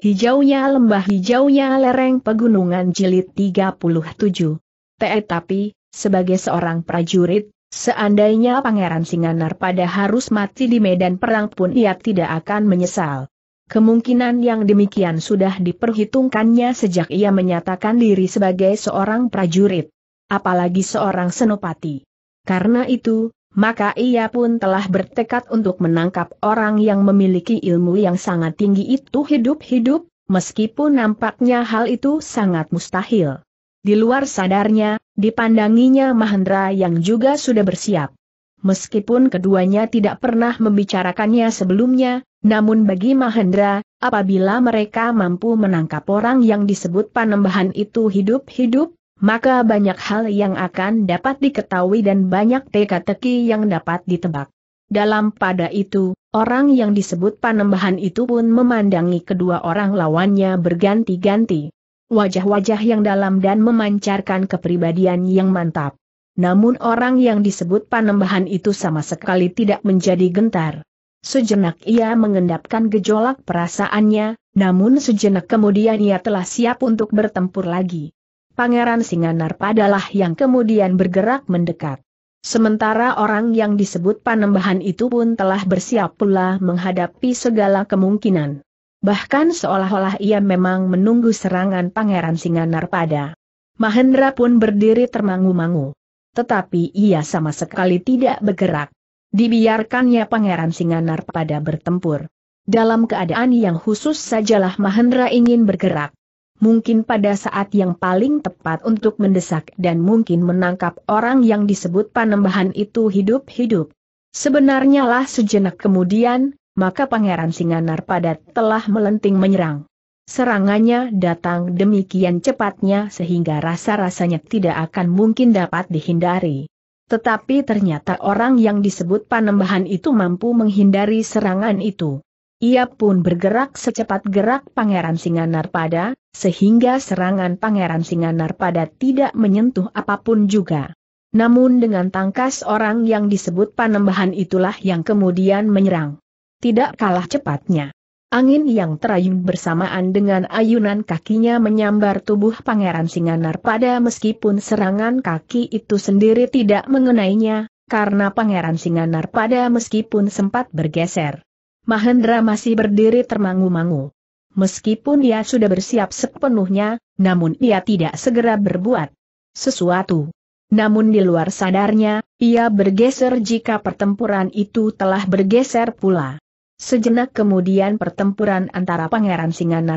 Hijaunya lembah hijaunya lereng pegunungan jilid 37. Te sebagai seorang prajurit, seandainya Pangeran Singanar pada harus mati di medan perang pun ia tidak akan menyesal. Kemungkinan yang demikian sudah diperhitungkannya sejak ia menyatakan diri sebagai seorang prajurit. Apalagi seorang senopati. Karena itu, maka ia pun telah bertekad untuk menangkap orang yang memiliki ilmu yang sangat tinggi itu hidup-hidup, meskipun nampaknya hal itu sangat mustahil. Di luar sadarnya, dipandanginya Mahendra yang juga sudah bersiap. Meskipun keduanya tidak pernah membicarakannya sebelumnya, namun bagi Mahendra, apabila mereka mampu menangkap orang yang disebut panembahan itu hidup-hidup, maka banyak hal yang akan dapat diketahui dan banyak teka-teki yang dapat ditebak. Dalam pada itu, orang yang disebut panembahan itu pun memandangi kedua orang lawannya berganti-ganti. Wajah-wajah yang dalam dan memancarkan kepribadian yang mantap. Namun orang yang disebut panembahan itu sama sekali tidak menjadi gentar. Sejenak ia mengendapkan gejolak perasaannya, namun sejenak kemudian ia telah siap untuk bertempur lagi. Pangeran Singanar padalah yang kemudian bergerak mendekat. Sementara orang yang disebut panembahan itu pun telah bersiap pula menghadapi segala kemungkinan. Bahkan seolah-olah ia memang menunggu serangan Pangeran Singanar pada. Mahendra pun berdiri termangu-mangu. Tetapi ia sama sekali tidak bergerak. Dibiarkannya Pangeran Singanar pada bertempur. Dalam keadaan yang khusus sajalah Mahendra ingin bergerak mungkin pada saat yang paling tepat untuk mendesak dan mungkin menangkap orang yang disebut panembahan itu hidup-hidup. Sebenarnya lah sejenak kemudian, maka Pangeran Singanar Padat telah melenting menyerang. Serangannya datang demikian cepatnya sehingga rasa-rasanya tidak akan mungkin dapat dihindari. Tetapi ternyata orang yang disebut panembahan itu mampu menghindari serangan itu. Ia pun bergerak secepat gerak Pangeran pada, sehingga serangan Pangeran pada tidak menyentuh apapun juga. Namun dengan tangkas orang yang disebut panembahan itulah yang kemudian menyerang. Tidak kalah cepatnya. Angin yang terayun bersamaan dengan ayunan kakinya menyambar tubuh Pangeran pada meskipun serangan kaki itu sendiri tidak mengenainya, karena Pangeran pada meskipun sempat bergeser. Mahendra masih berdiri termangu-mangu. Meskipun ia sudah bersiap sepenuhnya, namun ia tidak segera berbuat sesuatu. Namun di luar sadarnya, ia bergeser jika pertempuran itu telah bergeser pula. Sejenak kemudian pertempuran antara Pangeran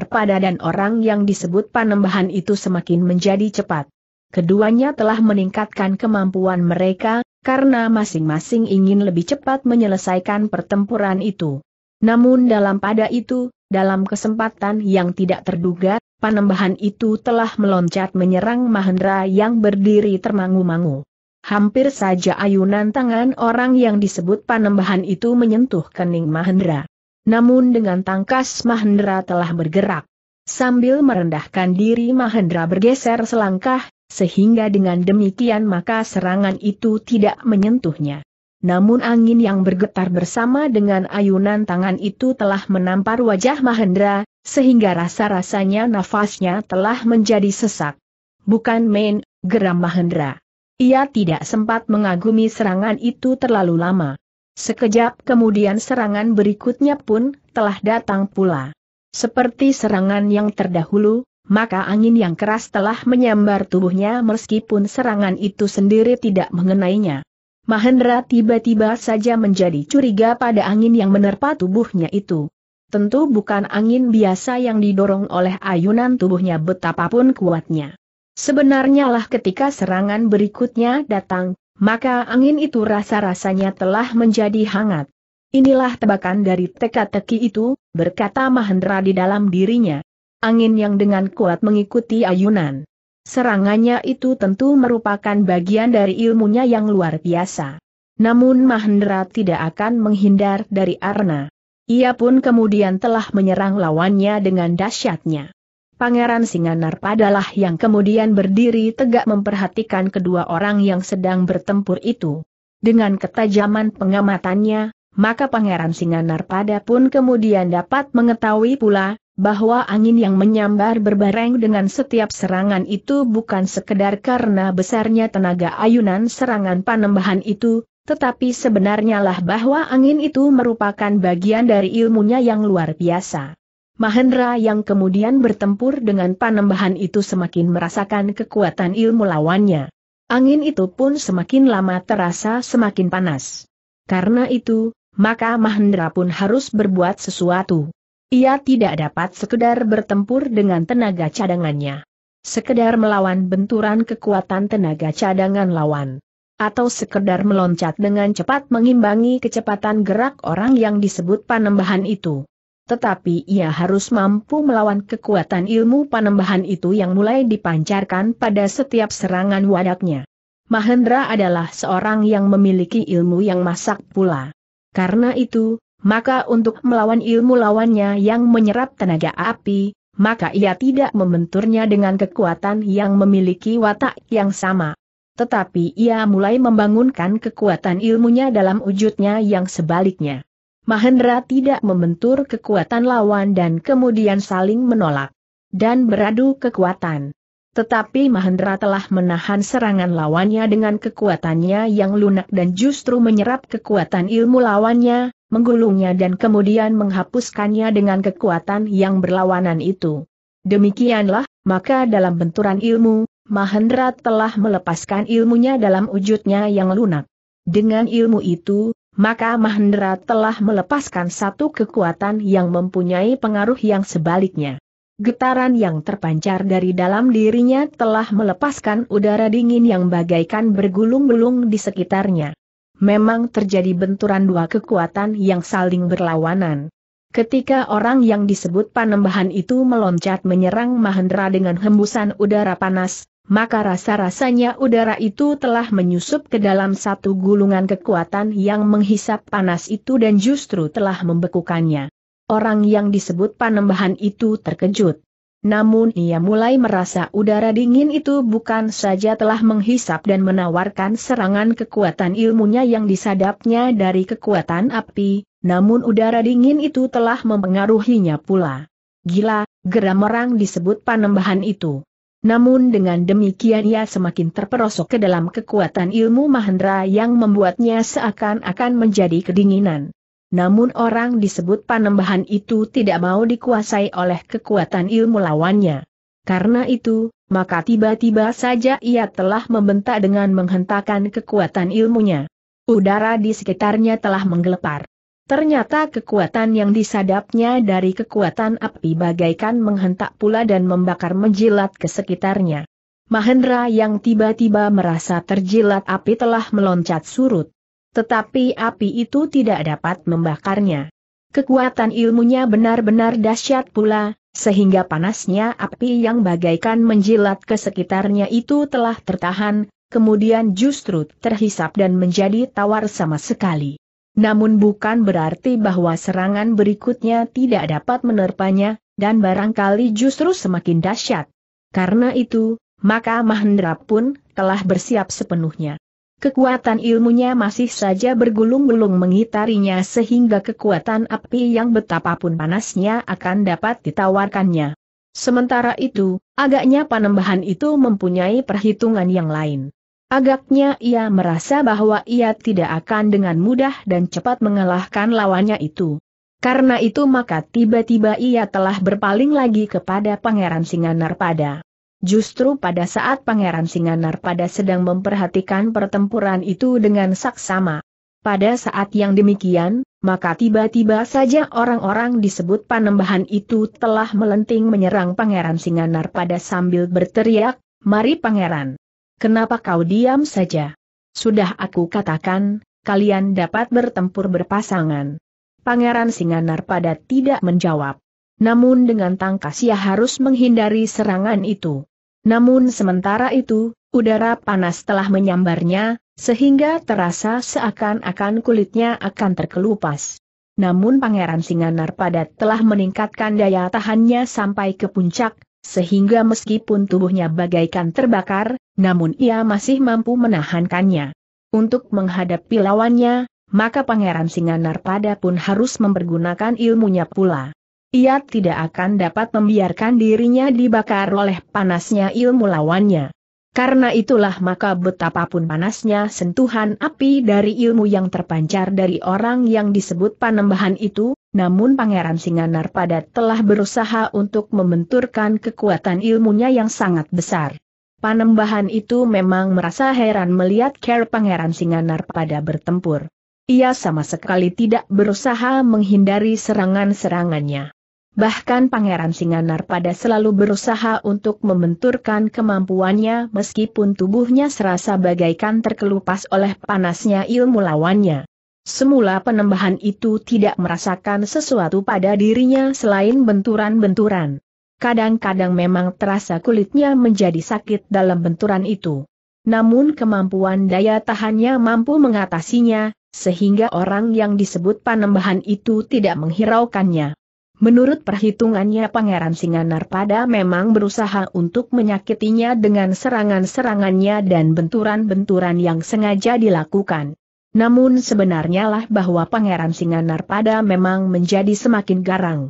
pada dan orang yang disebut Panembahan itu semakin menjadi cepat. Keduanya telah meningkatkan kemampuan mereka, karena masing-masing ingin lebih cepat menyelesaikan pertempuran itu. Namun dalam pada itu, dalam kesempatan yang tidak terduga, panembahan itu telah meloncat menyerang Mahendra yang berdiri termangu-mangu. Hampir saja ayunan tangan orang yang disebut panembahan itu menyentuh kening Mahendra. Namun dengan tangkas Mahendra telah bergerak. Sambil merendahkan diri Mahendra bergeser selangkah, sehingga dengan demikian maka serangan itu tidak menyentuhnya namun angin yang bergetar bersama dengan ayunan tangan itu telah menampar wajah Mahendra, sehingga rasa-rasanya nafasnya telah menjadi sesak. Bukan main, geram Mahendra. Ia tidak sempat mengagumi serangan itu terlalu lama. Sekejap kemudian serangan berikutnya pun telah datang pula. Seperti serangan yang terdahulu, maka angin yang keras telah menyambar tubuhnya meskipun serangan itu sendiri tidak mengenainya. Mahendra tiba-tiba saja menjadi curiga pada angin yang menerpa tubuhnya itu. Tentu bukan angin biasa yang didorong oleh ayunan tubuhnya betapapun kuatnya. Sebenarnya lah ketika serangan berikutnya datang, maka angin itu rasa-rasanya telah menjadi hangat. Inilah tebakan dari teka-teki itu, berkata Mahendra di dalam dirinya. Angin yang dengan kuat mengikuti ayunan. Serangannya itu tentu merupakan bagian dari ilmunya yang luar biasa. Namun Mahendra tidak akan menghindar dari Arna. Ia pun kemudian telah menyerang lawannya dengan dahsyatnya. Pangeran Singanar padalah yang kemudian berdiri tegak memperhatikan kedua orang yang sedang bertempur itu. Dengan ketajaman pengamatannya, maka Pangeran pada pun kemudian dapat mengetahui pula, bahwa angin yang menyambar berbareng dengan setiap serangan itu bukan sekedar karena besarnya tenaga ayunan serangan panembahan itu, tetapi sebenarnya lah bahwa angin itu merupakan bagian dari ilmunya yang luar biasa. Mahendra yang kemudian bertempur dengan panembahan itu semakin merasakan kekuatan ilmu lawannya. Angin itu pun semakin lama terasa semakin panas. Karena itu, maka Mahendra pun harus berbuat sesuatu. Ia tidak dapat sekedar bertempur dengan tenaga cadangannya. Sekedar melawan benturan kekuatan tenaga cadangan lawan. Atau sekedar meloncat dengan cepat mengimbangi kecepatan gerak orang yang disebut panembahan itu. Tetapi ia harus mampu melawan kekuatan ilmu panembahan itu yang mulai dipancarkan pada setiap serangan wadaknya. Mahendra adalah seorang yang memiliki ilmu yang masak pula. Karena itu, maka untuk melawan ilmu lawannya yang menyerap tenaga api, maka ia tidak membenturnya dengan kekuatan yang memiliki watak yang sama. Tetapi ia mulai membangunkan kekuatan ilmunya dalam wujudnya yang sebaliknya. Mahendra tidak membentur kekuatan lawan dan kemudian saling menolak dan beradu kekuatan. Tetapi Mahendra telah menahan serangan lawannya dengan kekuatannya yang lunak dan justru menyerap kekuatan ilmu lawannya, menggulungnya dan kemudian menghapuskannya dengan kekuatan yang berlawanan itu. Demikianlah, maka dalam benturan ilmu, Mahendra telah melepaskan ilmunya dalam wujudnya yang lunak. Dengan ilmu itu, maka Mahendra telah melepaskan satu kekuatan yang mempunyai pengaruh yang sebaliknya. Getaran yang terpancar dari dalam dirinya telah melepaskan udara dingin yang bagaikan bergulung-gulung di sekitarnya memang terjadi benturan dua kekuatan yang saling berlawanan. Ketika orang yang disebut Panembahan itu meloncat menyerang Mahendra dengan hembusan udara panas, maka rasa-rasanya udara itu telah menyusup ke dalam satu gulungan kekuatan yang menghisap panas itu dan justru telah membekukannya. Orang yang disebut Panembahan itu terkejut. Namun ia mulai merasa udara dingin itu bukan saja telah menghisap dan menawarkan serangan kekuatan ilmunya yang disadapnya dari kekuatan api, namun udara dingin itu telah mempengaruhinya pula. Gila, geram orang disebut panembahan itu. Namun dengan demikian ia semakin terperosok ke dalam kekuatan ilmu Mahendra yang membuatnya seakan-akan menjadi kedinginan namun orang disebut panembahan itu tidak mau dikuasai oleh kekuatan ilmu lawannya. Karena itu, maka tiba-tiba saja ia telah membentak dengan menghentakkan kekuatan ilmunya. Udara di sekitarnya telah menggelepar. Ternyata kekuatan yang disadapnya dari kekuatan api bagaikan menghentak pula dan membakar menjilat ke sekitarnya. Mahendra yang tiba-tiba merasa terjilat api telah meloncat surut. Tetapi api itu tidak dapat membakarnya. Kekuatan ilmunya benar-benar dahsyat pula, sehingga panasnya api yang bagaikan menjilat ke sekitarnya itu telah tertahan, kemudian justru terhisap dan menjadi tawar sama sekali. Namun bukan berarti bahwa serangan berikutnya tidak dapat menerpanya, dan barangkali justru semakin dahsyat. Karena itu, maka Mahendra pun telah bersiap sepenuhnya. Kekuatan ilmunya masih saja bergulung-gulung mengitarinya sehingga kekuatan api yang betapapun panasnya akan dapat ditawarkannya. Sementara itu, agaknya panembahan itu mempunyai perhitungan yang lain. Agaknya ia merasa bahwa ia tidak akan dengan mudah dan cepat mengalahkan lawannya itu. Karena itu maka tiba-tiba ia telah berpaling lagi kepada Pangeran Singanar pada. Justru pada saat Pangeran Singanar pada sedang memperhatikan pertempuran itu dengan saksama. Pada saat yang demikian, maka tiba-tiba saja orang-orang disebut panembahan itu telah melenting menyerang Pangeran Singanar pada sambil berteriak, Mari Pangeran! Kenapa kau diam saja? Sudah aku katakan, kalian dapat bertempur berpasangan. Pangeran Singanar pada tidak menjawab. Namun dengan tangkas ia harus menghindari serangan itu. Namun sementara itu, udara panas telah menyambarnya, sehingga terasa seakan-akan kulitnya akan terkelupas. Namun Pangeran padat telah meningkatkan daya tahannya sampai ke puncak, sehingga meskipun tubuhnya bagaikan terbakar, namun ia masih mampu menahankannya. Untuk menghadapi lawannya, maka Pangeran Singanarpada pun harus mempergunakan ilmunya pula. Ia tidak akan dapat membiarkan dirinya dibakar oleh panasnya ilmu lawannya. Karena itulah maka betapapun panasnya sentuhan api dari ilmu yang terpancar dari orang yang disebut panembahan itu, namun Pangeran Singanar pada telah berusaha untuk membenturkan kekuatan ilmunya yang sangat besar. Panembahan itu memang merasa heran melihat care Pangeran Singanar pada bertempur. Ia sama sekali tidak berusaha menghindari serangan-serangannya. Bahkan Pangeran Singanar pada selalu berusaha untuk membenturkan kemampuannya meskipun tubuhnya serasa bagaikan terkelupas oleh panasnya ilmu lawannya. Semula penembahan itu tidak merasakan sesuatu pada dirinya selain benturan-benturan. Kadang-kadang memang terasa kulitnya menjadi sakit dalam benturan itu. Namun kemampuan daya tahannya mampu mengatasinya, sehingga orang yang disebut panembahan itu tidak menghiraukannya. Menurut perhitungannya Pangeran Singanarpada memang berusaha untuk menyakitinya dengan serangan-serangannya dan benturan-benturan yang sengaja dilakukan. Namun sebenarnya lah bahwa Pangeran Singanarpada memang menjadi semakin garang.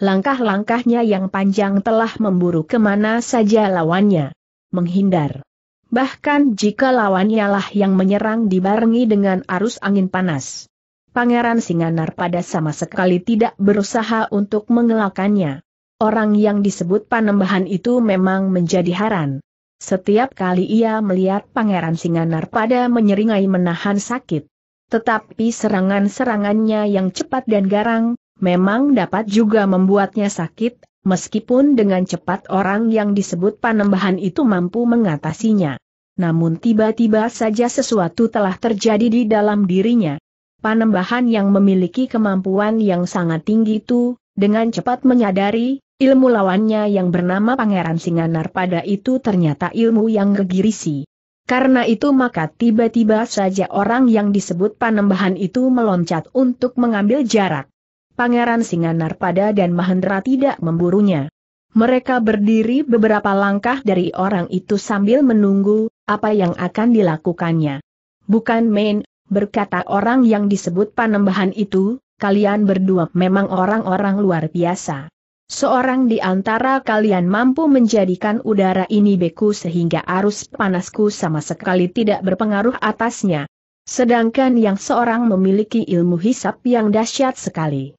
Langkah-langkahnya yang panjang telah memburu kemana saja lawannya. Menghindar. Bahkan jika lawannya lah yang menyerang dibarengi dengan arus angin panas. Pangeran Singanar pada sama sekali tidak berusaha untuk mengelakannya. Orang yang disebut Panembahan itu memang menjadi haran. Setiap kali ia melihat Pangeran Singanar pada menyeringai menahan sakit. Tetapi serangan-serangannya yang cepat dan garang, memang dapat juga membuatnya sakit, meskipun dengan cepat orang yang disebut Panembahan itu mampu mengatasinya. Namun tiba-tiba saja sesuatu telah terjadi di dalam dirinya. Panembahan yang memiliki kemampuan yang sangat tinggi itu, dengan cepat menyadari, ilmu lawannya yang bernama Pangeran Singanar pada itu ternyata ilmu yang gegirisi. Karena itu maka tiba-tiba saja orang yang disebut Panembahan itu meloncat untuk mengambil jarak. Pangeran Singanar pada dan Mahendra tidak memburunya. Mereka berdiri beberapa langkah dari orang itu sambil menunggu, apa yang akan dilakukannya. Bukan main, berkata orang yang disebut panembahan itu, kalian berdua memang orang-orang luar biasa. Seorang di antara kalian mampu menjadikan udara ini beku sehingga arus panasku sama sekali tidak berpengaruh atasnya. Sedangkan yang seorang memiliki ilmu hisap yang dahsyat sekali.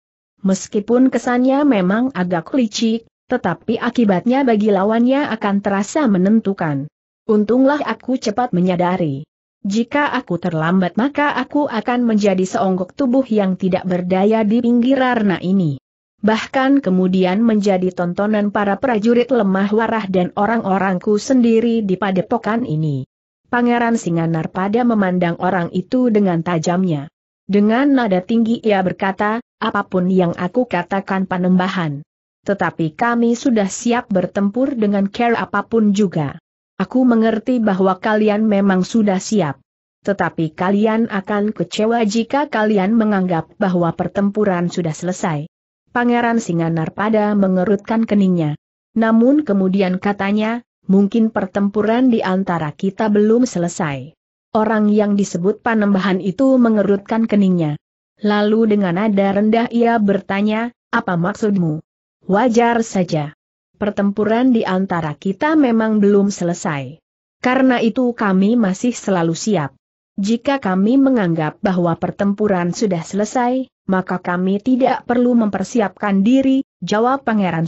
Meskipun kesannya memang agak licik, tetapi akibatnya bagi lawannya akan terasa menentukan. Untunglah aku cepat menyadari jika aku terlambat maka aku akan menjadi seonggok tubuh yang tidak berdaya di pinggir arna ini. Bahkan kemudian menjadi tontonan para prajurit lemah warah dan orang-orangku sendiri di padepokan ini. Pangeran Singanar pada memandang orang itu dengan tajamnya. Dengan nada tinggi ia berkata, apapun yang aku katakan panembahan. Tetapi kami sudah siap bertempur dengan care apapun juga. Aku mengerti bahwa kalian memang sudah siap. Tetapi kalian akan kecewa jika kalian menganggap bahwa pertempuran sudah selesai. Pangeran Singanar pada mengerutkan keningnya. Namun kemudian katanya, mungkin pertempuran di antara kita belum selesai. Orang yang disebut panembahan itu mengerutkan keningnya. Lalu dengan nada rendah ia bertanya, apa maksudmu? Wajar saja pertempuran di antara kita memang belum selesai. Karena itu kami masih selalu siap. Jika kami menganggap bahwa pertempuran sudah selesai, maka kami tidak perlu mempersiapkan diri, jawab Pangeran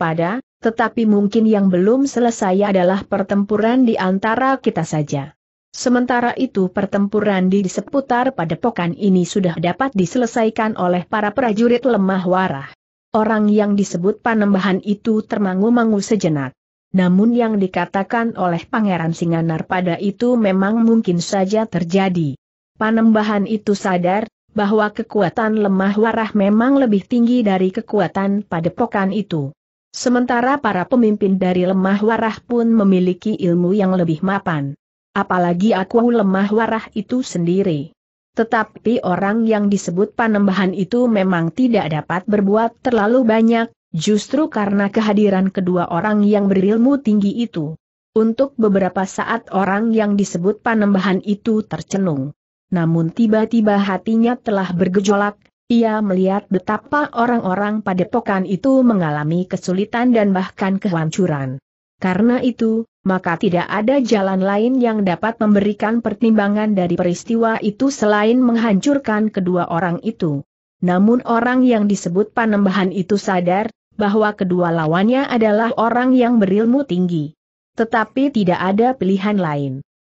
pada, tetapi mungkin yang belum selesai adalah pertempuran di antara kita saja. Sementara itu pertempuran di seputar padepokan ini sudah dapat diselesaikan oleh para prajurit lemah warah. Orang yang disebut panembahan itu termangu-mangu sejenak. Namun yang dikatakan oleh Pangeran Singanar pada itu memang mungkin saja terjadi. Panembahan itu sadar, bahwa kekuatan lemah warah memang lebih tinggi dari kekuatan padepokan itu. Sementara para pemimpin dari lemah warah pun memiliki ilmu yang lebih mapan. Apalagi aku lemah warah itu sendiri. Tetapi orang yang disebut Panembahan itu memang tidak dapat berbuat terlalu banyak, justru karena kehadiran kedua orang yang berilmu tinggi itu. Untuk beberapa saat orang yang disebut Panembahan itu tercenung. Namun tiba-tiba hatinya telah bergejolak, ia melihat betapa orang-orang padepokan itu mengalami kesulitan dan bahkan kehancuran. Karena itu, maka tidak ada jalan lain yang dapat memberikan pertimbangan dari peristiwa itu selain menghancurkan kedua orang itu. Namun orang yang disebut Panembahan itu sadar, bahwa kedua lawannya adalah orang yang berilmu tinggi. Tetapi tidak ada pilihan lain.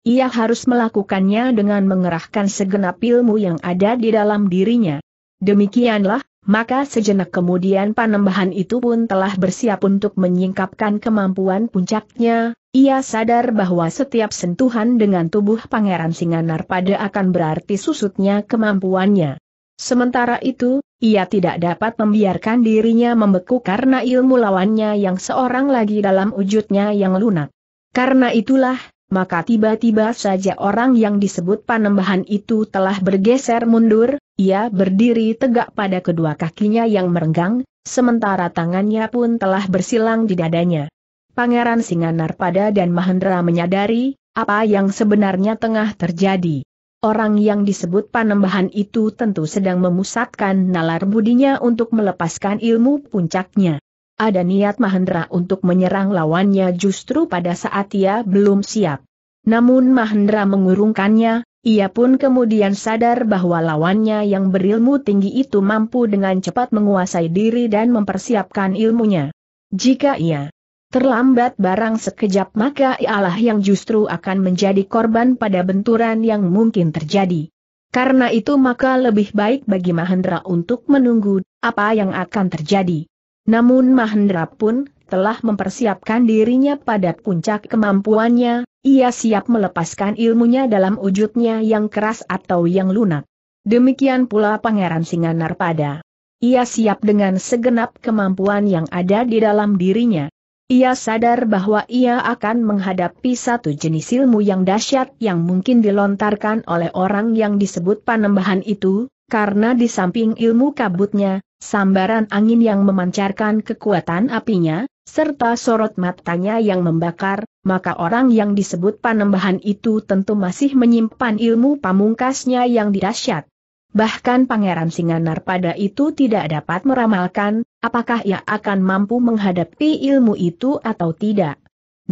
Ia harus melakukannya dengan mengerahkan segenap ilmu yang ada di dalam dirinya. Demikianlah, maka sejenak kemudian panembahan itu pun telah bersiap untuk menyingkapkan kemampuan puncaknya, ia sadar bahwa setiap sentuhan dengan tubuh Pangeran Singanar pada akan berarti susutnya kemampuannya. Sementara itu, ia tidak dapat membiarkan dirinya membeku karena ilmu lawannya yang seorang lagi dalam wujudnya yang lunak. Karena itulah, maka tiba-tiba saja orang yang disebut panembahan itu telah bergeser mundur, ia berdiri tegak pada kedua kakinya yang merenggang, sementara tangannya pun telah bersilang di dadanya. Pangeran Singanar pada dan Mahendra menyadari, apa yang sebenarnya tengah terjadi. Orang yang disebut panembahan itu tentu sedang memusatkan nalar budinya untuk melepaskan ilmu puncaknya. Ada niat Mahendra untuk menyerang lawannya justru pada saat ia belum siap. Namun Mahendra mengurungkannya, ia pun kemudian sadar bahwa lawannya yang berilmu tinggi itu mampu dengan cepat menguasai diri dan mempersiapkan ilmunya. Jika ia terlambat barang sekejap maka ialah yang justru akan menjadi korban pada benturan yang mungkin terjadi. Karena itu maka lebih baik bagi Mahendra untuk menunggu apa yang akan terjadi. Namun Mahendra pun, telah mempersiapkan dirinya pada puncak kemampuannya, ia siap melepaskan ilmunya dalam wujudnya yang keras atau yang lunak. Demikian pula Pangeran Singanar pada. Ia siap dengan segenap kemampuan yang ada di dalam dirinya. Ia sadar bahwa ia akan menghadapi satu jenis ilmu yang dahsyat yang mungkin dilontarkan oleh orang yang disebut panembahan itu, karena di samping ilmu kabutnya, Sambaran angin yang memancarkan kekuatan apinya, serta sorot matanya yang membakar, maka orang yang disebut panembahan itu tentu masih menyimpan ilmu pamungkasnya yang dirasyat. Bahkan Pangeran Singanar pada itu tidak dapat meramalkan, apakah ia akan mampu menghadapi ilmu itu atau tidak.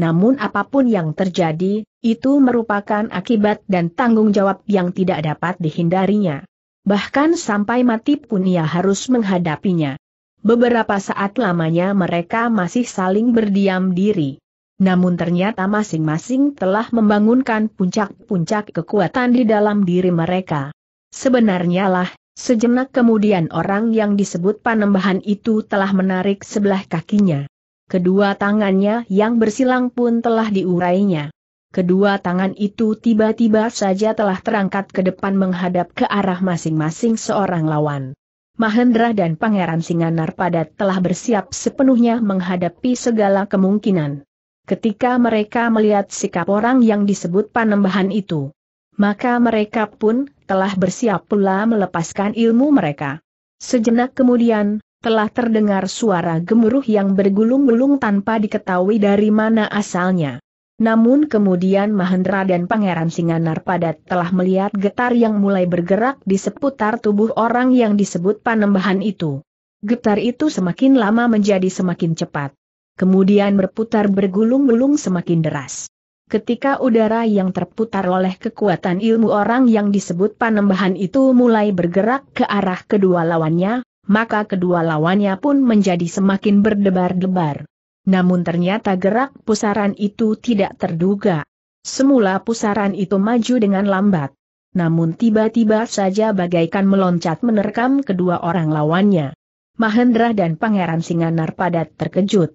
Namun apapun yang terjadi, itu merupakan akibat dan tanggung jawab yang tidak dapat dihindarinya. Bahkan sampai mati pun ia harus menghadapinya. Beberapa saat lamanya mereka masih saling berdiam diri. Namun ternyata masing-masing telah membangunkan puncak-puncak kekuatan di dalam diri mereka. Sebenarnya lah, sejenak kemudian orang yang disebut panembahan itu telah menarik sebelah kakinya. Kedua tangannya yang bersilang pun telah diurainya kedua tangan itu tiba-tiba saja telah terangkat ke depan menghadap ke arah masing-masing seorang lawan. Mahendra dan Pangeran Singanar Padat telah bersiap sepenuhnya menghadapi segala kemungkinan. Ketika mereka melihat sikap orang yang disebut panembahan itu, maka mereka pun telah bersiap pula melepaskan ilmu mereka. Sejenak kemudian, telah terdengar suara gemuruh yang bergulung-gulung tanpa diketahui dari mana asalnya. Namun kemudian Mahendra dan Pangeran Singanar Padat telah melihat getar yang mulai bergerak di seputar tubuh orang yang disebut panembahan itu. Getar itu semakin lama menjadi semakin cepat. Kemudian berputar bergulung-gulung semakin deras. Ketika udara yang terputar oleh kekuatan ilmu orang yang disebut panembahan itu mulai bergerak ke arah kedua lawannya, maka kedua lawannya pun menjadi semakin berdebar-debar. Namun ternyata gerak pusaran itu tidak terduga. Semula pusaran itu maju dengan lambat. Namun tiba-tiba saja bagaikan meloncat menerkam kedua orang lawannya. Mahendra dan Pangeran Singanar padat terkejut.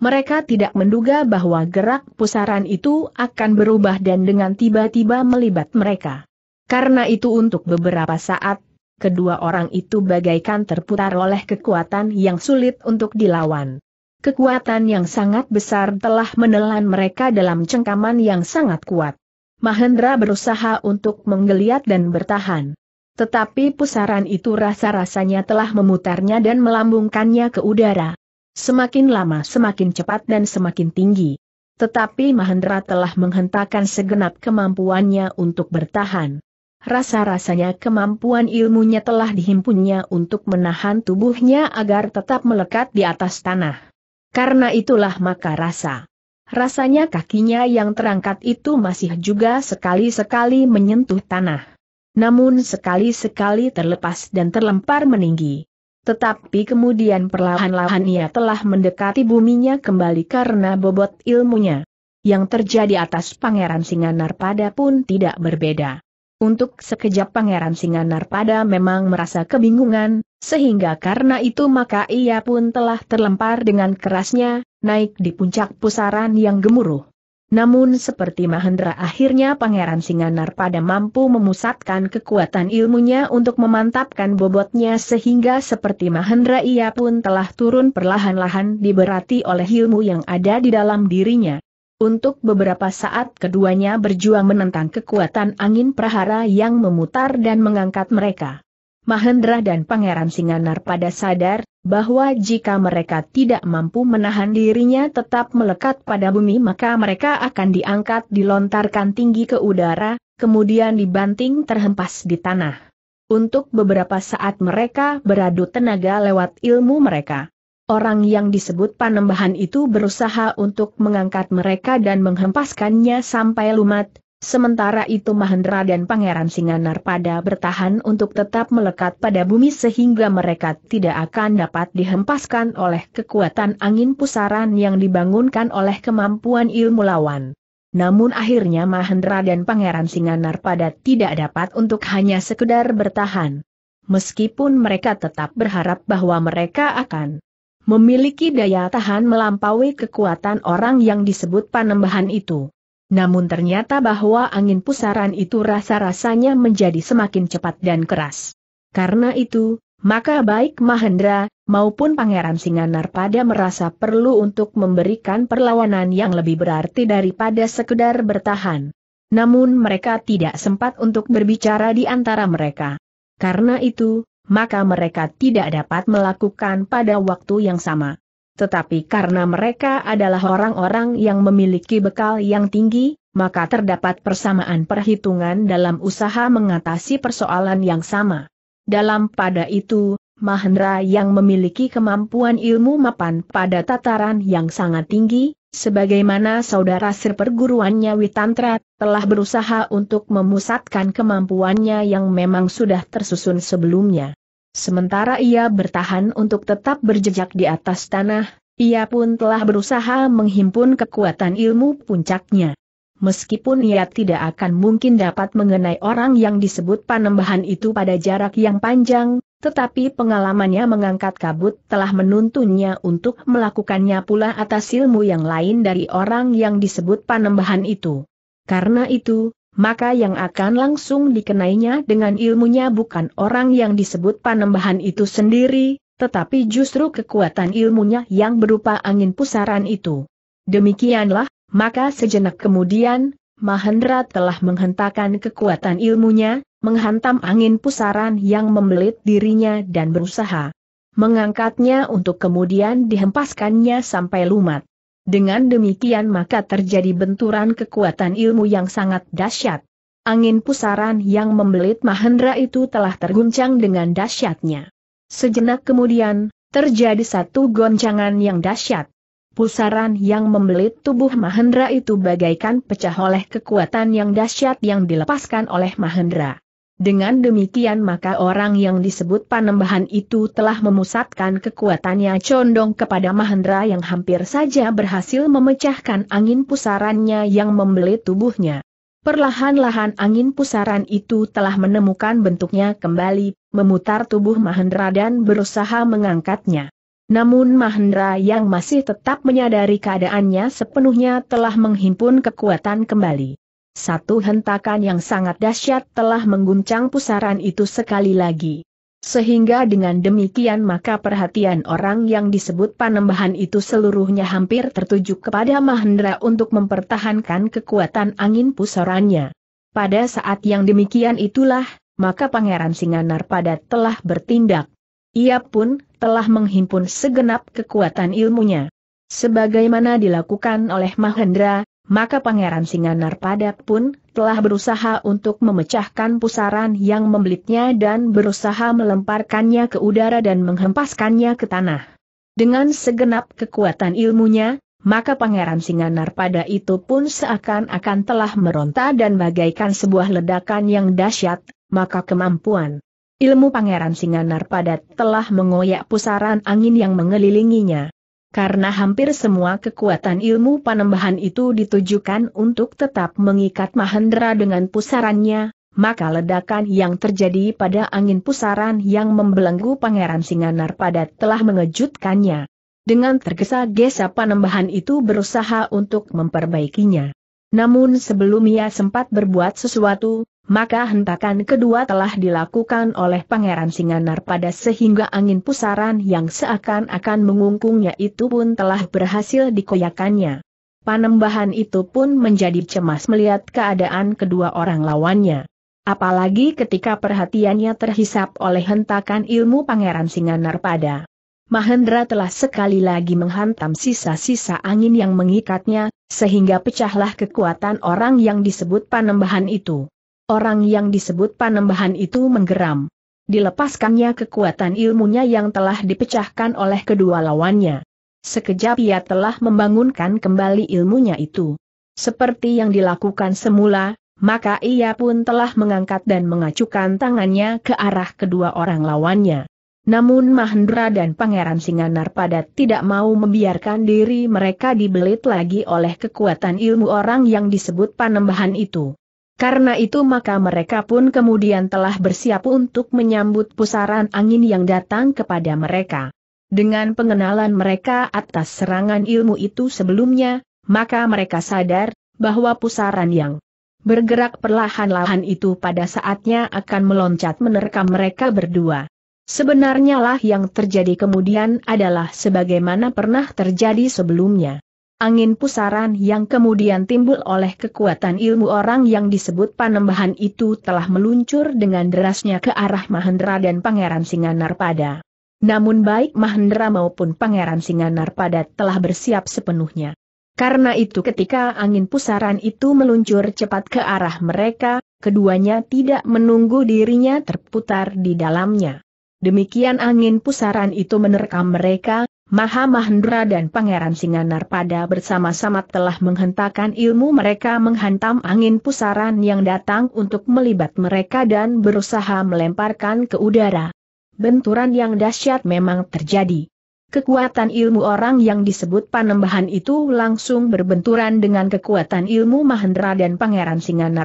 Mereka tidak menduga bahwa gerak pusaran itu akan berubah dan dengan tiba-tiba melibat mereka. Karena itu untuk beberapa saat, kedua orang itu bagaikan terputar oleh kekuatan yang sulit untuk dilawan. Kekuatan yang sangat besar telah menelan mereka dalam cengkaman yang sangat kuat. Mahendra berusaha untuk menggeliat dan bertahan. Tetapi pusaran itu rasa-rasanya telah memutarnya dan melambungkannya ke udara. Semakin lama semakin cepat dan semakin tinggi. Tetapi Mahendra telah menghentakkan segenap kemampuannya untuk bertahan. Rasa-rasanya kemampuan ilmunya telah dihimpunnya untuk menahan tubuhnya agar tetap melekat di atas tanah. Karena itulah maka rasa. Rasanya kakinya yang terangkat itu masih juga sekali-sekali menyentuh tanah. Namun sekali-sekali terlepas dan terlempar meninggi. Tetapi kemudian perlahan-lahan ia telah mendekati buminya kembali karena bobot ilmunya. Yang terjadi atas Pangeran Narpada pun tidak berbeda. Untuk sekejap Pangeran Narpada memang merasa kebingungan, sehingga karena itu maka ia pun telah terlempar dengan kerasnya, naik di puncak pusaran yang gemuruh. Namun seperti Mahendra akhirnya Pangeran Singanar pada mampu memusatkan kekuatan ilmunya untuk memantapkan bobotnya sehingga seperti Mahendra ia pun telah turun perlahan-lahan diberati oleh ilmu yang ada di dalam dirinya. Untuk beberapa saat keduanya berjuang menentang kekuatan angin prahara yang memutar dan mengangkat mereka. Mahendra dan Pangeran Singanar pada sadar, bahwa jika mereka tidak mampu menahan dirinya tetap melekat pada bumi maka mereka akan diangkat dilontarkan tinggi ke udara, kemudian dibanting terhempas di tanah. Untuk beberapa saat mereka beradu tenaga lewat ilmu mereka. Orang yang disebut panembahan itu berusaha untuk mengangkat mereka dan menghempaskannya sampai lumat, Sementara itu Mahendra dan Pangeran Singanar pada bertahan untuk tetap melekat pada bumi sehingga mereka tidak akan dapat dihempaskan oleh kekuatan angin pusaran yang dibangunkan oleh kemampuan ilmu lawan. Namun akhirnya Mahendra dan Pangeran Singanar pada tidak dapat untuk hanya sekedar bertahan. Meskipun mereka tetap berharap bahwa mereka akan memiliki daya tahan melampaui kekuatan orang yang disebut panembahan itu. Namun ternyata bahwa angin pusaran itu rasa-rasanya menjadi semakin cepat dan keras. Karena itu, maka baik Mahendra, maupun Pangeran Singanar pada merasa perlu untuk memberikan perlawanan yang lebih berarti daripada sekedar bertahan. Namun mereka tidak sempat untuk berbicara di antara mereka. Karena itu, maka mereka tidak dapat melakukan pada waktu yang sama tetapi karena mereka adalah orang-orang yang memiliki bekal yang tinggi, maka terdapat persamaan perhitungan dalam usaha mengatasi persoalan yang sama. Dalam pada itu, Mahendra yang memiliki kemampuan ilmu mapan pada tataran yang sangat tinggi, sebagaimana saudara seperguruannya Witantra, telah berusaha untuk memusatkan kemampuannya yang memang sudah tersusun sebelumnya. Sementara ia bertahan untuk tetap berjejak di atas tanah, ia pun telah berusaha menghimpun kekuatan ilmu puncaknya. Meskipun ia tidak akan mungkin dapat mengenai orang yang disebut panembahan itu pada jarak yang panjang, tetapi pengalamannya mengangkat kabut telah menuntunnya untuk melakukannya pula atas ilmu yang lain dari orang yang disebut panembahan itu. Karena itu, maka yang akan langsung dikenainya dengan ilmunya bukan orang yang disebut panembahan itu sendiri, tetapi justru kekuatan ilmunya yang berupa angin pusaran itu. Demikianlah, maka sejenak kemudian, Mahendra telah menghentakkan kekuatan ilmunya, menghantam angin pusaran yang membelit dirinya dan berusaha mengangkatnya untuk kemudian dihempaskannya sampai lumat. Dengan demikian maka terjadi benturan kekuatan ilmu yang sangat dahsyat. Angin pusaran yang membelit Mahendra itu telah terguncang dengan dahsyatnya. Sejenak kemudian, terjadi satu goncangan yang dahsyat. Pusaran yang membelit tubuh Mahendra itu bagaikan pecah oleh kekuatan yang dahsyat yang dilepaskan oleh Mahendra. Dengan demikian maka orang yang disebut panembahan itu telah memusatkan kekuatannya condong kepada Mahendra yang hampir saja berhasil memecahkan angin pusarannya yang membelit tubuhnya. Perlahan-lahan angin pusaran itu telah menemukan bentuknya kembali, memutar tubuh Mahendra dan berusaha mengangkatnya. Namun Mahendra yang masih tetap menyadari keadaannya sepenuhnya telah menghimpun kekuatan kembali. Satu hentakan yang sangat dahsyat telah mengguncang pusaran itu sekali lagi. Sehingga dengan demikian maka perhatian orang yang disebut panembahan itu seluruhnya hampir tertuju kepada Mahendra untuk mempertahankan kekuatan angin pusarannya. Pada saat yang demikian itulah, maka Pangeran Singanar pada telah bertindak. Ia pun telah menghimpun segenap kekuatan ilmunya. Sebagaimana dilakukan oleh Mahendra, maka Pangeran Singanarpada pun telah berusaha untuk memecahkan pusaran yang membelitnya dan berusaha melemparkannya ke udara dan menghempaskannya ke tanah. Dengan segenap kekuatan ilmunya, maka Pangeran Singanarpada itu pun seakan-akan telah meronta dan bagaikan sebuah ledakan yang dahsyat, maka kemampuan ilmu Pangeran Singanarpada telah mengoyak pusaran angin yang mengelilinginya karena hampir semua kekuatan ilmu panembahan itu ditujukan untuk tetap mengikat Mahendra dengan pusarannya, maka ledakan yang terjadi pada angin pusaran yang membelenggu Pangeran Singanar pada telah mengejutkannya. Dengan tergesa-gesa panembahan itu berusaha untuk memperbaikinya. Namun sebelum ia sempat berbuat sesuatu, maka hentakan kedua telah dilakukan oleh Pangeran Singanar pada sehingga angin pusaran yang seakan-akan mengungkungnya itu pun telah berhasil dikoyakannya. Panembahan itu pun menjadi cemas melihat keadaan kedua orang lawannya. Apalagi ketika perhatiannya terhisap oleh hentakan ilmu Pangeran Singanar pada Mahendra telah sekali lagi menghantam sisa-sisa angin yang mengikatnya, sehingga pecahlah kekuatan orang yang disebut panembahan itu. Orang yang disebut panembahan itu menggeram. Dilepaskannya kekuatan ilmunya yang telah dipecahkan oleh kedua lawannya. Sekejap ia telah membangunkan kembali ilmunya itu. Seperti yang dilakukan semula, maka ia pun telah mengangkat dan mengacukan tangannya ke arah kedua orang lawannya. Namun Mahendra dan Pangeran Singanar pada tidak mau membiarkan diri mereka dibelit lagi oleh kekuatan ilmu orang yang disebut panembahan itu. Karena itu maka mereka pun kemudian telah bersiap untuk menyambut pusaran angin yang datang kepada mereka. Dengan pengenalan mereka atas serangan ilmu itu sebelumnya, maka mereka sadar bahwa pusaran yang bergerak perlahan-lahan itu pada saatnya akan meloncat menerkam mereka berdua. Sebenarnya lah yang terjadi kemudian adalah sebagaimana pernah terjadi sebelumnya. Angin pusaran yang kemudian timbul oleh kekuatan ilmu orang yang disebut panembahan itu telah meluncur dengan derasnya ke arah Mahendra dan Pangeran pada. Namun baik Mahendra maupun Pangeran Singanar pada telah bersiap sepenuhnya. Karena itu ketika angin pusaran itu meluncur cepat ke arah mereka, keduanya tidak menunggu dirinya terputar di dalamnya. Demikian angin pusaran itu menerkam mereka, Maha Mahendra dan Pangeran pada bersama-sama telah menghentakkan ilmu mereka menghantam angin pusaran yang datang untuk melibat mereka dan berusaha melemparkan ke udara. Benturan yang dahsyat memang terjadi. Kekuatan ilmu orang yang disebut panembahan itu langsung berbenturan dengan kekuatan ilmu Mahendra dan Pangeran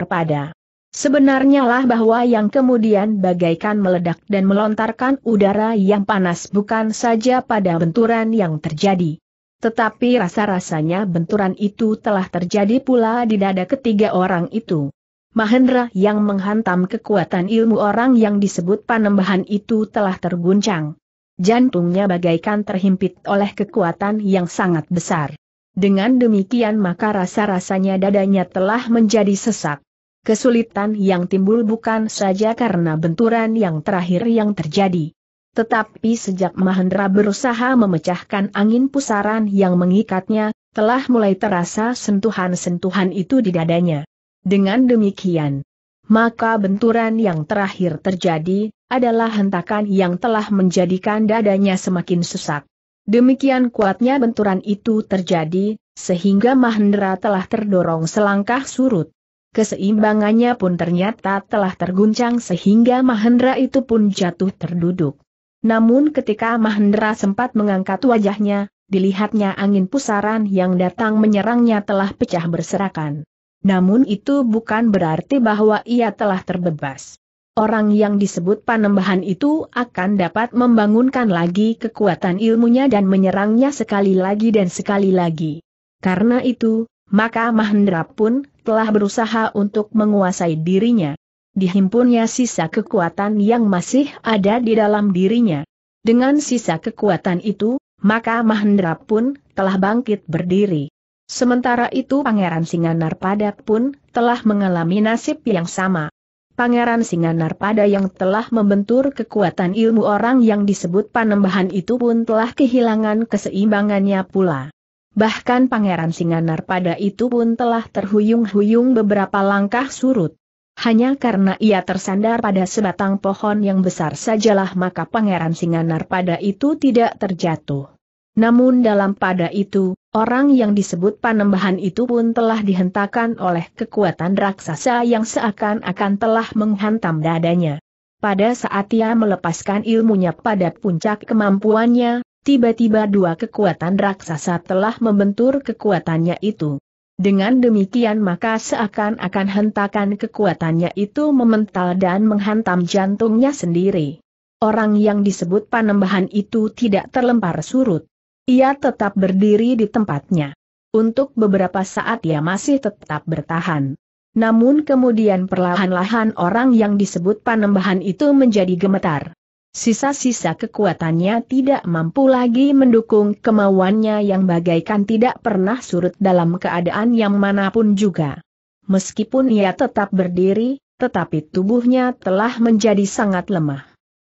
pada. Sebenarnya lah bahwa yang kemudian bagaikan meledak dan melontarkan udara yang panas bukan saja pada benturan yang terjadi. Tetapi rasa-rasanya benturan itu telah terjadi pula di dada ketiga orang itu. Mahendra yang menghantam kekuatan ilmu orang yang disebut panembahan itu telah terguncang. Jantungnya bagaikan terhimpit oleh kekuatan yang sangat besar. Dengan demikian maka rasa-rasanya dadanya telah menjadi sesak. Kesulitan yang timbul bukan saja karena benturan yang terakhir yang terjadi. Tetapi sejak Mahendra berusaha memecahkan angin pusaran yang mengikatnya, telah mulai terasa sentuhan-sentuhan itu di dadanya. Dengan demikian, maka benturan yang terakhir terjadi, adalah hentakan yang telah menjadikan dadanya semakin sesak. Demikian kuatnya benturan itu terjadi, sehingga Mahendra telah terdorong selangkah surut. Keseimbangannya pun ternyata telah terguncang sehingga Mahendra itu pun jatuh terduduk. Namun ketika Mahendra sempat mengangkat wajahnya, dilihatnya angin pusaran yang datang menyerangnya telah pecah berserakan. Namun itu bukan berarti bahwa ia telah terbebas. Orang yang disebut panembahan itu akan dapat membangunkan lagi kekuatan ilmunya dan menyerangnya sekali lagi dan sekali lagi. Karena itu, maka Mahendra pun telah berusaha untuk menguasai dirinya. Dihimpunnya sisa kekuatan yang masih ada di dalam dirinya. Dengan sisa kekuatan itu, maka Mahendra pun telah bangkit berdiri. Sementara itu Pangeran Singanar pun telah mengalami nasib yang sama. Pangeran Singanar pada yang telah membentur kekuatan ilmu orang yang disebut panembahan itu pun telah kehilangan keseimbangannya pula bahkan Pangeran Singanar pada itu pun telah terhuyung-huyung beberapa langkah surut. Hanya karena ia tersandar pada sebatang pohon yang besar sajalah maka Pangeran Singanar pada itu tidak terjatuh. Namun dalam pada itu, orang yang disebut panembahan itu pun telah dihentakkan oleh kekuatan raksasa yang seakan-akan telah menghantam dadanya. Pada saat ia melepaskan ilmunya pada puncak kemampuannya, tiba-tiba dua kekuatan raksasa telah membentur kekuatannya itu. Dengan demikian maka seakan-akan hentakan kekuatannya itu memental dan menghantam jantungnya sendiri. Orang yang disebut panembahan itu tidak terlempar surut. Ia tetap berdiri di tempatnya. Untuk beberapa saat ia masih tetap bertahan. Namun kemudian perlahan-lahan orang yang disebut panembahan itu menjadi gemetar. Sisa-sisa kekuatannya tidak mampu lagi mendukung kemauannya yang bagaikan tidak pernah surut dalam keadaan yang manapun juga. Meskipun ia tetap berdiri, tetapi tubuhnya telah menjadi sangat lemah.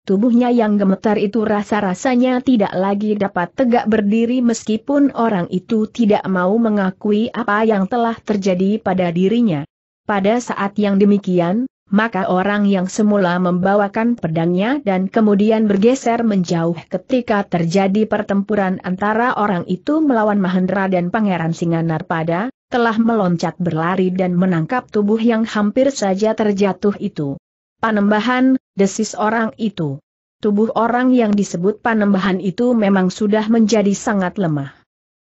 Tubuhnya yang gemetar itu rasa-rasanya tidak lagi dapat tegak berdiri meskipun orang itu tidak mau mengakui apa yang telah terjadi pada dirinya. Pada saat yang demikian, maka orang yang semula membawakan pedangnya dan kemudian bergeser menjauh ketika terjadi pertempuran antara orang itu melawan Mahendra dan Pangeran Singanarpada, telah meloncat berlari dan menangkap tubuh yang hampir saja terjatuh itu. Panembahan, desis orang itu. Tubuh orang yang disebut panembahan itu memang sudah menjadi sangat lemah.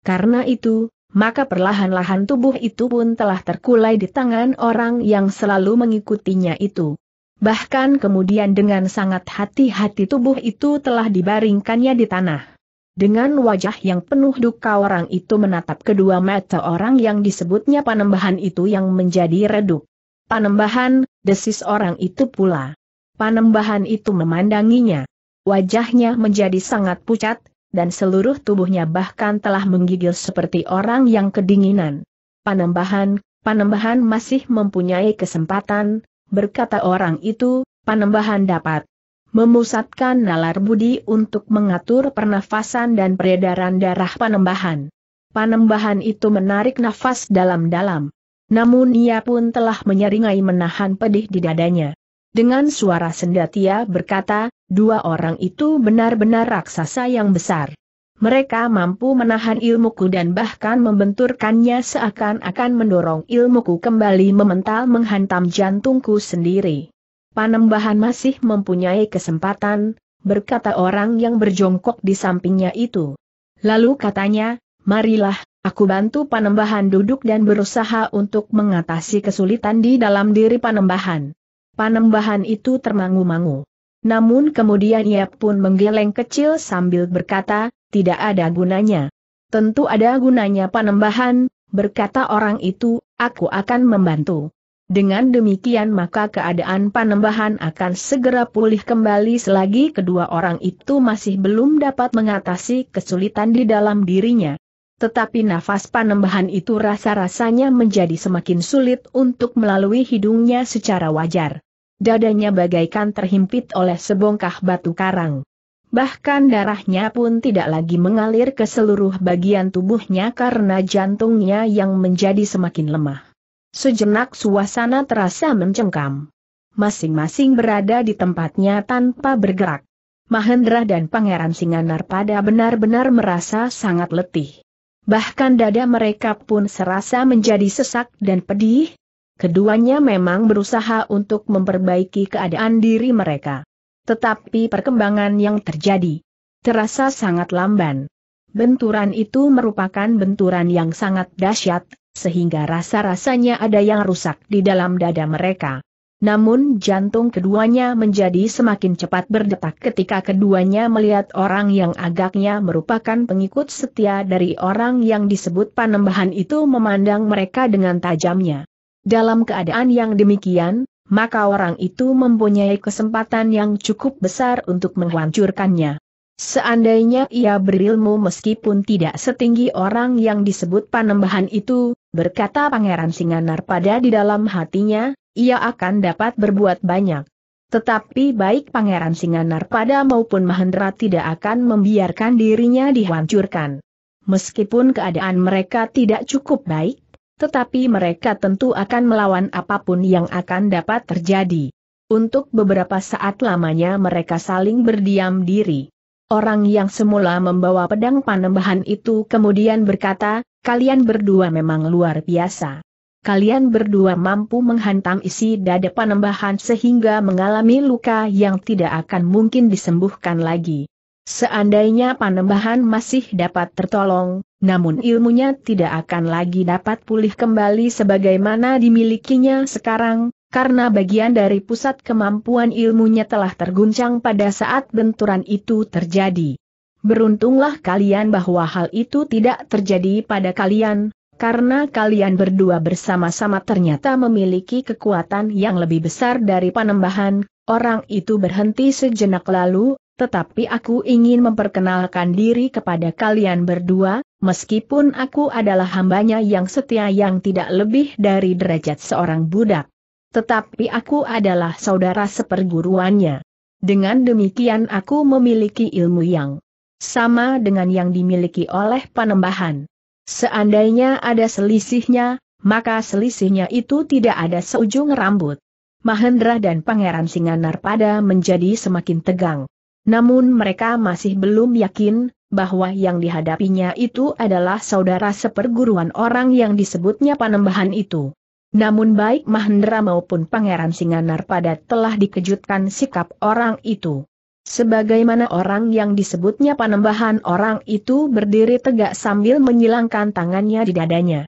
Karena itu, maka perlahan-lahan tubuh itu pun telah terkulai di tangan orang yang selalu mengikutinya itu. Bahkan kemudian dengan sangat hati-hati tubuh itu telah dibaringkannya di tanah. Dengan wajah yang penuh duka orang itu menatap kedua mata orang yang disebutnya panembahan itu yang menjadi redup. Panembahan, desis orang itu pula. Panembahan itu memandanginya. Wajahnya menjadi sangat pucat, dan seluruh tubuhnya bahkan telah menggigil seperti orang yang kedinginan. Panembahan, Panembahan masih mempunyai kesempatan, berkata orang itu, Panembahan dapat memusatkan nalar budi untuk mengatur pernafasan dan peredaran darah Panembahan. Panembahan itu menarik nafas dalam-dalam. Namun ia pun telah menyeringai menahan pedih di dadanya. Dengan suara sendatia berkata, dua orang itu benar-benar raksasa yang besar. Mereka mampu menahan ilmuku dan bahkan membenturkannya seakan-akan mendorong ilmuku kembali memental menghantam jantungku sendiri. Panembahan masih mempunyai kesempatan, berkata orang yang berjongkok di sampingnya itu. Lalu katanya, marilah, aku bantu panembahan duduk dan berusaha untuk mengatasi kesulitan di dalam diri panembahan. Panembahan itu termangu-mangu. Namun kemudian ia pun menggeleng kecil sambil berkata, tidak ada gunanya. Tentu ada gunanya panembahan, berkata orang itu, aku akan membantu. Dengan demikian maka keadaan panembahan akan segera pulih kembali selagi kedua orang itu masih belum dapat mengatasi kesulitan di dalam dirinya. Tetapi nafas panembahan itu rasa-rasanya menjadi semakin sulit untuk melalui hidungnya secara wajar. Dadanya bagaikan terhimpit oleh sebongkah batu karang. Bahkan darahnya pun tidak lagi mengalir ke seluruh bagian tubuhnya karena jantungnya yang menjadi semakin lemah. Sejenak suasana terasa mencengkam. Masing-masing berada di tempatnya tanpa bergerak. Mahendra dan Pangeran Singanar pada benar-benar merasa sangat letih bahkan dada mereka pun serasa menjadi sesak dan pedih. Keduanya memang berusaha untuk memperbaiki keadaan diri mereka. Tetapi perkembangan yang terjadi terasa sangat lamban. Benturan itu merupakan benturan yang sangat dahsyat, sehingga rasa-rasanya ada yang rusak di dalam dada mereka. Namun jantung keduanya menjadi semakin cepat berdetak ketika keduanya melihat orang yang agaknya merupakan pengikut setia dari orang yang disebut panembahan itu memandang mereka dengan tajamnya. Dalam keadaan yang demikian, maka orang itu mempunyai kesempatan yang cukup besar untuk menghancurkannya. Seandainya ia berilmu meskipun tidak setinggi orang yang disebut panembahan itu, berkata Pangeran Singanar pada di dalam hatinya, ia akan dapat berbuat banyak. Tetapi baik Pangeran Singanar pada maupun Mahendra tidak akan membiarkan dirinya dihancurkan. Meskipun keadaan mereka tidak cukup baik, tetapi mereka tentu akan melawan apapun yang akan dapat terjadi. Untuk beberapa saat lamanya mereka saling berdiam diri. Orang yang semula membawa pedang panembahan itu kemudian berkata, kalian berdua memang luar biasa kalian berdua mampu menghantam isi dada panembahan sehingga mengalami luka yang tidak akan mungkin disembuhkan lagi. Seandainya panembahan masih dapat tertolong, namun ilmunya tidak akan lagi dapat pulih kembali sebagaimana dimilikinya sekarang, karena bagian dari pusat kemampuan ilmunya telah terguncang pada saat benturan itu terjadi. Beruntunglah kalian bahwa hal itu tidak terjadi pada kalian, karena kalian berdua bersama-sama ternyata memiliki kekuatan yang lebih besar dari panembahan, orang itu berhenti sejenak lalu, tetapi aku ingin memperkenalkan diri kepada kalian berdua, meskipun aku adalah hambanya yang setia yang tidak lebih dari derajat seorang budak. Tetapi aku adalah saudara seperguruannya. Dengan demikian aku memiliki ilmu yang sama dengan yang dimiliki oleh panembahan. Seandainya ada selisihnya, maka selisihnya itu tidak ada seujung rambut. Mahendra dan Pangeran Singanar pada menjadi semakin tegang. Namun mereka masih belum yakin, bahwa yang dihadapinya itu adalah saudara seperguruan orang yang disebutnya panembahan itu. Namun baik Mahendra maupun Pangeran Singanar pada telah dikejutkan sikap orang itu. Sebagaimana orang yang disebutnya panembahan orang itu berdiri tegak sambil menyilangkan tangannya di dadanya.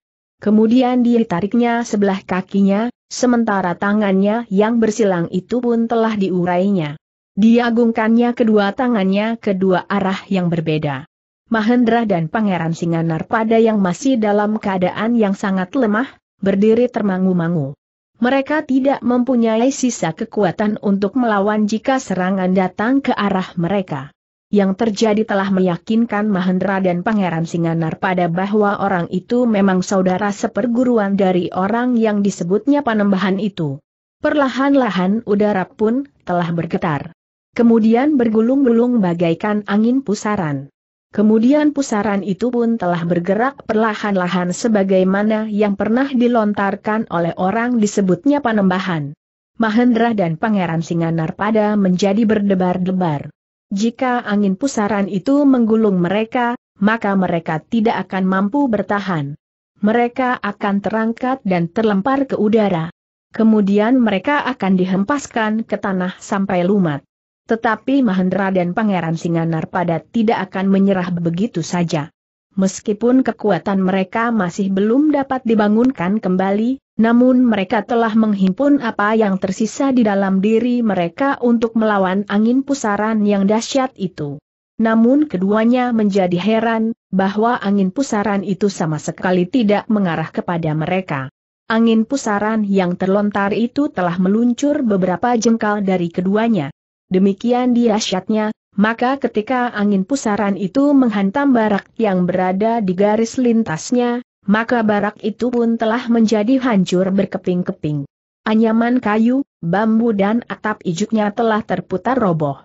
Kemudian ditariknya sebelah kakinya, sementara tangannya yang bersilang itu pun telah diurainya. Diagungkannya kedua tangannya kedua arah yang berbeda. Mahendra dan Pangeran Singanar pada yang masih dalam keadaan yang sangat lemah, berdiri termangu-mangu mereka tidak mempunyai sisa kekuatan untuk melawan jika serangan datang ke arah mereka. Yang terjadi telah meyakinkan Mahendra dan Pangeran Singanar pada bahwa orang itu memang saudara seperguruan dari orang yang disebutnya Panembahan itu. Perlahan-lahan udara pun telah bergetar. Kemudian bergulung-gulung bagaikan angin pusaran. Kemudian pusaran itu pun telah bergerak perlahan-lahan sebagaimana yang pernah dilontarkan oleh orang disebutnya panembahan. Mahendra dan Pangeran Singanar pada menjadi berdebar-debar. Jika angin pusaran itu menggulung mereka, maka mereka tidak akan mampu bertahan. Mereka akan terangkat dan terlempar ke udara. Kemudian mereka akan dihempaskan ke tanah sampai lumat. Tetapi Mahendra dan Pangeran Singanar pada tidak akan menyerah begitu saja. Meskipun kekuatan mereka masih belum dapat dibangunkan kembali, namun mereka telah menghimpun apa yang tersisa di dalam diri mereka untuk melawan angin pusaran yang dahsyat itu. Namun keduanya menjadi heran, bahwa angin pusaran itu sama sekali tidak mengarah kepada mereka. Angin pusaran yang terlontar itu telah meluncur beberapa jengkal dari keduanya. Demikian dirasyatnya, maka ketika angin pusaran itu menghantam barak yang berada di garis lintasnya, maka barak itu pun telah menjadi hancur berkeping-keping. Anyaman kayu, bambu dan atap ijuknya telah terputar roboh.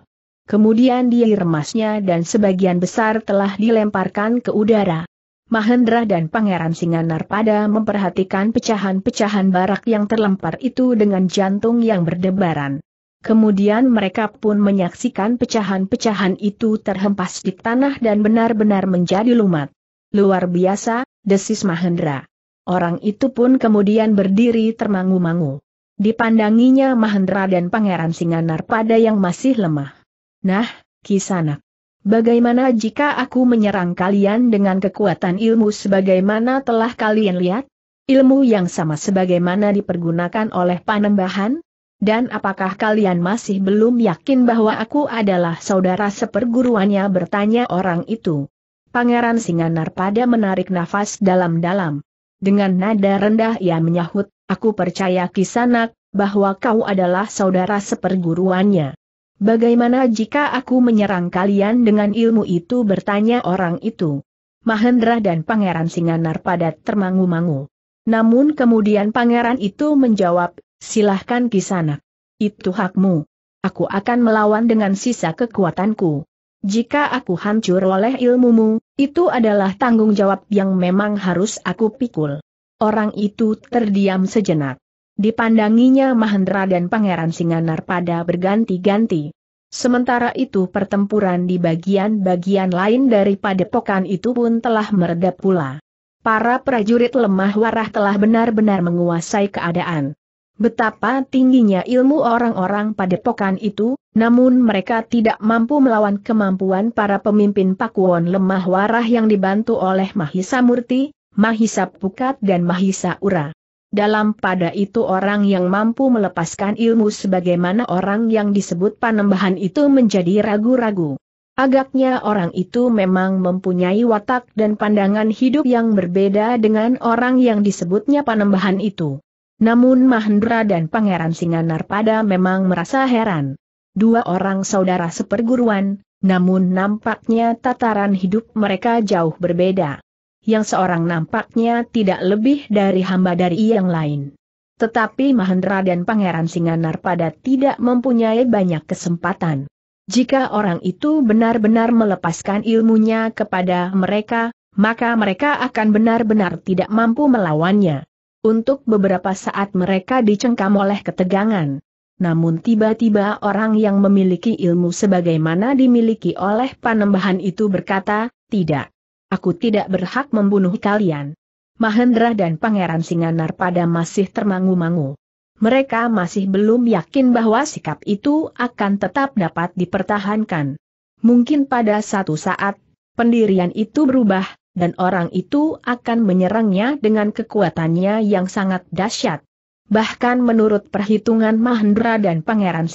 Kemudian diremasnya dan sebagian besar telah dilemparkan ke udara. Mahendra dan Pangeran Singanar pada memperhatikan pecahan-pecahan barak yang terlempar itu dengan jantung yang berdebaran. Kemudian mereka pun menyaksikan pecahan-pecahan itu terhempas di tanah dan benar-benar menjadi lumat. Luar biasa, desis Mahendra. Orang itu pun kemudian berdiri termangu-mangu. Dipandanginya Mahendra dan Pangeran Singanar pada yang masih lemah. Nah, kisanak. Bagaimana jika aku menyerang kalian dengan kekuatan ilmu sebagaimana telah kalian lihat? Ilmu yang sama sebagaimana dipergunakan oleh Panembahan? Dan apakah kalian masih belum yakin bahwa aku adalah saudara seperguruannya bertanya orang itu. Pangeran Singanar pada menarik nafas dalam-dalam. Dengan nada rendah ia menyahut, aku percaya kisanak, bahwa kau adalah saudara seperguruannya. Bagaimana jika aku menyerang kalian dengan ilmu itu bertanya orang itu. Mahendra dan Pangeran Singanar pada termangu-mangu. Namun kemudian pangeran itu menjawab, Silahkan kisanak. Itu hakmu. Aku akan melawan dengan sisa kekuatanku. Jika aku hancur oleh ilmumu, itu adalah tanggung jawab yang memang harus aku pikul. Orang itu terdiam sejenak. Dipandanginya Mahendra dan Pangeran Singanar pada berganti-ganti. Sementara itu pertempuran di bagian-bagian lain dari padepokan itu pun telah meredap pula. Para prajurit lemah warah telah benar-benar menguasai keadaan betapa tingginya ilmu orang-orang padepokan itu, namun mereka tidak mampu melawan kemampuan para pemimpin Pakuwon lemah warah yang dibantu oleh Mahisa Murti, Mahisa Pukat dan Mahisa Ura. Dalam pada itu orang yang mampu melepaskan ilmu sebagaimana orang yang disebut panembahan itu menjadi ragu-ragu. Agaknya orang itu memang mempunyai watak dan pandangan hidup yang berbeda dengan orang yang disebutnya panembahan itu. Namun Mahendra dan Pangeran Singanar pada memang merasa heran. Dua orang saudara seperguruan, namun nampaknya tataran hidup mereka jauh berbeda. Yang seorang nampaknya tidak lebih dari hamba dari yang lain. Tetapi Mahendra dan Pangeran Singanar pada tidak mempunyai banyak kesempatan. Jika orang itu benar-benar melepaskan ilmunya kepada mereka, maka mereka akan benar-benar tidak mampu melawannya. Untuk beberapa saat mereka dicengkam oleh ketegangan. Namun tiba-tiba orang yang memiliki ilmu sebagaimana dimiliki oleh panembahan itu berkata, tidak. Aku tidak berhak membunuh kalian. Mahendra dan Pangeran Singanar pada masih termangu-mangu. Mereka masih belum yakin bahwa sikap itu akan tetap dapat dipertahankan. Mungkin pada satu saat, pendirian itu berubah, dan orang itu akan menyerangnya dengan kekuatannya yang sangat dahsyat. Bahkan menurut perhitungan Mahendra dan Pangeran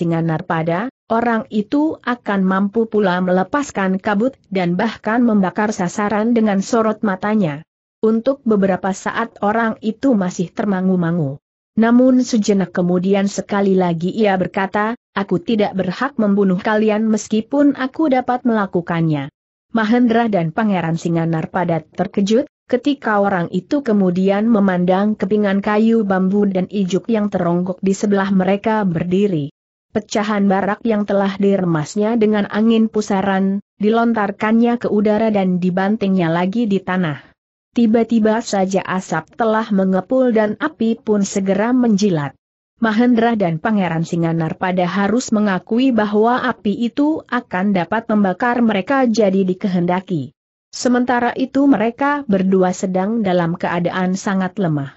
pada, orang itu akan mampu pula melepaskan kabut dan bahkan membakar sasaran dengan sorot matanya. Untuk beberapa saat orang itu masih termangu-mangu. Namun sejenak kemudian sekali lagi ia berkata, aku tidak berhak membunuh kalian meskipun aku dapat melakukannya. Mahendra dan Pangeran Singanar Padat terkejut, ketika orang itu kemudian memandang kepingan kayu bambu dan ijuk yang teronggok di sebelah mereka berdiri. Pecahan barak yang telah diremasnya dengan angin pusaran, dilontarkannya ke udara dan dibantingnya lagi di tanah. Tiba-tiba saja asap telah mengepul dan api pun segera menjilat. Mahendra dan Pangeran Singanar pada harus mengakui bahwa api itu akan dapat membakar mereka jadi dikehendaki. Sementara itu mereka berdua sedang dalam keadaan sangat lemah.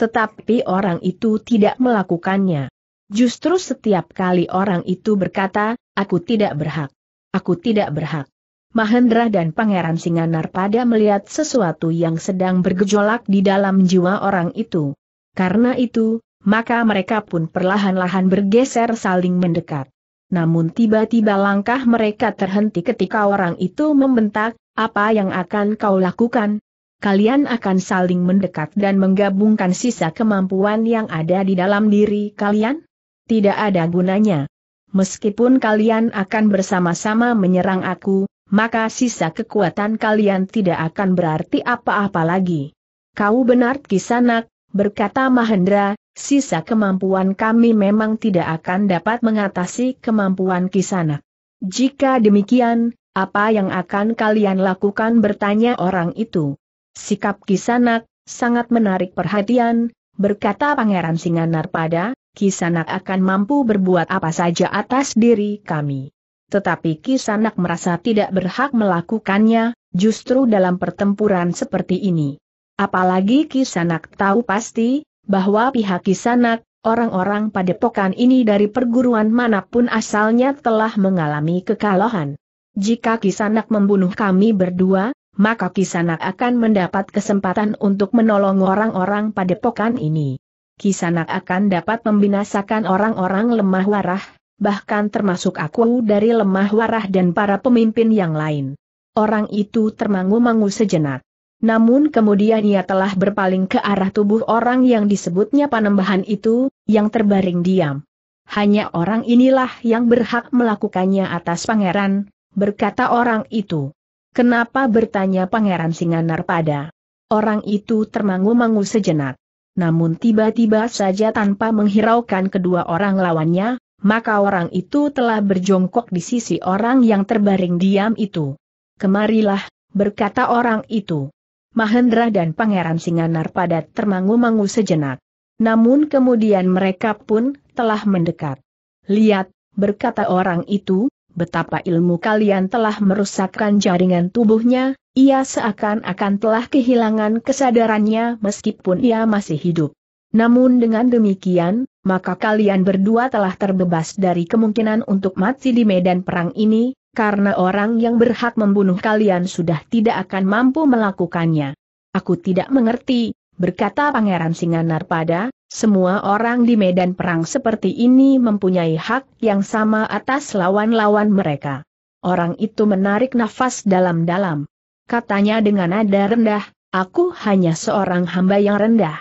Tetapi orang itu tidak melakukannya. Justru setiap kali orang itu berkata, aku tidak berhak. Aku tidak berhak. Mahendra dan Pangeran Singanar pada melihat sesuatu yang sedang bergejolak di dalam jiwa orang itu. Karena itu, maka mereka pun perlahan-lahan bergeser saling mendekat. Namun tiba-tiba langkah mereka terhenti ketika orang itu membentak, apa yang akan kau lakukan? Kalian akan saling mendekat dan menggabungkan sisa kemampuan yang ada di dalam diri kalian? Tidak ada gunanya. Meskipun kalian akan bersama-sama menyerang aku, maka sisa kekuatan kalian tidak akan berarti apa-apa lagi. Kau benar kisanak, berkata Mahendra, sisa kemampuan kami memang tidak akan dapat mengatasi kemampuan kisanak. Jika demikian, apa yang akan kalian lakukan bertanya orang itu. Sikap kisanak, sangat menarik perhatian, berkata Pangeran Singanar pada, kisanak akan mampu berbuat apa saja atas diri kami. Tetapi kisanak merasa tidak berhak melakukannya, justru dalam pertempuran seperti ini. Apalagi Kisanak tahu pasti, bahwa pihak Kisanak, orang-orang padepokan ini dari perguruan manapun asalnya telah mengalami kekalahan. Jika Kisanak membunuh kami berdua, maka Kisanak akan mendapat kesempatan untuk menolong orang-orang padepokan ini. Kisanak akan dapat membinasakan orang-orang lemah warah, bahkan termasuk aku dari lemah warah dan para pemimpin yang lain. Orang itu termangu-mangu sejenak. Namun kemudian ia telah berpaling ke arah tubuh orang yang disebutnya panembahan itu, yang terbaring diam. Hanya orang inilah yang berhak melakukannya atas pangeran, berkata orang itu. Kenapa bertanya pangeran Singanar pada? Orang itu termangu-mangu sejenak. Namun tiba-tiba saja tanpa menghiraukan kedua orang lawannya, maka orang itu telah berjongkok di sisi orang yang terbaring diam itu. Kemarilah, berkata orang itu. Mahendra dan Pangeran Singanar padat termangu-mangu sejenak. Namun kemudian mereka pun telah mendekat. Lihat, berkata orang itu, betapa ilmu kalian telah merusakkan jaringan tubuhnya, ia seakan-akan telah kehilangan kesadarannya meskipun ia masih hidup. Namun dengan demikian, maka kalian berdua telah terbebas dari kemungkinan untuk mati di medan perang ini, karena orang yang berhak membunuh kalian sudah tidak akan mampu melakukannya. Aku tidak mengerti, berkata Pangeran Singanar pada, semua orang di medan perang seperti ini mempunyai hak yang sama atas lawan-lawan mereka. Orang itu menarik nafas dalam-dalam. Katanya dengan nada rendah, aku hanya seorang hamba yang rendah.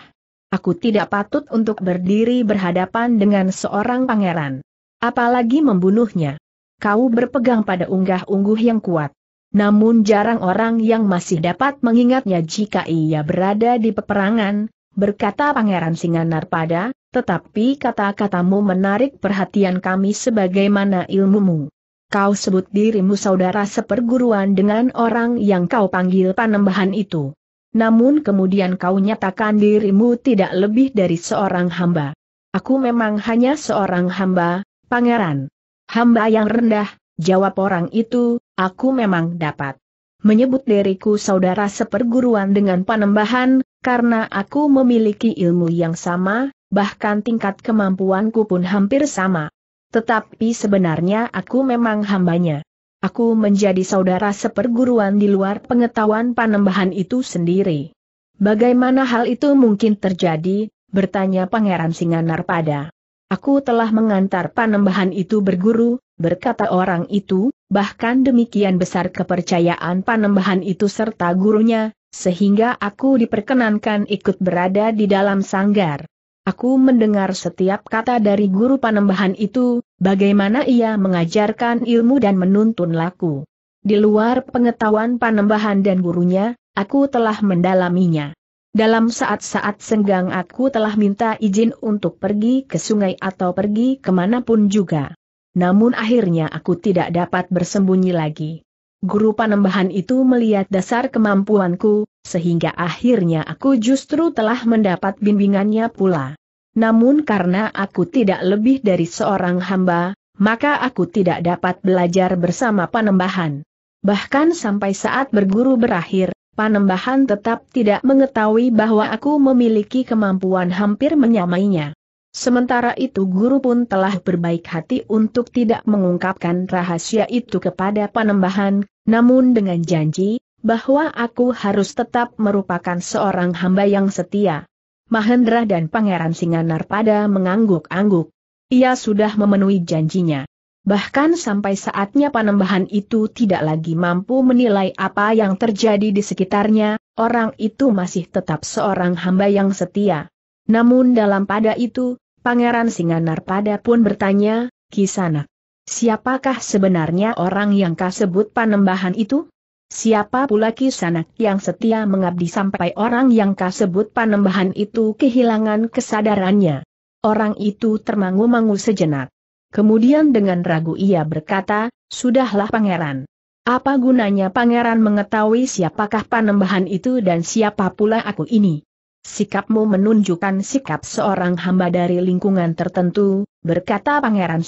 Aku tidak patut untuk berdiri berhadapan dengan seorang pangeran. Apalagi membunuhnya kau berpegang pada unggah-ungguh yang kuat. Namun jarang orang yang masih dapat mengingatnya jika ia berada di peperangan, berkata Pangeran pada. tetapi kata-katamu menarik perhatian kami sebagaimana ilmumu. Kau sebut dirimu saudara seperguruan dengan orang yang kau panggil panembahan itu. Namun kemudian kau nyatakan dirimu tidak lebih dari seorang hamba. Aku memang hanya seorang hamba, pangeran. Hamba yang rendah, jawab orang itu, aku memang dapat menyebut diriku saudara seperguruan dengan panembahan, karena aku memiliki ilmu yang sama, bahkan tingkat kemampuanku pun hampir sama. Tetapi sebenarnya aku memang hambanya. Aku menjadi saudara seperguruan di luar pengetahuan panembahan itu sendiri. Bagaimana hal itu mungkin terjadi, bertanya Pangeran Singanar pada Aku telah mengantar panembahan itu berguru, berkata orang itu, bahkan demikian besar kepercayaan panembahan itu serta gurunya, sehingga aku diperkenankan ikut berada di dalam sanggar. Aku mendengar setiap kata dari guru panembahan itu, bagaimana ia mengajarkan ilmu dan menuntun laku. Di luar pengetahuan panembahan dan gurunya, aku telah mendalaminya. Dalam saat-saat senggang aku telah minta izin untuk pergi ke sungai atau pergi kemanapun juga. Namun akhirnya aku tidak dapat bersembunyi lagi. Guru panembahan itu melihat dasar kemampuanku, sehingga akhirnya aku justru telah mendapat bimbingannya pula. Namun karena aku tidak lebih dari seorang hamba, maka aku tidak dapat belajar bersama panembahan. Bahkan sampai saat berguru berakhir, Panembahan tetap tidak mengetahui bahwa aku memiliki kemampuan hampir menyamainya. Sementara itu guru pun telah berbaik hati untuk tidak mengungkapkan rahasia itu kepada Panembahan, namun dengan janji, bahwa aku harus tetap merupakan seorang hamba yang setia. Mahendra dan Pangeran Singanar pada mengangguk-angguk. Ia sudah memenuhi janjinya. Bahkan sampai saatnya panembahan itu tidak lagi mampu menilai apa yang terjadi di sekitarnya, orang itu masih tetap seorang hamba yang setia. Namun dalam pada itu, Pangeran Singanar pada pun bertanya, Kisana, siapakah sebenarnya orang yang kau sebut panembahan itu? Siapa pula Kisanak yang setia mengabdi sampai orang yang kau sebut panembahan itu kehilangan kesadarannya? Orang itu termangu-mangu sejenak. Kemudian dengan ragu ia berkata, Sudahlah pangeran. Apa gunanya pangeran mengetahui siapakah panembahan itu dan siapa pula aku ini? Sikapmu menunjukkan sikap seorang hamba dari lingkungan tertentu, berkata Pangeran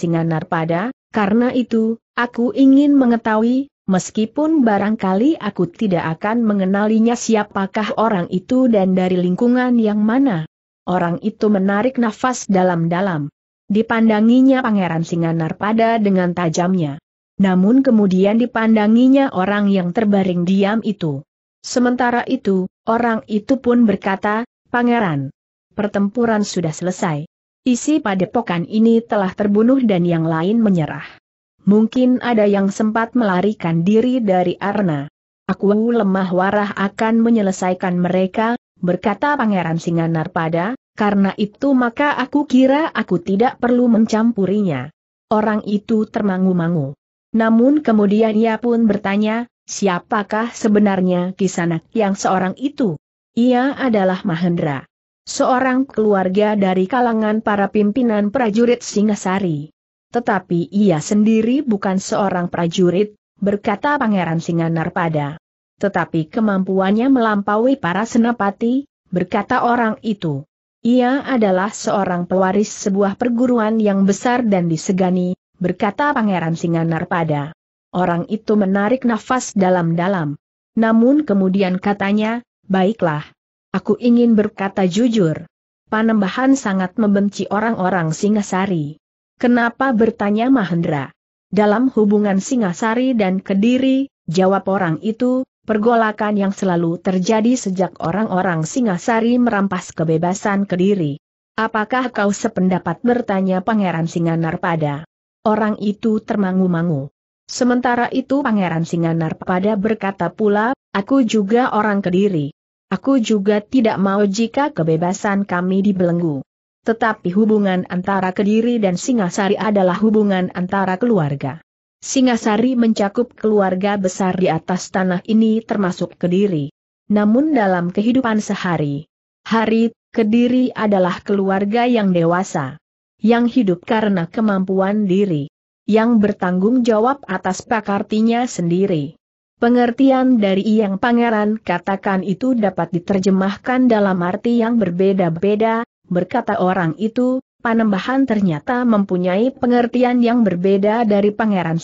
pada. karena itu, aku ingin mengetahui, meskipun barangkali aku tidak akan mengenalinya siapakah orang itu dan dari lingkungan yang mana. Orang itu menarik nafas dalam-dalam. Dipandanginya Pangeran pada dengan tajamnya. Namun kemudian dipandanginya orang yang terbaring diam itu. Sementara itu, orang itu pun berkata, Pangeran, pertempuran sudah selesai. Isi padepokan ini telah terbunuh dan yang lain menyerah. Mungkin ada yang sempat melarikan diri dari Arna. Aku lemah warah akan menyelesaikan mereka, berkata Pangeran pada. Karena itu maka aku kira aku tidak perlu mencampurinya. Orang itu termangu-mangu. Namun kemudian ia pun bertanya, siapakah sebenarnya kisanak yang seorang itu? Ia adalah Mahendra. Seorang keluarga dari kalangan para pimpinan prajurit Singasari. Tetapi ia sendiri bukan seorang prajurit, berkata Pangeran Singanar pada. Tetapi kemampuannya melampaui para senapati, berkata orang itu. Ia adalah seorang pewaris sebuah perguruan yang besar dan disegani, berkata Pangeran Singanar pada. Orang itu menarik nafas dalam-dalam. Namun kemudian katanya, baiklah. Aku ingin berkata jujur. Panembahan sangat membenci orang-orang Singasari. Kenapa bertanya Mahendra? Dalam hubungan Singasari dan Kediri, jawab orang itu, pergolakan yang selalu terjadi sejak orang-orang Singasari merampas kebebasan Kediri. Apakah kau sependapat bertanya Pangeran Singanar pada? Orang itu termangu-mangu. Sementara itu Pangeran Singanar pada berkata pula, aku juga orang Kediri. Aku juga tidak mau jika kebebasan kami dibelenggu. Tetapi hubungan antara Kediri dan Singasari adalah hubungan antara keluarga. Singasari mencakup keluarga besar di atas tanah ini termasuk Kediri. Namun dalam kehidupan sehari-hari, Kediri adalah keluarga yang dewasa, yang hidup karena kemampuan diri, yang bertanggung jawab atas pakartinya sendiri. Pengertian dari yang pangeran katakan itu dapat diterjemahkan dalam arti yang berbeda-beda, berkata orang itu, Panembahan ternyata mempunyai pengertian yang berbeda dari Pangeran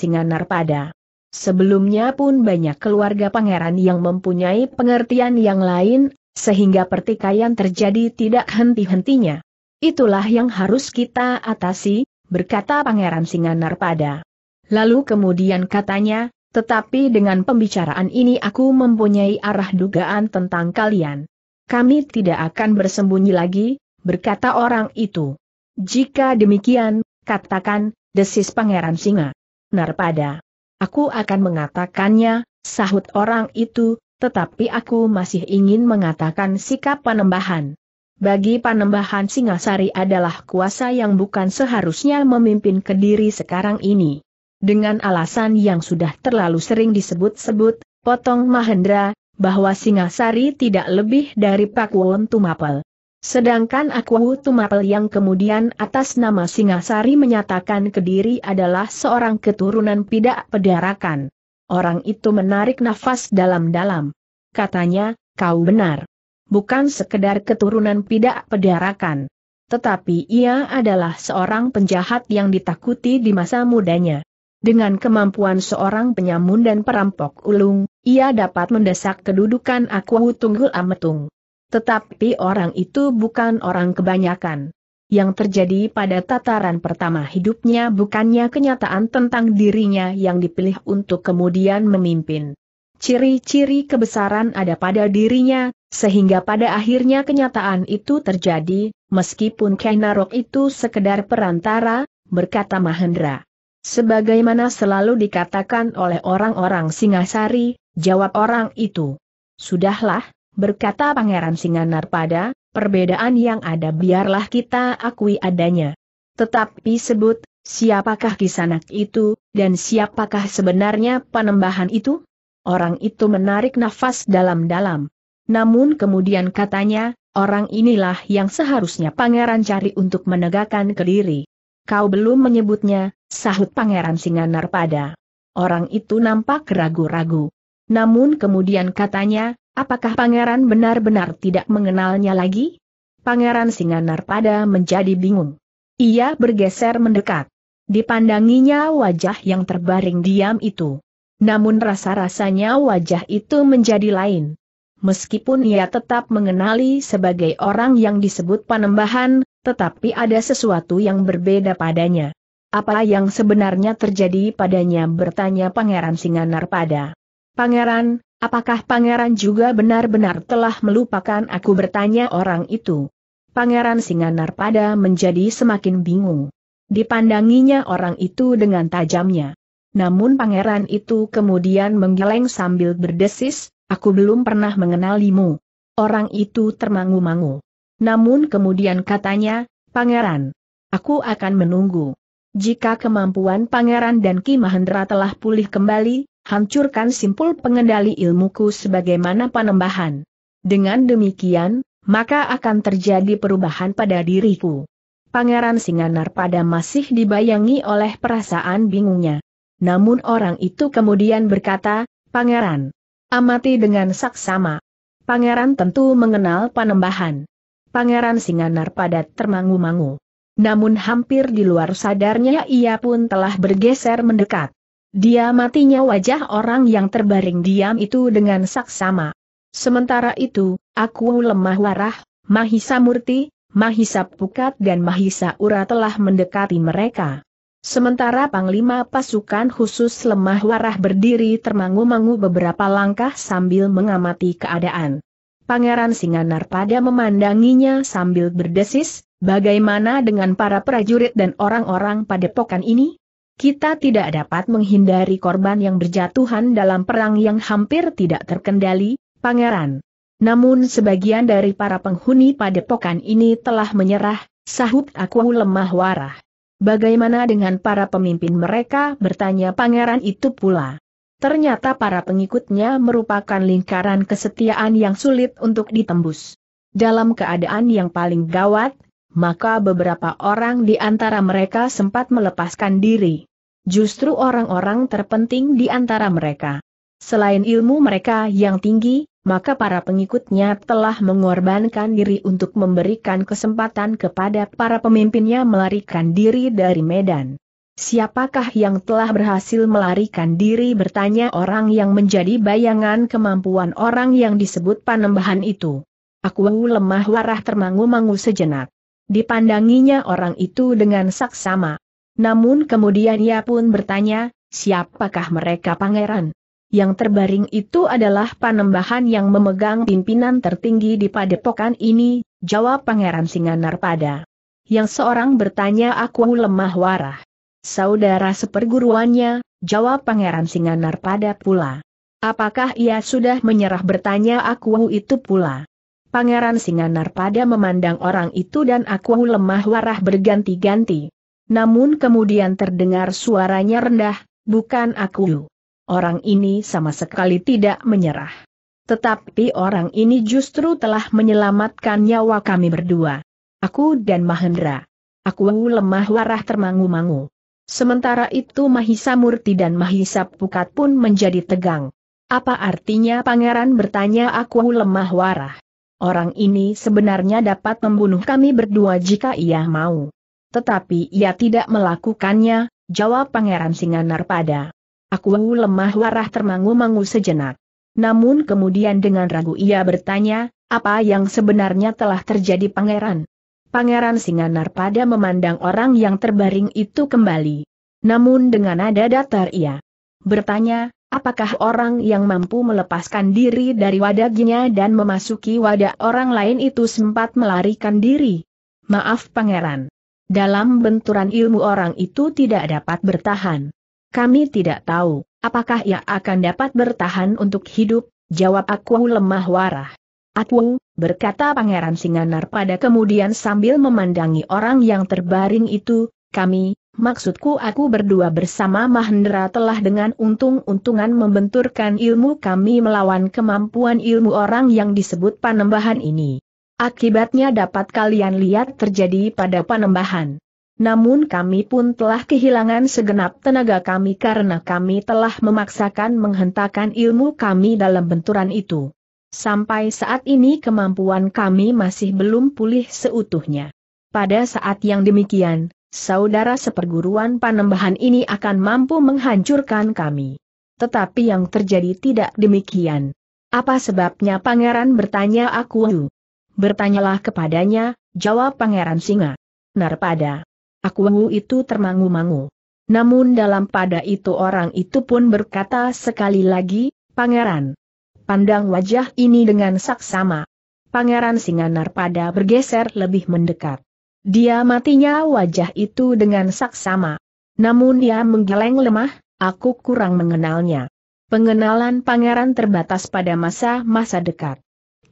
pada Sebelumnya pun banyak keluarga pangeran yang mempunyai pengertian yang lain, sehingga pertikaian terjadi tidak henti-hentinya. Itulah yang harus kita atasi, berkata Pangeran pada. Lalu kemudian katanya, tetapi dengan pembicaraan ini aku mempunyai arah dugaan tentang kalian. Kami tidak akan bersembunyi lagi, berkata orang itu. Jika demikian, katakan, desis Pangeran Singa. Narpada. Aku akan mengatakannya, sahut orang itu, tetapi aku masih ingin mengatakan sikap panembahan. Bagi panembahan Singasari adalah kuasa yang bukan seharusnya memimpin Kediri sekarang ini. Dengan alasan yang sudah terlalu sering disebut-sebut, potong Mahendra, bahwa Singasari tidak lebih dari Pakwon Tumapel. Sedangkan Akwawu Tumapel yang kemudian atas nama Singasari menyatakan Kediri adalah seorang keturunan pidak pedarakan. Orang itu menarik nafas dalam-dalam. Katanya, kau benar. Bukan sekedar keturunan pidak pedarakan. Tetapi ia adalah seorang penjahat yang ditakuti di masa mudanya. Dengan kemampuan seorang penyamun dan perampok ulung, ia dapat mendesak kedudukan aku Tunggul Ametung. Tetapi orang itu bukan orang kebanyakan. Yang terjadi pada tataran pertama hidupnya bukannya kenyataan tentang dirinya yang dipilih untuk kemudian memimpin. Ciri-ciri kebesaran ada pada dirinya, sehingga pada akhirnya kenyataan itu terjadi, meskipun kainarok itu sekedar perantara, berkata Mahendra. Sebagaimana selalu dikatakan oleh orang-orang Singasari, jawab orang itu. Sudahlah, berkata Pangeran Singanar pada perbedaan yang ada biarlah kita akui adanya. Tetapi sebut, siapakah kisanak itu, dan siapakah sebenarnya penembahan itu? Orang itu menarik nafas dalam-dalam. Namun kemudian katanya, orang inilah yang seharusnya pangeran cari untuk menegakkan kediri. Kau belum menyebutnya, sahut pangeran Singanar pada Orang itu nampak ragu-ragu. Namun kemudian katanya, Apakah pangeran benar-benar tidak mengenalnya lagi? Pangeran Singanar pada menjadi bingung. Ia bergeser mendekat. Dipandanginya wajah yang terbaring diam itu. Namun rasa-rasanya wajah itu menjadi lain. Meskipun ia tetap mengenali sebagai orang yang disebut panembahan, tetapi ada sesuatu yang berbeda padanya. Apa yang sebenarnya terjadi padanya bertanya Pangeran Singanar pada. Pangeran, Apakah pangeran juga benar-benar telah melupakan aku bertanya orang itu? Pangeran Singanar pada menjadi semakin bingung. Dipandanginya orang itu dengan tajamnya. Namun pangeran itu kemudian menggeleng sambil berdesis, aku belum pernah mengenalimu. Orang itu termangu-mangu. Namun kemudian katanya, pangeran, aku akan menunggu. Jika kemampuan pangeran dan Ki Mahendra telah pulih kembali, hancurkan simpul pengendali ilmuku sebagaimana panembahan. Dengan demikian, maka akan terjadi perubahan pada diriku. Pangeran Singanar pada masih dibayangi oleh perasaan bingungnya. Namun orang itu kemudian berkata, Pangeran, amati dengan saksama. Pangeran tentu mengenal panembahan. Pangeran Singanar pada termangu-mangu. Namun hampir di luar sadarnya ia pun telah bergeser mendekat. Dia matinya wajah orang yang terbaring diam itu dengan saksama. Sementara itu, aku lemah warah, Mahisa Murti, Mahisa Pukat dan Mahisa Ura telah mendekati mereka. Sementara Panglima Pasukan Khusus Lemah Warah berdiri termangu-mangu beberapa langkah sambil mengamati keadaan. Pangeran Singanar pada memandanginya sambil berdesis, bagaimana dengan para prajurit dan orang-orang pada pokan ini? Kita tidak dapat menghindari korban yang berjatuhan dalam perang yang hampir tidak terkendali, pangeran. Namun sebagian dari para penghuni padepokan ini telah menyerah, sahut aku lemah warah. Bagaimana dengan para pemimpin mereka bertanya pangeran itu pula. Ternyata para pengikutnya merupakan lingkaran kesetiaan yang sulit untuk ditembus. Dalam keadaan yang paling gawat, maka beberapa orang di antara mereka sempat melepaskan diri. Justru orang-orang terpenting di antara mereka. Selain ilmu mereka yang tinggi, maka para pengikutnya telah mengorbankan diri untuk memberikan kesempatan kepada para pemimpinnya melarikan diri dari medan. Siapakah yang telah berhasil melarikan diri bertanya orang yang menjadi bayangan kemampuan orang yang disebut panembahan itu. Aku lemah warah termangu-mangu sejenak. Dipandanginya orang itu dengan saksama. Namun kemudian ia pun bertanya, siapakah mereka pangeran? Yang terbaring itu adalah panembahan yang memegang pimpinan tertinggi di padepokan ini, jawab pangeran Singanarpada. Yang seorang bertanya aku lemah warah. Saudara seperguruannya, jawab pangeran Singanarpada pula. Apakah ia sudah menyerah bertanya aku itu pula? Pangeran Singanar pada memandang orang itu dan aku lemah warah berganti-ganti. Namun kemudian terdengar suaranya rendah, bukan aku. Orang ini sama sekali tidak menyerah. Tetapi orang ini justru telah menyelamatkan nyawa kami berdua. Aku dan Mahendra. Aku lemah warah termangu-mangu. Sementara itu Mahisa Murti dan Mahisa Pukat pun menjadi tegang. Apa artinya pangeran bertanya aku lemah warah? Orang ini sebenarnya dapat membunuh kami berdua jika ia mau. Tetapi ia tidak melakukannya, jawab Pangeran pada. Aku lemah warah termangu-mangu sejenak. Namun kemudian dengan ragu ia bertanya, apa yang sebenarnya telah terjadi Pangeran? Pangeran pada memandang orang yang terbaring itu kembali. Namun dengan nada datar ia bertanya, Apakah orang yang mampu melepaskan diri dari wadagnya dan memasuki wadah orang lain itu sempat melarikan diri? Maaf pangeran. Dalam benturan ilmu orang itu tidak dapat bertahan. Kami tidak tahu, apakah ia akan dapat bertahan untuk hidup, jawab aku lemah warah. Aku, berkata Pangeran Singanar pada kemudian sambil memandangi orang yang terbaring itu, kami, Maksudku aku berdua bersama Mahendra telah dengan untung-untungan membenturkan ilmu kami melawan kemampuan ilmu orang yang disebut panembahan ini. Akibatnya dapat kalian lihat terjadi pada panembahan. Namun kami pun telah kehilangan segenap tenaga kami karena kami telah memaksakan menghentakkan ilmu kami dalam benturan itu. Sampai saat ini kemampuan kami masih belum pulih seutuhnya. Pada saat yang demikian, saudara seperguruan panembahan ini akan mampu menghancurkan kami. Tetapi yang terjadi tidak demikian. Apa sebabnya pangeran bertanya aku? Bertanyalah kepadanya, jawab pangeran singa. Narpada. Aku itu termangu-mangu. Namun dalam pada itu orang itu pun berkata sekali lagi, pangeran. Pandang wajah ini dengan saksama. Pangeran singa Narpada bergeser lebih mendekat. Dia matinya wajah itu dengan saksama. Namun ia menggeleng lemah, aku kurang mengenalnya. Pengenalan pangeran terbatas pada masa-masa dekat.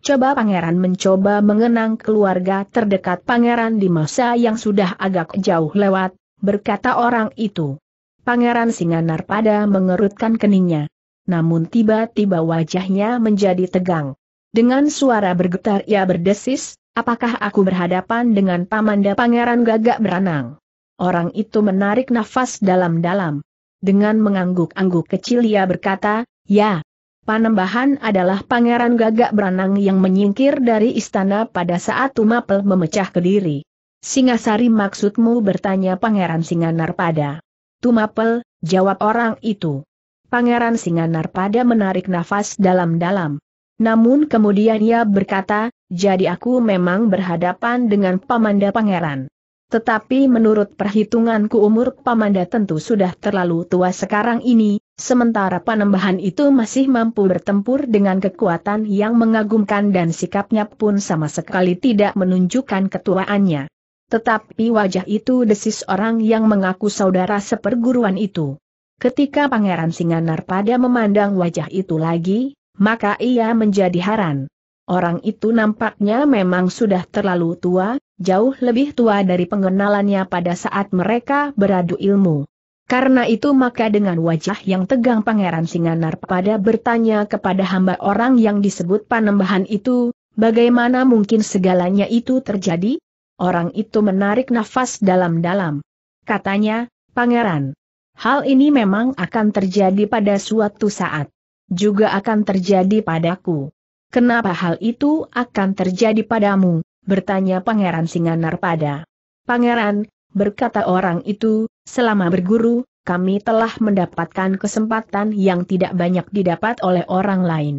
Coba pangeran mencoba mengenang keluarga terdekat pangeran di masa yang sudah agak jauh lewat, berkata orang itu. Pangeran Singanar pada mengerutkan keningnya. Namun tiba-tiba wajahnya menjadi tegang. Dengan suara bergetar ia berdesis, Apakah aku berhadapan dengan pamanda pangeran gagak beranang? Orang itu menarik nafas dalam-dalam. Dengan mengangguk-angguk kecil ia berkata, ya. Panembahan adalah pangeran gagak beranang yang menyingkir dari istana pada saat Tumapel memecah kediri. Singasari maksudmu bertanya pangeran Singanar pada. Tumapel, jawab orang itu. Pangeran Singanar pada menarik nafas dalam-dalam. Namun kemudian ia berkata, jadi aku memang berhadapan dengan Pamanda Pangeran. Tetapi menurut perhitunganku umur Pamanda tentu sudah terlalu tua sekarang ini, sementara panembahan itu masih mampu bertempur dengan kekuatan yang mengagumkan dan sikapnya pun sama sekali tidak menunjukkan ketuaannya. Tetapi wajah itu desis orang yang mengaku saudara seperguruan itu. Ketika Pangeran Singanar pada memandang wajah itu lagi, maka ia menjadi haran. Orang itu nampaknya memang sudah terlalu tua, jauh lebih tua dari pengenalannya pada saat mereka beradu ilmu. Karena itu maka dengan wajah yang tegang Pangeran Singanar pada bertanya kepada hamba orang yang disebut panembahan itu, bagaimana mungkin segalanya itu terjadi? Orang itu menarik nafas dalam-dalam. Katanya, Pangeran, hal ini memang akan terjadi pada suatu saat juga akan terjadi padaku. Kenapa hal itu akan terjadi padamu? bertanya Pangeran Singanar pada. Pangeran, berkata orang itu, selama berguru, kami telah mendapatkan kesempatan yang tidak banyak didapat oleh orang lain.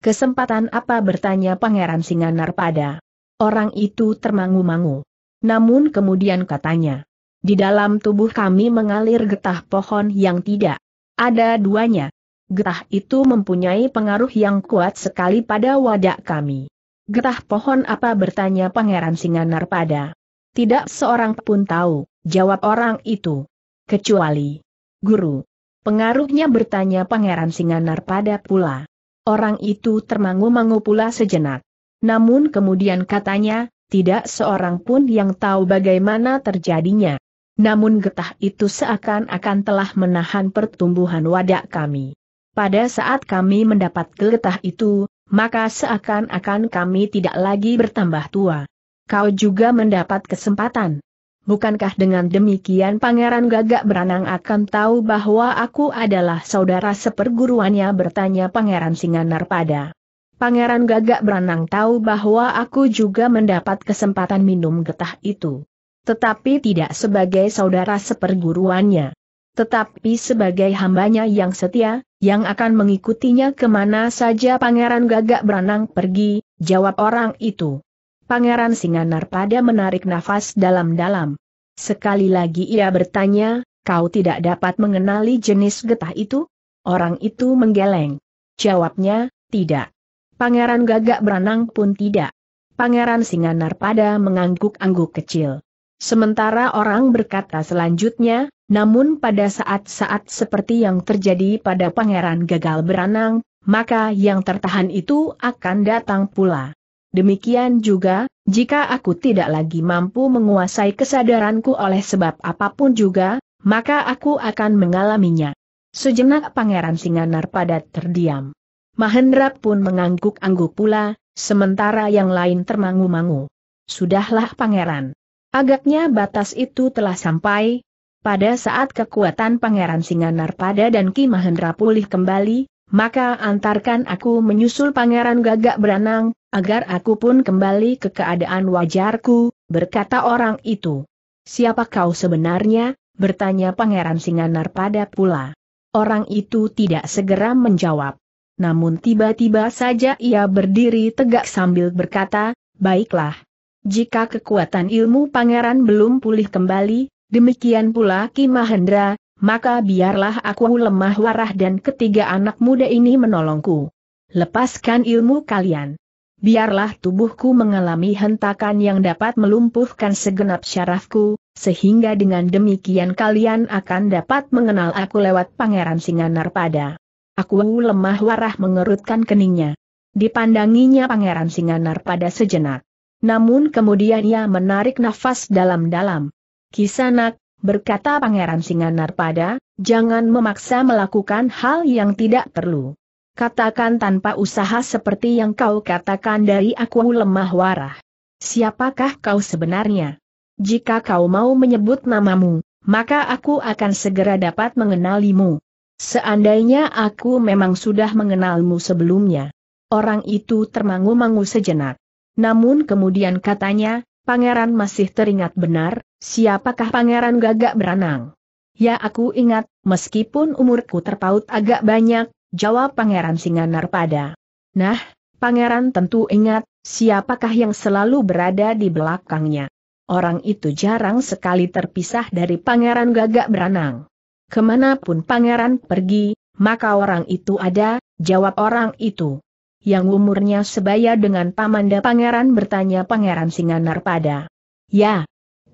Kesempatan apa bertanya Pangeran Singanar pada. Orang itu termangu-mangu. Namun kemudian katanya, di dalam tubuh kami mengalir getah pohon yang tidak ada duanya, Getah itu mempunyai pengaruh yang kuat sekali pada wadah kami. Getah pohon apa bertanya Pangeran Singanar pada. Tidak seorang pun tahu, jawab orang itu. Kecuali guru. Pengaruhnya bertanya Pangeran Singanar pada pula. Orang itu termangu-mangu pula sejenak. Namun kemudian katanya, tidak seorang pun yang tahu bagaimana terjadinya. Namun getah itu seakan-akan telah menahan pertumbuhan wadah kami. Pada saat kami mendapat getah itu, maka seakan-akan kami tidak lagi bertambah tua. Kau juga mendapat kesempatan. Bukankah dengan demikian pangeran gagak beranang akan tahu bahwa aku adalah saudara seperguruannya bertanya pangeran Singanar pada. Pangeran gagak beranang tahu bahwa aku juga mendapat kesempatan minum getah itu. Tetapi tidak sebagai saudara seperguruannya. Tetapi sebagai hambanya yang setia, yang akan mengikutinya kemana saja pangeran gagak beranang pergi, jawab orang itu. Pangeran Singanar pada menarik nafas dalam-dalam. Sekali lagi ia bertanya, kau tidak dapat mengenali jenis getah itu? Orang itu menggeleng. Jawabnya, tidak. Pangeran gagak beranang pun tidak. Pangeran Singanar pada mengangguk-angguk kecil. Sementara orang berkata selanjutnya, namun pada saat-saat seperti yang terjadi pada pangeran gagal beranang, maka yang tertahan itu akan datang pula. Demikian juga, jika aku tidak lagi mampu menguasai kesadaranku oleh sebab apapun juga, maka aku akan mengalaminya. Sejenak Pangeran Singanar padat terdiam. Mahendra pun mengangguk-angguk pula, sementara yang lain termangu-mangu. Sudahlah Pangeran. Agaknya batas itu telah sampai, pada saat kekuatan Pangeran pada dan Ki Mahendra pulih kembali, maka antarkan aku menyusul Pangeran Gagak Beranang, agar aku pun kembali ke keadaan wajarku, berkata orang itu. Siapa kau sebenarnya? bertanya Pangeran pada pula. Orang itu tidak segera menjawab. Namun tiba-tiba saja ia berdiri tegak sambil berkata, Baiklah. Jika kekuatan ilmu pangeran belum pulih kembali, Demikian pula Ki Mahendra, maka biarlah aku lemah warah dan ketiga anak muda ini menolongku. Lepaskan ilmu kalian. Biarlah tubuhku mengalami hentakan yang dapat melumpuhkan segenap syarafku, sehingga dengan demikian kalian akan dapat mengenal aku lewat Pangeran Singanar pada Aku lemah warah mengerutkan keningnya. Dipandanginya Pangeran Singanar pada sejenak. Namun kemudian ia menarik nafas dalam-dalam. Kisanak, berkata Pangeran Singanar pada, jangan memaksa melakukan hal yang tidak perlu. Katakan tanpa usaha seperti yang kau katakan dari aku lemah warah. Siapakah kau sebenarnya? Jika kau mau menyebut namamu, maka aku akan segera dapat mengenalimu. Seandainya aku memang sudah mengenalmu sebelumnya. Orang itu termangu-mangu sejenak. Namun kemudian katanya, pangeran masih teringat benar, Siapakah pangeran gagak beranang? Ya aku ingat, meskipun umurku terpaut agak banyak, jawab pangeran Singanar pada. Nah, pangeran tentu ingat, siapakah yang selalu berada di belakangnya. Orang itu jarang sekali terpisah dari pangeran gagak beranang. Kemanapun pangeran pergi, maka orang itu ada, jawab orang itu. Yang umurnya sebaya dengan Pamanda Pangeran bertanya Pangeran Singanar pada. Ya,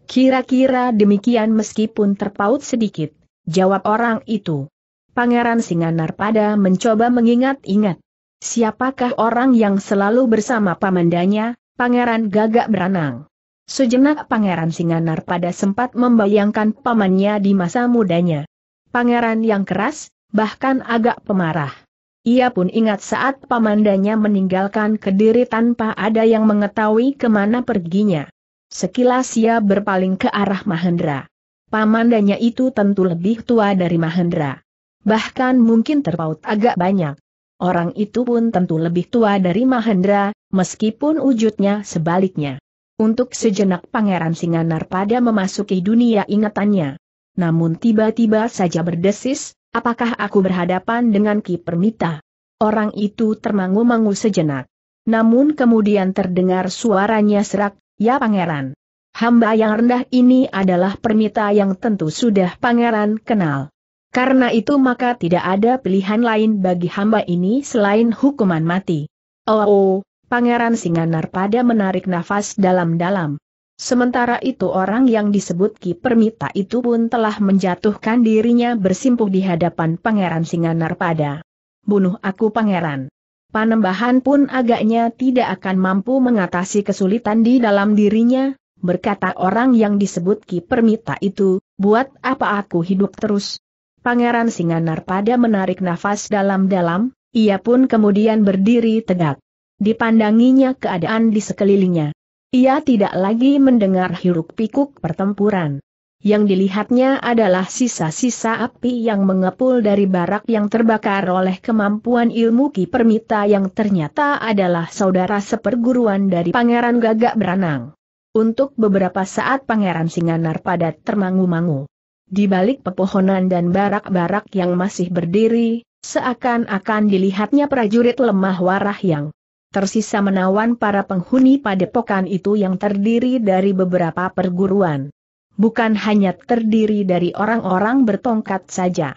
Kira-kira demikian meskipun terpaut sedikit, jawab orang itu. Pangeran Singanar pada mencoba mengingat-ingat. Siapakah orang yang selalu bersama pamandanya, Pangeran Gagak Beranang? Sejenak Pangeran Singanar pada sempat membayangkan pamannya di masa mudanya. Pangeran yang keras, bahkan agak pemarah. Ia pun ingat saat pamandanya meninggalkan kediri tanpa ada yang mengetahui kemana perginya. Sekilas ia berpaling ke arah Mahendra. Pamandanya itu tentu lebih tua dari Mahendra. Bahkan mungkin terpaut agak banyak. Orang itu pun tentu lebih tua dari Mahendra, meskipun wujudnya sebaliknya. Untuk sejenak Pangeran Singanar pada memasuki dunia ingatannya. Namun tiba-tiba saja berdesis, apakah aku berhadapan dengan Ki Permita? Orang itu termangu-mangu sejenak. Namun kemudian terdengar suaranya serak, Ya pangeran. Hamba yang rendah ini adalah permita yang tentu sudah pangeran kenal. Karena itu maka tidak ada pilihan lain bagi hamba ini selain hukuman mati. Oh, oh Pangeran Singanar pada menarik nafas dalam-dalam. Sementara itu orang yang disebut Ki Permita itu pun telah menjatuhkan dirinya bersimpuh di hadapan Pangeran Singanar pada. Bunuh aku Pangeran. Panembahan pun agaknya tidak akan mampu mengatasi kesulitan di dalam dirinya, berkata orang yang disebut Ki Permita itu, buat apa aku hidup terus? Pangeran Singanar pada menarik nafas dalam-dalam, ia pun kemudian berdiri tegak. Dipandanginya keadaan di sekelilingnya. Ia tidak lagi mendengar hiruk pikuk pertempuran. Yang dilihatnya adalah sisa-sisa api yang mengepul dari barak yang terbakar oleh kemampuan ilmu Ki Permita yang ternyata adalah saudara seperguruan dari Pangeran Gagak Beranang. Untuk beberapa saat Pangeran Singanar Padat termangu-mangu. Di balik pepohonan dan barak-barak yang masih berdiri, seakan-akan dilihatnya prajurit lemah warah yang tersisa menawan para penghuni padepokan itu yang terdiri dari beberapa perguruan bukan hanya terdiri dari orang-orang bertongkat saja.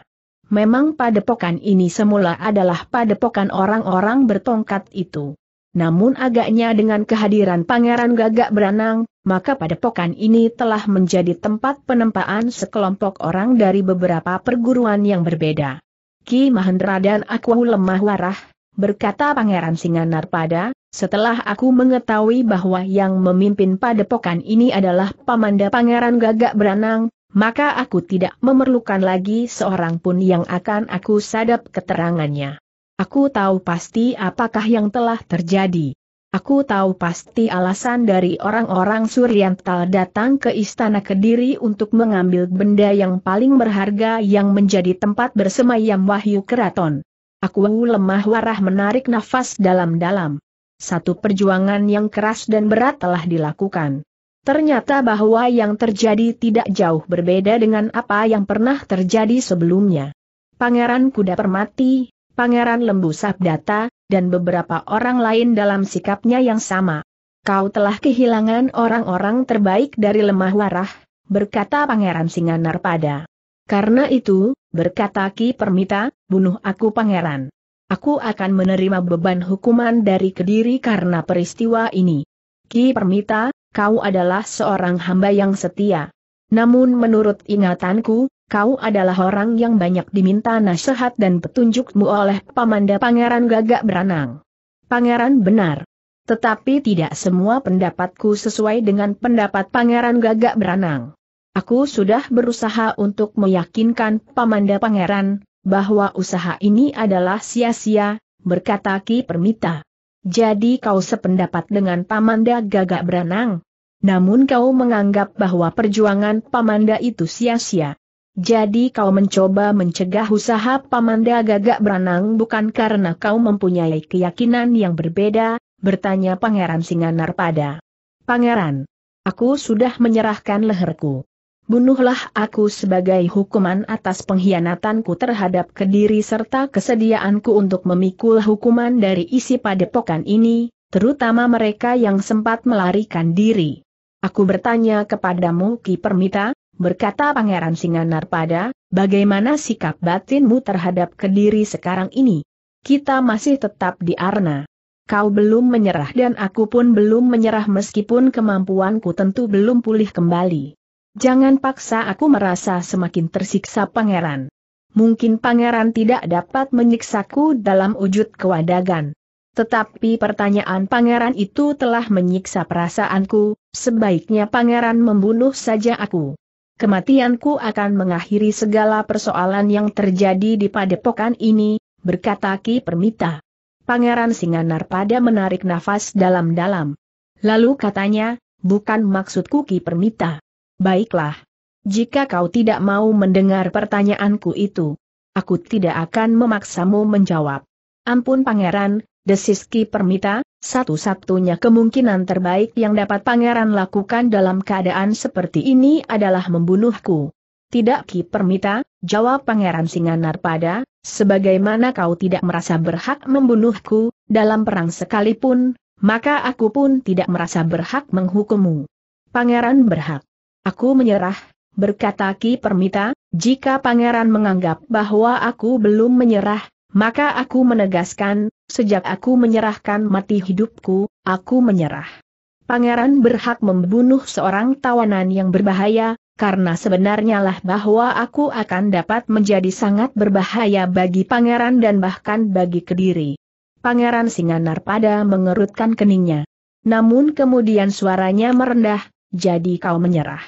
Memang padepokan ini semula adalah padepokan orang-orang bertongkat itu. Namun agaknya dengan kehadiran Pangeran Gagak Beranang, maka padepokan ini telah menjadi tempat penempaan sekelompok orang dari beberapa perguruan yang berbeda. Ki Mahendra dan aku lemah warah, berkata Pangeran Singanar pada setelah aku mengetahui bahwa yang memimpin padepokan ini adalah Pamanda Pangeran Gagak Beranang, maka aku tidak memerlukan lagi seorang pun yang akan aku sadap keterangannya. Aku tahu pasti apakah yang telah terjadi. Aku tahu pasti alasan dari orang-orang Suryantal datang ke istana Kediri untuk mengambil benda yang paling berharga yang menjadi tempat bersemayam Wahyu Keraton. Aku lemah warah menarik nafas dalam-dalam satu perjuangan yang keras dan berat telah dilakukan. Ternyata bahwa yang terjadi tidak jauh berbeda dengan apa yang pernah terjadi sebelumnya. Pangeran Kuda Permati, Pangeran Lembu Sabdata, dan beberapa orang lain dalam sikapnya yang sama. Kau telah kehilangan orang-orang terbaik dari lemah warah, berkata Pangeran Singanar pada. Karena itu, berkata Ki Permita, bunuh aku Pangeran. Aku akan menerima beban hukuman dari Kediri karena peristiwa ini. Ki Permita, kau adalah seorang hamba yang setia. Namun menurut ingatanku, kau adalah orang yang banyak diminta nasihat dan petunjukmu oleh Pamanda Pangeran Gagak Beranang. Pangeran benar. Tetapi tidak semua pendapatku sesuai dengan pendapat Pangeran Gagak Beranang. Aku sudah berusaha untuk meyakinkan Pamanda Pangeran, bahwa usaha ini adalah sia-sia, berkata Ki Permita. Jadi kau sependapat dengan Pamanda gagak beranang. Namun kau menganggap bahwa perjuangan Pamanda itu sia-sia. Jadi kau mencoba mencegah usaha Pamanda gagak beranang bukan karena kau mempunyai keyakinan yang berbeda, bertanya Pangeran Singanar pada. Pangeran, aku sudah menyerahkan leherku. Bunuhlah aku sebagai hukuman atas pengkhianatanku terhadap kediri serta kesediaanku untuk memikul hukuman dari isi padepokan ini, terutama mereka yang sempat melarikan diri. Aku bertanya kepadamu Ki Permita, berkata Pangeran Singanar pada, bagaimana sikap batinmu terhadap kediri sekarang ini? Kita masih tetap di Arna. Kau belum menyerah dan aku pun belum menyerah meskipun kemampuanku tentu belum pulih kembali. Jangan paksa aku merasa semakin tersiksa pangeran. Mungkin pangeran tidak dapat menyiksaku dalam wujud kewadagan. Tetapi pertanyaan pangeran itu telah menyiksa perasaanku, sebaiknya pangeran membunuh saja aku. Kematianku akan mengakhiri segala persoalan yang terjadi di padepokan ini, berkata Ki Permita. Pangeran Singanar pada menarik nafas dalam-dalam. Lalu katanya, bukan maksudku Ki Permita. Baiklah. Jika kau tidak mau mendengar pertanyaanku itu, aku tidak akan memaksamu menjawab. Ampun pangeran, desiski Permita, satu-satunya kemungkinan terbaik yang dapat pangeran lakukan dalam keadaan seperti ini adalah membunuhku. Tidak Ki Permita, jawab pangeran Singanar pada, sebagaimana kau tidak merasa berhak membunuhku, dalam perang sekalipun, maka aku pun tidak merasa berhak menghukummu. Pangeran berhak. Aku menyerah, berkata Ki Permita, jika pangeran menganggap bahwa aku belum menyerah, maka aku menegaskan, sejak aku menyerahkan mati hidupku, aku menyerah. Pangeran berhak membunuh seorang tawanan yang berbahaya, karena sebenarnya lah bahwa aku akan dapat menjadi sangat berbahaya bagi pangeran dan bahkan bagi kediri. Pangeran Singanar pada mengerutkan keningnya. Namun kemudian suaranya merendah, jadi kau menyerah.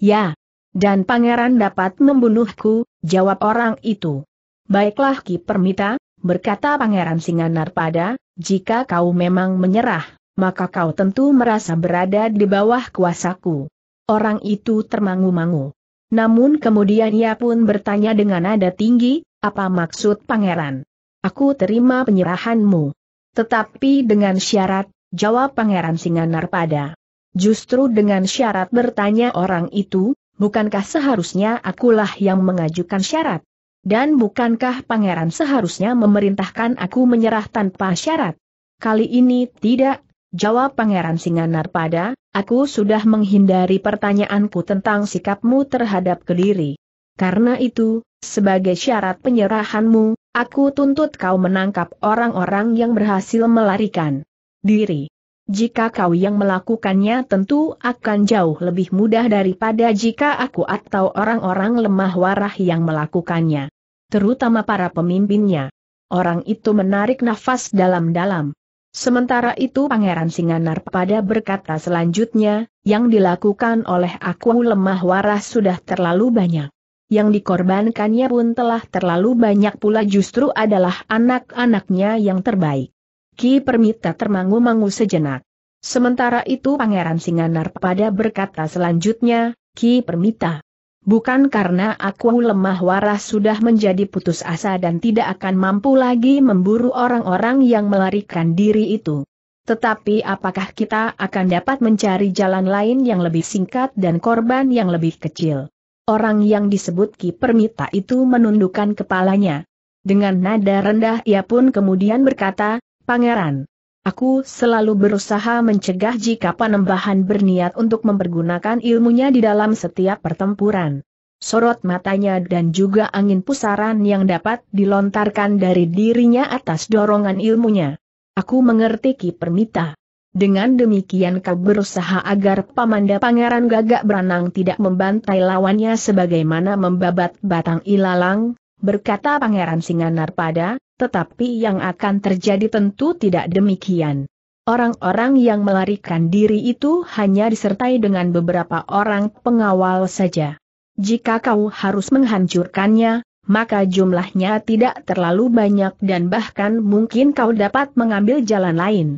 Ya. Dan pangeran dapat membunuhku, jawab orang itu. Baiklah Ki Permita, berkata pangeran Singanarpada, jika kau memang menyerah, maka kau tentu merasa berada di bawah kuasaku. Orang itu termangu-mangu. Namun kemudian ia pun bertanya dengan nada tinggi, apa maksud pangeran? Aku terima penyerahanmu. Tetapi dengan syarat, jawab pangeran Singanarpada. Justru dengan syarat bertanya orang itu, bukankah seharusnya akulah yang mengajukan syarat? Dan bukankah pangeran seharusnya memerintahkan aku menyerah tanpa syarat? Kali ini tidak, jawab pangeran Singanar pada, aku sudah menghindari pertanyaanku tentang sikapmu terhadap kediri. Karena itu, sebagai syarat penyerahanmu, aku tuntut kau menangkap orang-orang yang berhasil melarikan diri jika kau yang melakukannya tentu akan jauh lebih mudah daripada jika aku atau orang-orang lemah warah yang melakukannya. Terutama para pemimpinnya. Orang itu menarik nafas dalam-dalam. Sementara itu Pangeran Singanar pada berkata selanjutnya, yang dilakukan oleh aku lemah warah sudah terlalu banyak. Yang dikorbankannya pun telah terlalu banyak pula justru adalah anak-anaknya yang terbaik. Ki Permita termangu-mangu sejenak. Sementara itu Pangeran Singanar pada berkata selanjutnya, Ki Permita. Bukan karena aku lemah waras sudah menjadi putus asa dan tidak akan mampu lagi memburu orang-orang yang melarikan diri itu. Tetapi apakah kita akan dapat mencari jalan lain yang lebih singkat dan korban yang lebih kecil? Orang yang disebut Ki Permita itu menundukkan kepalanya. Dengan nada rendah ia pun kemudian berkata, Pangeran. Aku selalu berusaha mencegah jika panembahan berniat untuk mempergunakan ilmunya di dalam setiap pertempuran. Sorot matanya dan juga angin pusaran yang dapat dilontarkan dari dirinya atas dorongan ilmunya. Aku mengerti Ki Permita. Dengan demikian kau berusaha agar pamanda pangeran gagak beranang tidak membantai lawannya sebagaimana membabat batang ilalang, berkata Pangeran Singanar pada tetapi yang akan terjadi tentu tidak demikian. Orang-orang yang melarikan diri itu hanya disertai dengan beberapa orang pengawal saja. Jika kau harus menghancurkannya, maka jumlahnya tidak terlalu banyak dan bahkan mungkin kau dapat mengambil jalan lain.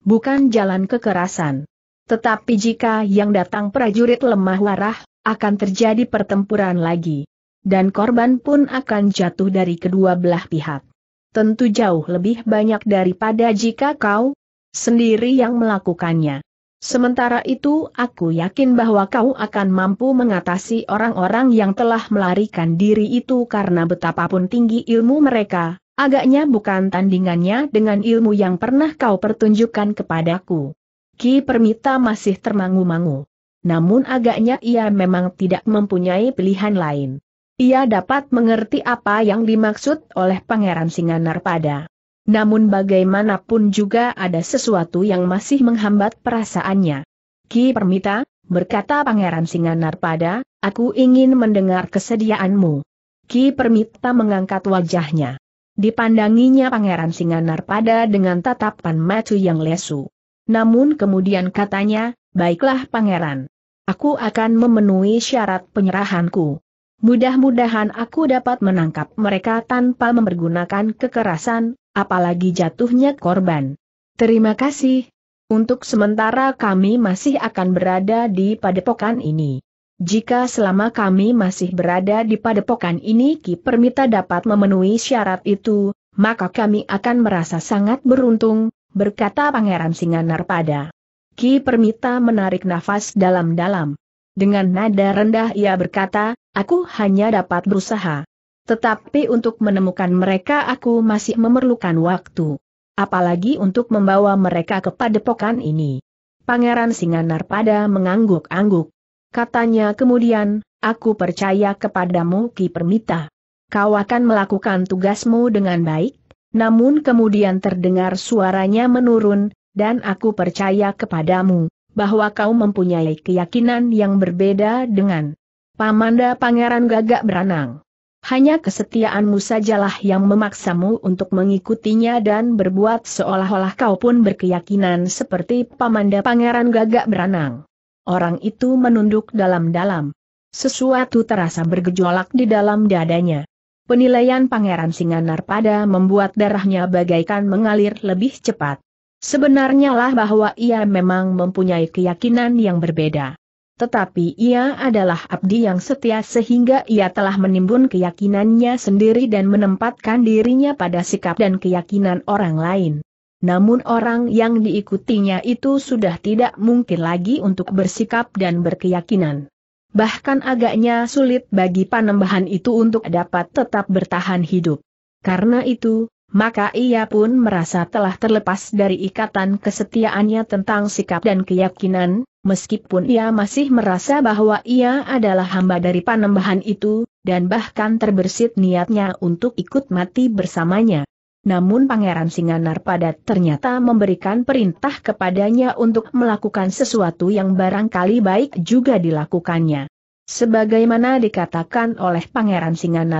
Bukan jalan kekerasan. Tetapi jika yang datang prajurit lemah warah, akan terjadi pertempuran lagi. Dan korban pun akan jatuh dari kedua belah pihak tentu jauh lebih banyak daripada jika kau sendiri yang melakukannya. Sementara itu aku yakin bahwa kau akan mampu mengatasi orang-orang yang telah melarikan diri itu karena betapapun tinggi ilmu mereka, agaknya bukan tandingannya dengan ilmu yang pernah kau pertunjukkan kepadaku. Ki Permita masih termangu-mangu. Namun agaknya ia memang tidak mempunyai pilihan lain. Ia dapat mengerti apa yang dimaksud oleh Pangeran pada. Namun bagaimanapun juga ada sesuatu yang masih menghambat perasaannya. Ki Permita, berkata Pangeran pada, aku ingin mendengar kesediaanmu. Ki Permita mengangkat wajahnya. Dipandanginya Pangeran pada dengan tatapan macu yang lesu. Namun kemudian katanya, baiklah Pangeran. Aku akan memenuhi syarat penyerahanku. Mudah-mudahan aku dapat menangkap mereka tanpa mempergunakan kekerasan, apalagi jatuhnya korban. Terima kasih. Untuk sementara kami masih akan berada di padepokan ini. Jika selama kami masih berada di padepokan ini Ki Permita dapat memenuhi syarat itu, maka kami akan merasa sangat beruntung, berkata Pangeran Singanar pada. Ki Permita menarik nafas dalam-dalam. Dengan nada rendah ia berkata, Aku hanya dapat berusaha. Tetapi untuk menemukan mereka aku masih memerlukan waktu. Apalagi untuk membawa mereka ke padepokan ini. Pangeran Singanar pada mengangguk-angguk. Katanya kemudian, aku percaya kepadamu Ki Permita. Kau akan melakukan tugasmu dengan baik, namun kemudian terdengar suaranya menurun, dan aku percaya kepadamu, bahwa kau mempunyai keyakinan yang berbeda dengan Pamanda Pangeran gagak beranang. Hanya kesetiaanmu sajalah yang memaksamu untuk mengikutinya dan berbuat seolah-olah kau pun berkeyakinan seperti pamanda pangeran gagak beranang. Orang itu menunduk dalam-dalam. Sesuatu terasa bergejolak di dalam dadanya. Penilaian pangeran Singanar pada membuat darahnya bagaikan mengalir lebih cepat. Sebenarnya lah bahwa ia memang mempunyai keyakinan yang berbeda. Tetapi ia adalah abdi yang setia sehingga ia telah menimbun keyakinannya sendiri dan menempatkan dirinya pada sikap dan keyakinan orang lain. Namun orang yang diikutinya itu sudah tidak mungkin lagi untuk bersikap dan berkeyakinan. Bahkan agaknya sulit bagi panembahan itu untuk dapat tetap bertahan hidup. Karena itu, maka ia pun merasa telah terlepas dari ikatan kesetiaannya tentang sikap dan keyakinan, meskipun ia masih merasa bahwa ia adalah hamba dari panembahan itu, dan bahkan terbersit niatnya untuk ikut mati bersamanya. Namun Pangeran Singanar padat ternyata memberikan perintah kepadanya untuk melakukan sesuatu yang barangkali baik juga dilakukannya. Sebagaimana dikatakan oleh Pangeran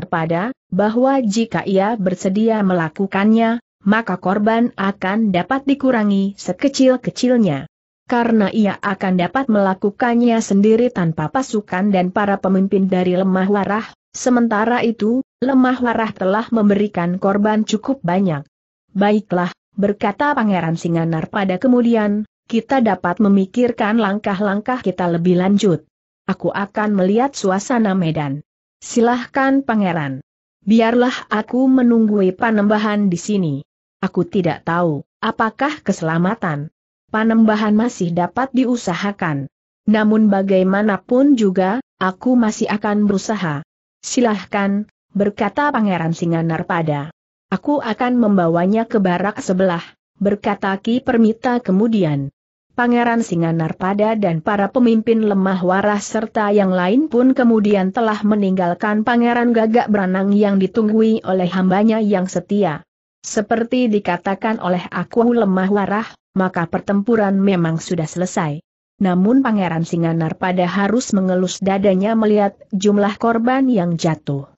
pada, bahwa jika ia bersedia melakukannya, maka korban akan dapat dikurangi sekecil-kecilnya. Karena ia akan dapat melakukannya sendiri tanpa pasukan dan para pemimpin dari lemah warah, sementara itu, lemah warah telah memberikan korban cukup banyak. Baiklah, berkata Pangeran Singanar pada kemudian, kita dapat memikirkan langkah-langkah kita lebih lanjut aku akan melihat suasana medan. Silahkan pangeran. Biarlah aku menunggui panembahan di sini. Aku tidak tahu, apakah keselamatan panembahan masih dapat diusahakan. Namun bagaimanapun juga, aku masih akan berusaha. Silahkan, berkata Pangeran Singanar pada. Aku akan membawanya ke barak sebelah, berkata Ki Permita kemudian. Pangeran Singanarpada dan para pemimpin lemah waras serta yang lain pun kemudian telah meninggalkan Pangeran Gagak Beranang yang ditunggui oleh hambanya yang setia. Seperti dikatakan oleh aku lemah warah, maka pertempuran memang sudah selesai. Namun Pangeran Singanarpada harus mengelus dadanya melihat jumlah korban yang jatuh.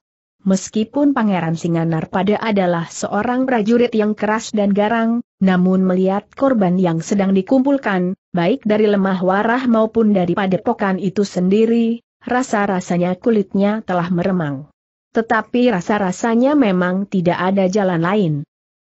Meskipun Pangeran Singanar pada adalah seorang prajurit yang keras dan garang, namun melihat korban yang sedang dikumpulkan, baik dari lemah warah maupun dari padepokan itu sendiri, rasa-rasanya kulitnya telah meremang. Tetapi rasa-rasanya memang tidak ada jalan lain.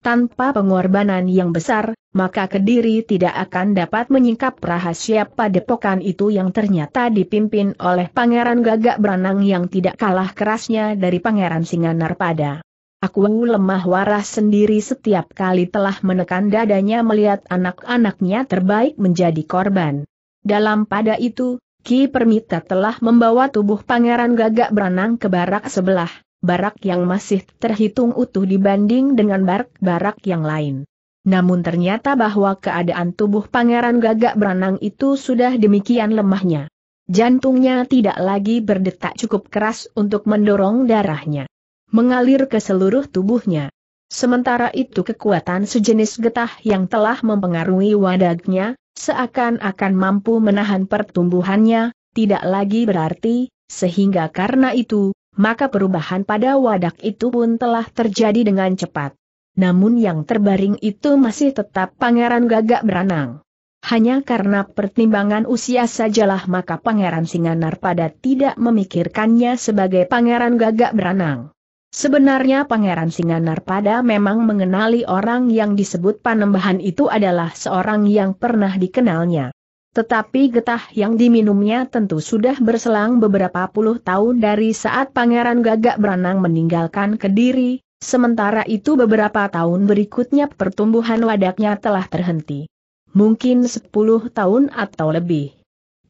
Tanpa pengorbanan yang besar, maka Kediri tidak akan dapat menyingkap rahasia padepokan itu yang ternyata dipimpin oleh Pangeran Gagak Beranang yang tidak kalah kerasnya dari Pangeran singanar pada. Aku lemah waras sendiri setiap kali telah menekan dadanya melihat anak-anaknya terbaik menjadi korban. Dalam pada itu, Ki Permita telah membawa tubuh Pangeran Gagak Beranang ke barak sebelah, barak yang masih terhitung utuh dibanding dengan barak-barak yang lain. Namun ternyata bahwa keadaan tubuh pangeran gagak beranang itu sudah demikian lemahnya. Jantungnya tidak lagi berdetak cukup keras untuk mendorong darahnya. Mengalir ke seluruh tubuhnya. Sementara itu kekuatan sejenis getah yang telah mempengaruhi wadagnya, seakan-akan mampu menahan pertumbuhannya, tidak lagi berarti, sehingga karena itu, maka perubahan pada wadak itu pun telah terjadi dengan cepat. Namun yang terbaring itu masih tetap pangeran gagak beranang. Hanya karena pertimbangan usia sajalah maka pangeran Singanar pada tidak memikirkannya sebagai pangeran gagak beranang. Sebenarnya Pangeran Singanar pada memang mengenali orang yang disebut Panembahan itu adalah seorang yang pernah dikenalnya. Tetapi getah yang diminumnya tentu sudah berselang beberapa puluh tahun dari saat Pangeran Gagak Beranang meninggalkan Kediri, sementara itu beberapa tahun berikutnya pertumbuhan wadaknya telah terhenti. Mungkin sepuluh tahun atau lebih.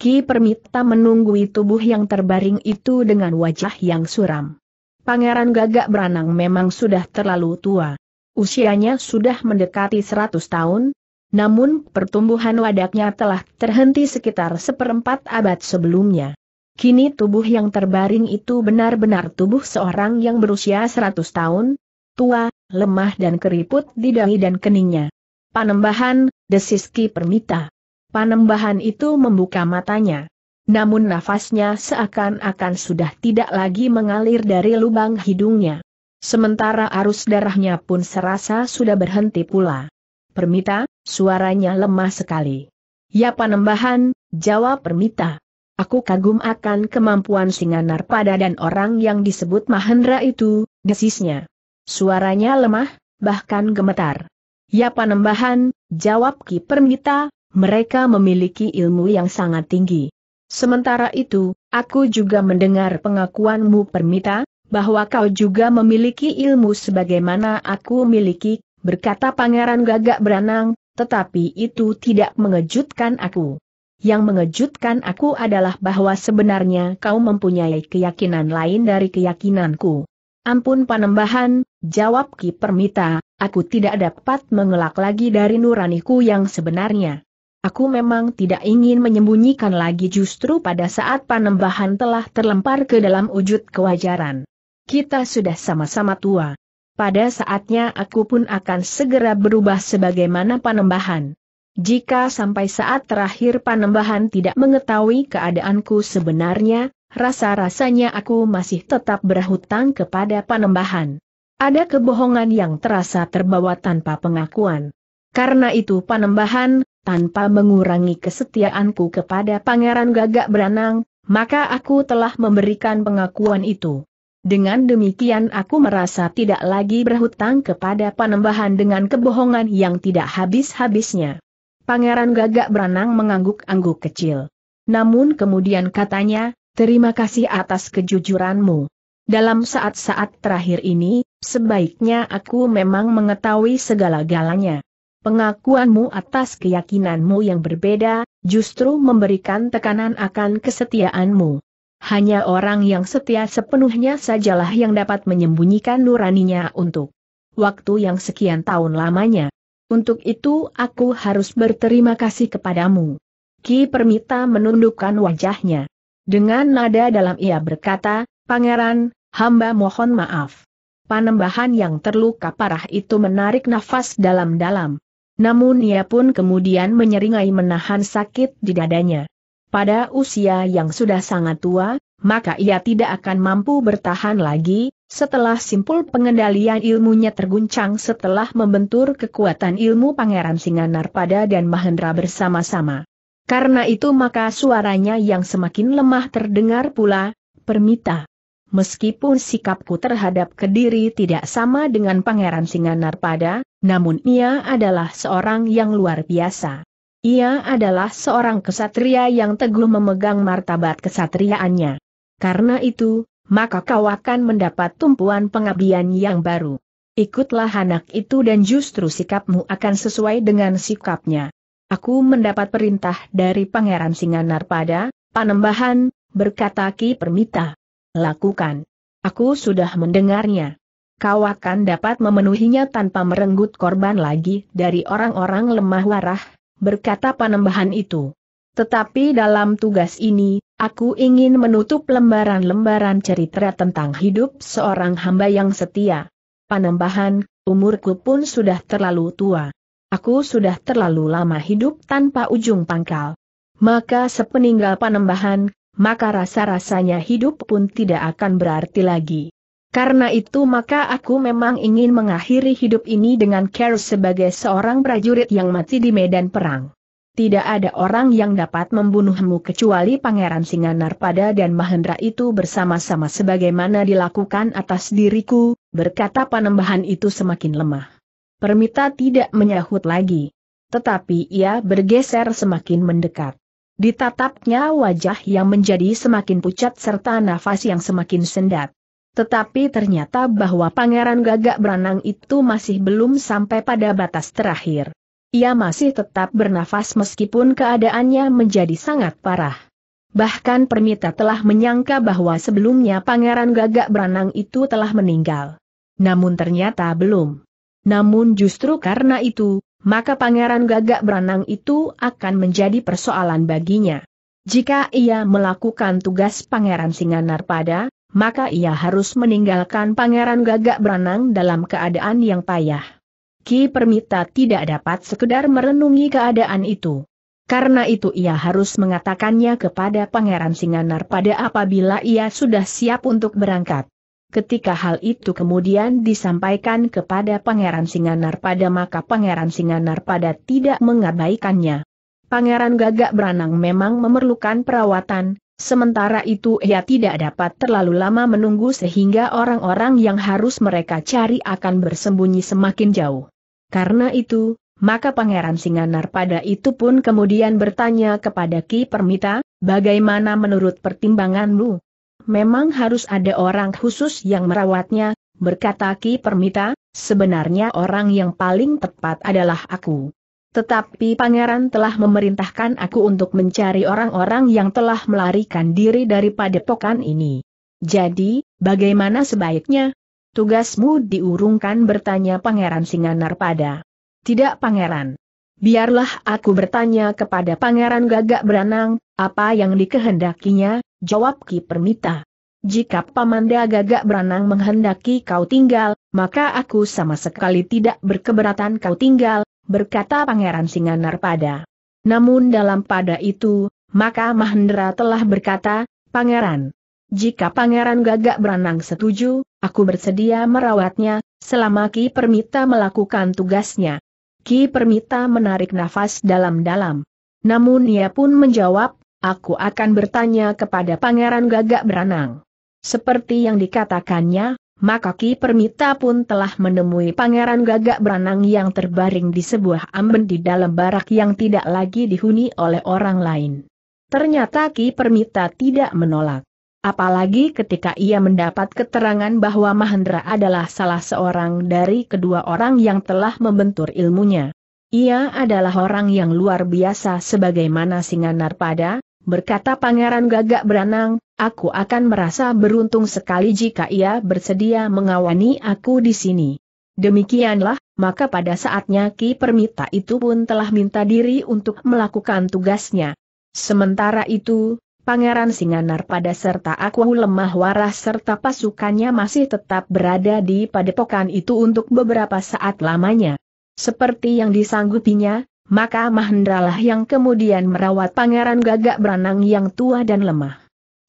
Ki Permita menunggui tubuh yang terbaring itu dengan wajah yang suram. Pangeran Gagak Beranang memang sudah terlalu tua. Usianya sudah mendekati seratus tahun, namun pertumbuhan wadaknya telah terhenti sekitar seperempat abad sebelumnya. Kini tubuh yang terbaring itu benar-benar tubuh seorang yang berusia 100 tahun, tua, lemah dan keriput di dahi dan keningnya. Panembahan, Desiski Permita. Panembahan itu membuka matanya. Namun nafasnya seakan-akan sudah tidak lagi mengalir dari lubang hidungnya. Sementara arus darahnya pun serasa sudah berhenti pula. Permita, suaranya lemah sekali. Ya panembahan, jawab Permita. Aku kagum akan kemampuan Singanar pada dan orang yang disebut Mahendra itu, desisnya. Suaranya lemah, bahkan gemetar. Ya panembahan, jawab Ki Permita, mereka memiliki ilmu yang sangat tinggi. Sementara itu, aku juga mendengar pengakuanmu Permita, bahwa kau juga memiliki ilmu sebagaimana aku miliki, berkata pangeran gagak beranang, tetapi itu tidak mengejutkan aku. Yang mengejutkan aku adalah bahwa sebenarnya kau mempunyai keyakinan lain dari keyakinanku. Ampun panembahan, jawab Ki Permita, aku tidak dapat mengelak lagi dari nuraniku yang sebenarnya. Aku memang tidak ingin menyembunyikan lagi justru pada saat panembahan telah terlempar ke dalam wujud kewajaran. Kita sudah sama-sama tua pada saatnya aku pun akan segera berubah sebagaimana panembahan. Jika sampai saat terakhir panembahan tidak mengetahui keadaanku sebenarnya, rasa-rasanya aku masih tetap berhutang kepada panembahan. Ada kebohongan yang terasa terbawa tanpa pengakuan. Karena itu panembahan, tanpa mengurangi kesetiaanku kepada Pangeran Gagak Beranang, maka aku telah memberikan pengakuan itu. Dengan demikian aku merasa tidak lagi berhutang kepada panembahan dengan kebohongan yang tidak habis-habisnya. Pangeran gagak beranang mengangguk-angguk kecil. Namun kemudian katanya, terima kasih atas kejujuranmu. Dalam saat-saat terakhir ini, sebaiknya aku memang mengetahui segala-galanya. Pengakuanmu atas keyakinanmu yang berbeda, justru memberikan tekanan akan kesetiaanmu hanya orang yang setia sepenuhnya sajalah yang dapat menyembunyikan nuraninya untuk waktu yang sekian tahun lamanya. Untuk itu aku harus berterima kasih kepadamu. Ki Permita menundukkan wajahnya. Dengan nada dalam ia berkata, Pangeran, hamba mohon maaf. Panembahan yang terluka parah itu menarik nafas dalam-dalam. Namun ia pun kemudian menyeringai menahan sakit di dadanya. Pada usia yang sudah sangat tua, maka ia tidak akan mampu bertahan lagi, setelah simpul pengendalian ilmunya terguncang setelah membentur kekuatan ilmu Pangeran Singanar pada dan Mahendra bersama-sama. Karena itu maka suaranya yang semakin lemah terdengar pula, permita. Meskipun sikapku terhadap Kediri tidak sama dengan Pangeran Singanar pada, namun ia adalah seorang yang luar biasa. Ia adalah seorang kesatria yang teguh memegang martabat kesatriaannya. Karena itu, maka kau akan mendapat tumpuan pengabdian yang baru. Ikutlah anak itu dan justru sikapmu akan sesuai dengan sikapnya. Aku mendapat perintah dari Pangeran Singanarpada, Panembahan, berkata Ki Permita. Lakukan. Aku sudah mendengarnya. Kau akan dapat memenuhinya tanpa merenggut korban lagi dari orang-orang lemah warah, berkata panembahan itu. Tetapi dalam tugas ini, aku ingin menutup lembaran-lembaran cerita tentang hidup seorang hamba yang setia. Panembahan, umurku pun sudah terlalu tua. Aku sudah terlalu lama hidup tanpa ujung pangkal. Maka sepeninggal panembahan, maka rasa-rasanya hidup pun tidak akan berarti lagi. Karena itu maka aku memang ingin mengakhiri hidup ini dengan care sebagai seorang prajurit yang mati di medan perang. Tidak ada orang yang dapat membunuhmu kecuali Pangeran pada dan Mahendra itu bersama-sama sebagaimana dilakukan atas diriku, berkata panembahan itu semakin lemah. Permita tidak menyahut lagi. Tetapi ia bergeser semakin mendekat. Ditatapnya wajah yang menjadi semakin pucat serta nafas yang semakin sendat. Tetapi ternyata bahwa pangeran gagak beranang itu masih belum sampai pada batas terakhir. Ia masih tetap bernafas meskipun keadaannya menjadi sangat parah. Bahkan Permita telah menyangka bahwa sebelumnya Pangeran Gagak Beranang itu telah meninggal. Namun ternyata belum. Namun justru karena itu, maka Pangeran Gagak Beranang itu akan menjadi persoalan baginya. Jika ia melakukan tugas Pangeran Singanar pada maka ia harus meninggalkan pangeran gagak Beranang dalam keadaan yang payah. Ki Permita tidak dapat sekedar merenungi keadaan itu. Karena itu ia harus mengatakannya kepada Pangeran Singanar pada apabila ia sudah siap untuk berangkat. Ketika hal itu kemudian disampaikan kepada Pangeran Singanar pada maka Pangeran Singanar pada tidak mengabaikannya. Pangeran Gagak Beranang memang memerlukan perawatan, Sementara itu ia tidak dapat terlalu lama menunggu sehingga orang-orang yang harus mereka cari akan bersembunyi semakin jauh. Karena itu, maka Pangeran Singanar pada itu pun kemudian bertanya kepada Ki Permita, bagaimana menurut pertimbanganmu? Memang harus ada orang khusus yang merawatnya, berkata Ki Permita, sebenarnya orang yang paling tepat adalah aku. Tetapi pangeran telah memerintahkan aku untuk mencari orang-orang yang telah melarikan diri dari padepokan ini. Jadi, bagaimana sebaiknya? Tugasmu diurungkan bertanya pangeran Singanar pada. Tidak pangeran. Biarlah aku bertanya kepada pangeran gagak beranang, apa yang dikehendakinya, jawab Ki Permita. Jika Pamanda gagak beranang menghendaki kau tinggal, maka aku sama sekali tidak berkeberatan kau tinggal, berkata Pangeran pada. Namun dalam pada itu, maka Mahendra telah berkata, Pangeran, jika Pangeran Gagak Beranang setuju, aku bersedia merawatnya, selama Ki Permita melakukan tugasnya. Ki Permita menarik nafas dalam-dalam. Namun ia pun menjawab, aku akan bertanya kepada Pangeran Gagak Beranang. Seperti yang dikatakannya, maka Ki Permita pun telah menemui pangeran gagak beranang yang terbaring di sebuah amben di dalam barak yang tidak lagi dihuni oleh orang lain. Ternyata Ki Permita tidak menolak. Apalagi ketika ia mendapat keterangan bahwa Mahendra adalah salah seorang dari kedua orang yang telah membentur ilmunya. Ia adalah orang yang luar biasa sebagaimana singa narpada, berkata Pangeran Gagak Beranang, Aku akan merasa beruntung sekali jika ia bersedia mengawani aku di sini. Demikianlah, maka pada saatnya Ki Permita itu pun telah minta diri untuk melakukan tugasnya. Sementara itu, Pangeran Singanar pada serta aku lemah waras serta pasukannya masih tetap berada di padepokan itu untuk beberapa saat lamanya. Seperti yang disanggupinya, maka Mahendralah yang kemudian merawat Pangeran gagak beranang yang tua dan lemah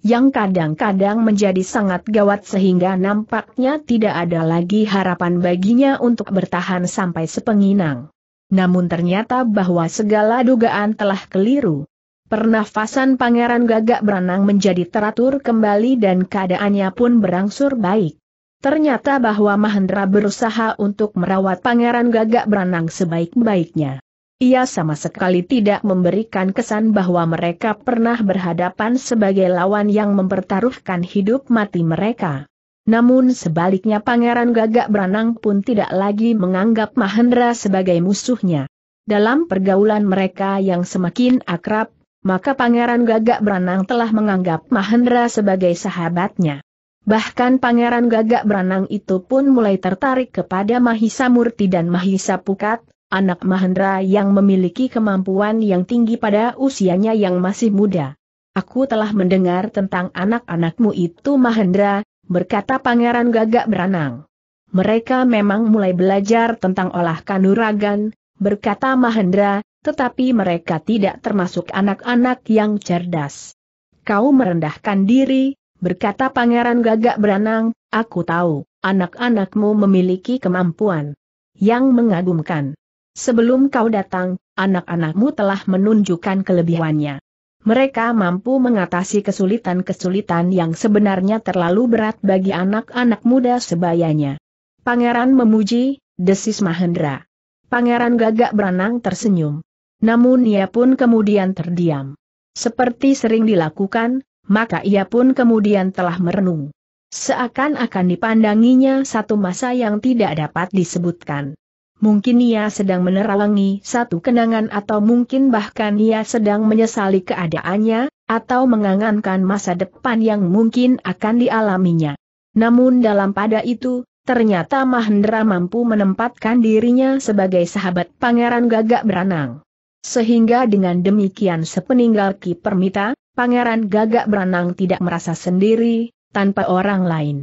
yang kadang-kadang menjadi sangat gawat sehingga nampaknya tidak ada lagi harapan baginya untuk bertahan sampai sepenginang. Namun ternyata bahwa segala dugaan telah keliru. Pernafasan pangeran gagak berenang menjadi teratur kembali dan keadaannya pun berangsur baik. Ternyata bahwa Mahendra berusaha untuk merawat pangeran gagak berenang sebaik-baiknya. Ia sama sekali tidak memberikan kesan bahwa mereka pernah berhadapan sebagai lawan yang mempertaruhkan hidup mati mereka. Namun sebaliknya Pangeran Gagak Beranang pun tidak lagi menganggap Mahendra sebagai musuhnya. Dalam pergaulan mereka yang semakin akrab, maka Pangeran Gagak Beranang telah menganggap Mahendra sebagai sahabatnya. Bahkan Pangeran Gagak Beranang itu pun mulai tertarik kepada Mahisa Murti dan Mahisa Pukat, anak Mahendra yang memiliki kemampuan yang tinggi pada usianya yang masih muda. Aku telah mendengar tentang anak-anakmu itu Mahendra, berkata Pangeran Gagak Beranang. Mereka memang mulai belajar tentang olah kanuragan, berkata Mahendra, tetapi mereka tidak termasuk anak-anak yang cerdas. Kau merendahkan diri, berkata Pangeran Gagak Beranang, aku tahu, anak-anakmu memiliki kemampuan yang mengagumkan. Sebelum kau datang, anak-anakmu telah menunjukkan kelebihannya. Mereka mampu mengatasi kesulitan-kesulitan yang sebenarnya terlalu berat bagi anak-anak muda sebayanya. Pangeran memuji, desis Mahendra. Pangeran gagak beranang tersenyum. Namun ia pun kemudian terdiam. Seperti sering dilakukan, maka ia pun kemudian telah merenung. Seakan-akan dipandanginya satu masa yang tidak dapat disebutkan. Mungkin ia sedang menerawangi satu kenangan atau mungkin bahkan ia sedang menyesali keadaannya, atau mengangankan masa depan yang mungkin akan dialaminya. Namun dalam pada itu, ternyata Mahendra mampu menempatkan dirinya sebagai sahabat pangeran gagak beranang. Sehingga dengan demikian sepeninggal Ki Permita, pangeran gagak beranang tidak merasa sendiri, tanpa orang lain.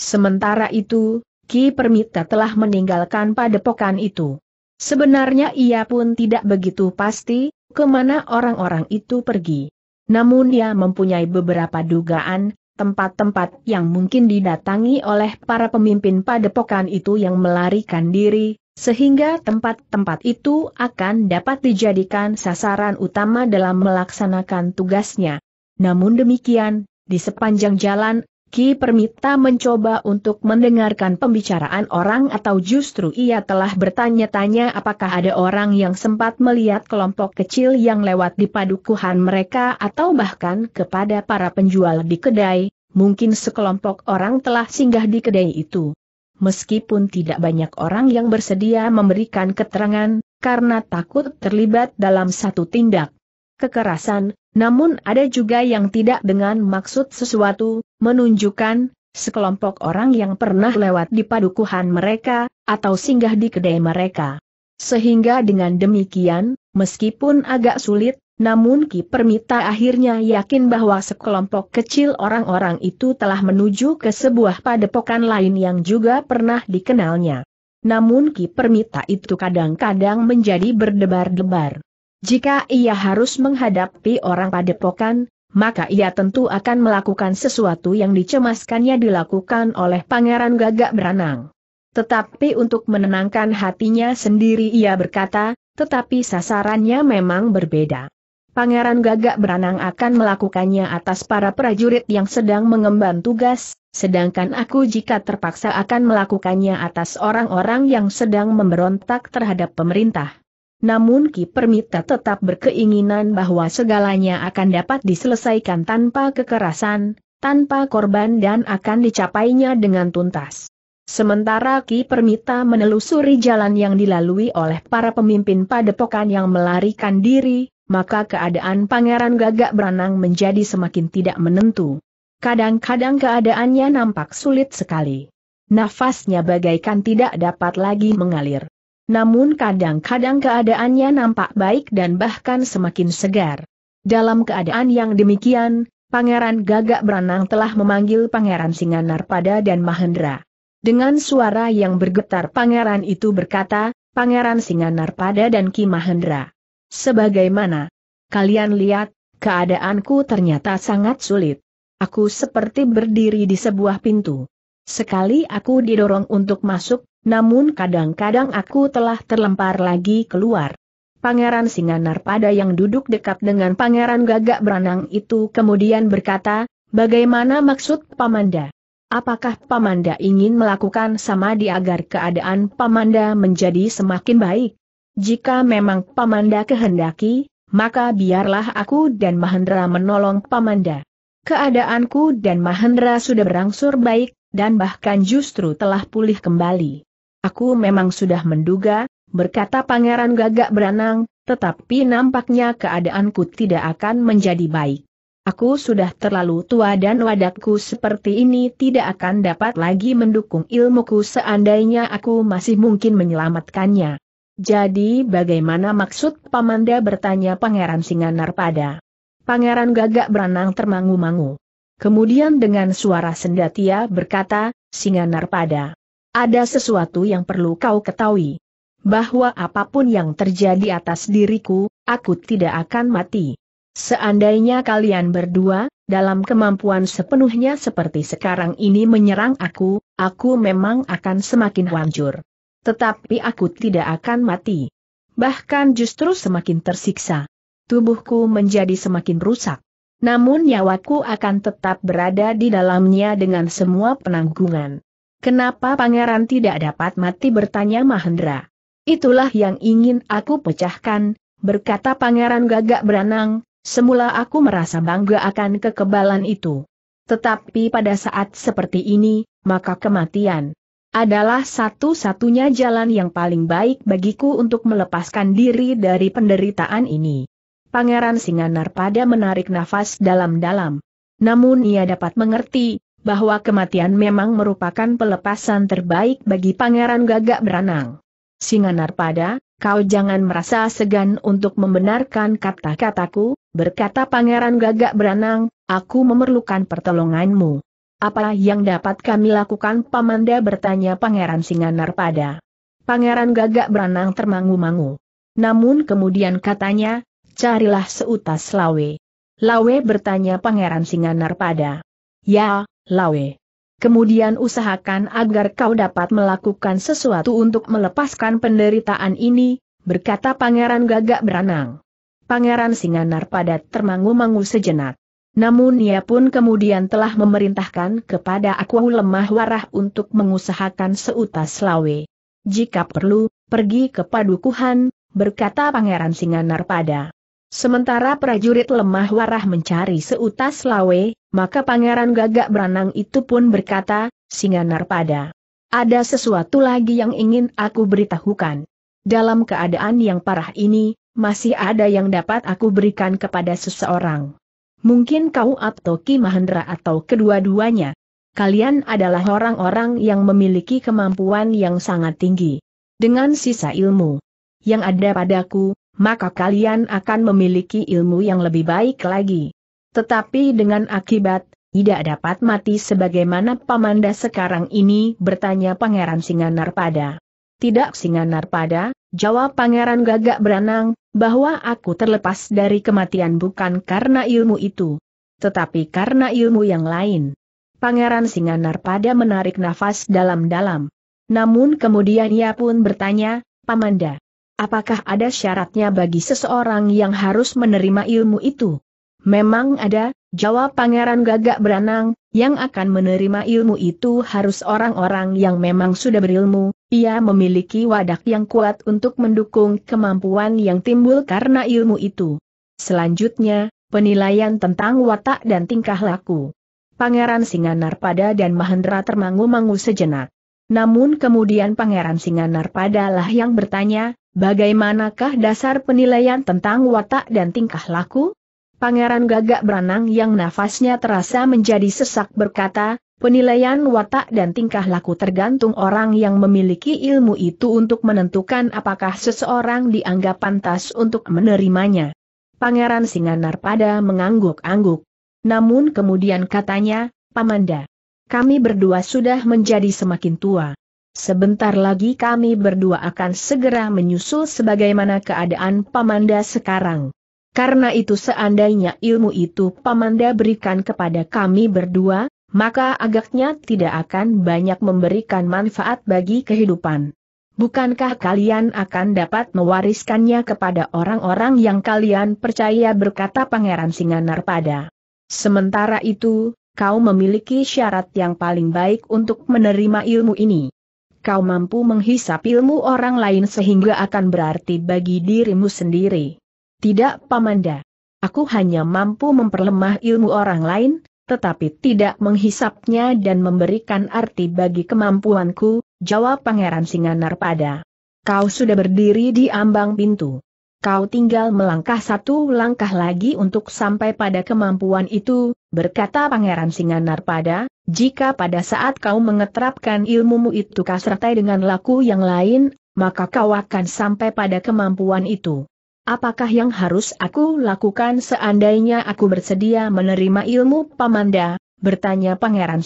Sementara itu, Ki Permita telah meninggalkan padepokan itu. Sebenarnya ia pun tidak begitu pasti, kemana orang-orang itu pergi. Namun ia mempunyai beberapa dugaan, tempat-tempat yang mungkin didatangi oleh para pemimpin padepokan itu yang melarikan diri, sehingga tempat-tempat itu akan dapat dijadikan sasaran utama dalam melaksanakan tugasnya. Namun demikian, di sepanjang jalan Ki Permita mencoba untuk mendengarkan pembicaraan orang atau justru ia telah bertanya-tanya apakah ada orang yang sempat melihat kelompok kecil yang lewat di padukuhan mereka atau bahkan kepada para penjual di kedai, mungkin sekelompok orang telah singgah di kedai itu. Meskipun tidak banyak orang yang bersedia memberikan keterangan, karena takut terlibat dalam satu tindak kekerasan, namun ada juga yang tidak dengan maksud sesuatu, menunjukkan sekelompok orang yang pernah lewat di padukuhan mereka, atau singgah di kedai mereka. Sehingga dengan demikian, meskipun agak sulit, namun Ki Permita akhirnya yakin bahwa sekelompok kecil orang-orang itu telah menuju ke sebuah padepokan lain yang juga pernah dikenalnya. Namun Ki Permita itu kadang-kadang menjadi berdebar-debar. Jika ia harus menghadapi orang padepokan, maka ia tentu akan melakukan sesuatu yang dicemaskannya dilakukan oleh pangeran gagak beranang. Tetapi untuk menenangkan hatinya sendiri ia berkata, tetapi sasarannya memang berbeda. Pangeran Gagak Beranang akan melakukannya atas para prajurit yang sedang mengemban tugas, sedangkan aku jika terpaksa akan melakukannya atas orang-orang yang sedang memberontak terhadap pemerintah. Namun Ki Permita tetap berkeinginan bahwa segalanya akan dapat diselesaikan tanpa kekerasan, tanpa korban dan akan dicapainya dengan tuntas. Sementara Ki Permita menelusuri jalan yang dilalui oleh para pemimpin padepokan yang melarikan diri, maka keadaan Pangeran Gagak Beranang menjadi semakin tidak menentu. Kadang-kadang keadaannya nampak sulit sekali. Nafasnya bagaikan tidak dapat lagi mengalir. Namun kadang-kadang keadaannya nampak baik dan bahkan semakin segar. Dalam keadaan yang demikian, Pangeran Gagak Beranang telah memanggil Pangeran Singanarpada dan Mahendra. Dengan suara yang bergetar Pangeran itu berkata, Pangeran Singanarpada dan Ki Mahendra. Sebagaimana? Kalian lihat, keadaanku ternyata sangat sulit. Aku seperti berdiri di sebuah pintu. Sekali aku didorong untuk masuk, namun kadang-kadang aku telah terlempar lagi keluar. Pangeran Singanar pada yang duduk dekat dengan Pangeran Gagak Beranang itu kemudian berkata, bagaimana maksud Pamanda? Apakah Pamanda ingin melakukan sama di agar keadaan Pamanda menjadi semakin baik? Jika memang Pamanda kehendaki, maka biarlah aku dan Mahendra menolong Pamanda. Keadaanku dan Mahendra sudah berangsur baik, dan bahkan justru telah pulih kembali. Aku memang sudah menduga, berkata pangeran gagak beranang, tetapi nampaknya keadaanku tidak akan menjadi baik. Aku sudah terlalu tua dan wadakku seperti ini tidak akan dapat lagi mendukung ilmuku seandainya aku masih mungkin menyelamatkannya. Jadi bagaimana maksud Pamanda bertanya Pangeran Singanar pada? Pangeran gagak beranang termangu-mangu. Kemudian dengan suara sendatia berkata, Singanar pada. Ada sesuatu yang perlu kau ketahui. Bahwa apapun yang terjadi atas diriku, aku tidak akan mati. Seandainya kalian berdua, dalam kemampuan sepenuhnya seperti sekarang ini menyerang aku, aku memang akan semakin hancur. Tetapi aku tidak akan mati. Bahkan justru semakin tersiksa. Tubuhku menjadi semakin rusak. Namun nyawaku akan tetap berada di dalamnya dengan semua penanggungan. Kenapa pangeran tidak dapat mati bertanya Mahendra. Itulah yang ingin aku pecahkan, berkata pangeran gagak beranang, semula aku merasa bangga akan kekebalan itu. Tetapi pada saat seperti ini, maka kematian adalah satu-satunya jalan yang paling baik bagiku untuk melepaskan diri dari penderitaan ini. Pangeran Singanar pada menarik nafas dalam-dalam. Namun ia dapat mengerti, bahwa kematian memang merupakan pelepasan terbaik bagi pangeran gagak beranang. Singa Narpada, kau jangan merasa segan untuk membenarkan kata-kataku, berkata pangeran gagak beranang, aku memerlukan pertolonganmu. Apa yang dapat kami lakukan Pamanda bertanya Pangeran Singa Narpada. Pangeran gagak beranang termangu-mangu. Namun kemudian katanya, carilah seutas Lawe. Lawe bertanya Pangeran Singa Narpada. Ya, Lawe. Kemudian usahakan agar kau dapat melakukan sesuatu untuk melepaskan penderitaan ini, berkata Pangeran Gagak Beranang. Pangeran Singanar pada termangu-mangu sejenak. Namun ia pun kemudian telah memerintahkan kepada aku lemah warah untuk mengusahakan seutas lawe. Jika perlu, pergi ke padukuhan, berkata Pangeran Singanar pada. Sementara prajurit lemah warah mencari seutas lawe, maka pangeran gagak beranang itu pun berkata, Singa Narpada. Ada sesuatu lagi yang ingin aku beritahukan. Dalam keadaan yang parah ini, masih ada yang dapat aku berikan kepada seseorang. Mungkin kau atau Mahendra atau kedua-duanya. Kalian adalah orang-orang yang memiliki kemampuan yang sangat tinggi. Dengan sisa ilmu yang ada padaku, maka kalian akan memiliki ilmu yang lebih baik lagi. Tetapi dengan akibat, tidak dapat mati sebagaimana Pamanda sekarang ini bertanya Pangeran pada. Tidak pada, jawab Pangeran Gagak Beranang, bahwa aku terlepas dari kematian bukan karena ilmu itu, tetapi karena ilmu yang lain. Pangeran pada menarik nafas dalam-dalam. Namun kemudian ia pun bertanya, Pamanda, Apakah ada syaratnya bagi seseorang yang harus menerima ilmu itu? Memang ada, jawab pangeran gagak beranang, yang akan menerima ilmu itu harus orang-orang yang memang sudah berilmu, ia memiliki wadah yang kuat untuk mendukung kemampuan yang timbul karena ilmu itu. Selanjutnya, penilaian tentang watak dan tingkah laku. Pangeran Singanarpada dan Mahendra termangu-mangu sejenak. Namun kemudian Pangeran Singanarpada lah yang bertanya, Bagaimanakah dasar penilaian tentang watak dan tingkah laku? Pangeran gagak beranang yang nafasnya terasa menjadi sesak berkata, penilaian watak dan tingkah laku tergantung orang yang memiliki ilmu itu untuk menentukan apakah seseorang dianggap pantas untuk menerimanya. Pangeran Singanar pada mengangguk-angguk. Namun kemudian katanya, Pamanda, kami berdua sudah menjadi semakin tua. Sebentar lagi kami berdua akan segera menyusul sebagaimana keadaan Pamanda sekarang. Karena itu seandainya ilmu itu Pamanda berikan kepada kami berdua, maka agaknya tidak akan banyak memberikan manfaat bagi kehidupan. Bukankah kalian akan dapat mewariskannya kepada orang-orang yang kalian percaya berkata Pangeran Singanar pada? Sementara itu, kau memiliki syarat yang paling baik untuk menerima ilmu ini kau mampu menghisap ilmu orang lain sehingga akan berarti bagi dirimu sendiri. Tidak pamanda. Aku hanya mampu memperlemah ilmu orang lain, tetapi tidak menghisapnya dan memberikan arti bagi kemampuanku, jawab Pangeran Singanar pada. Kau sudah berdiri di ambang pintu kau tinggal melangkah satu langkah lagi untuk sampai pada kemampuan itu, berkata Pangeran pada. jika pada saat kau mengeterapkan ilmumu itu kau sertai dengan laku yang lain, maka kau akan sampai pada kemampuan itu. Apakah yang harus aku lakukan seandainya aku bersedia menerima ilmu Pamanda? bertanya Pangeran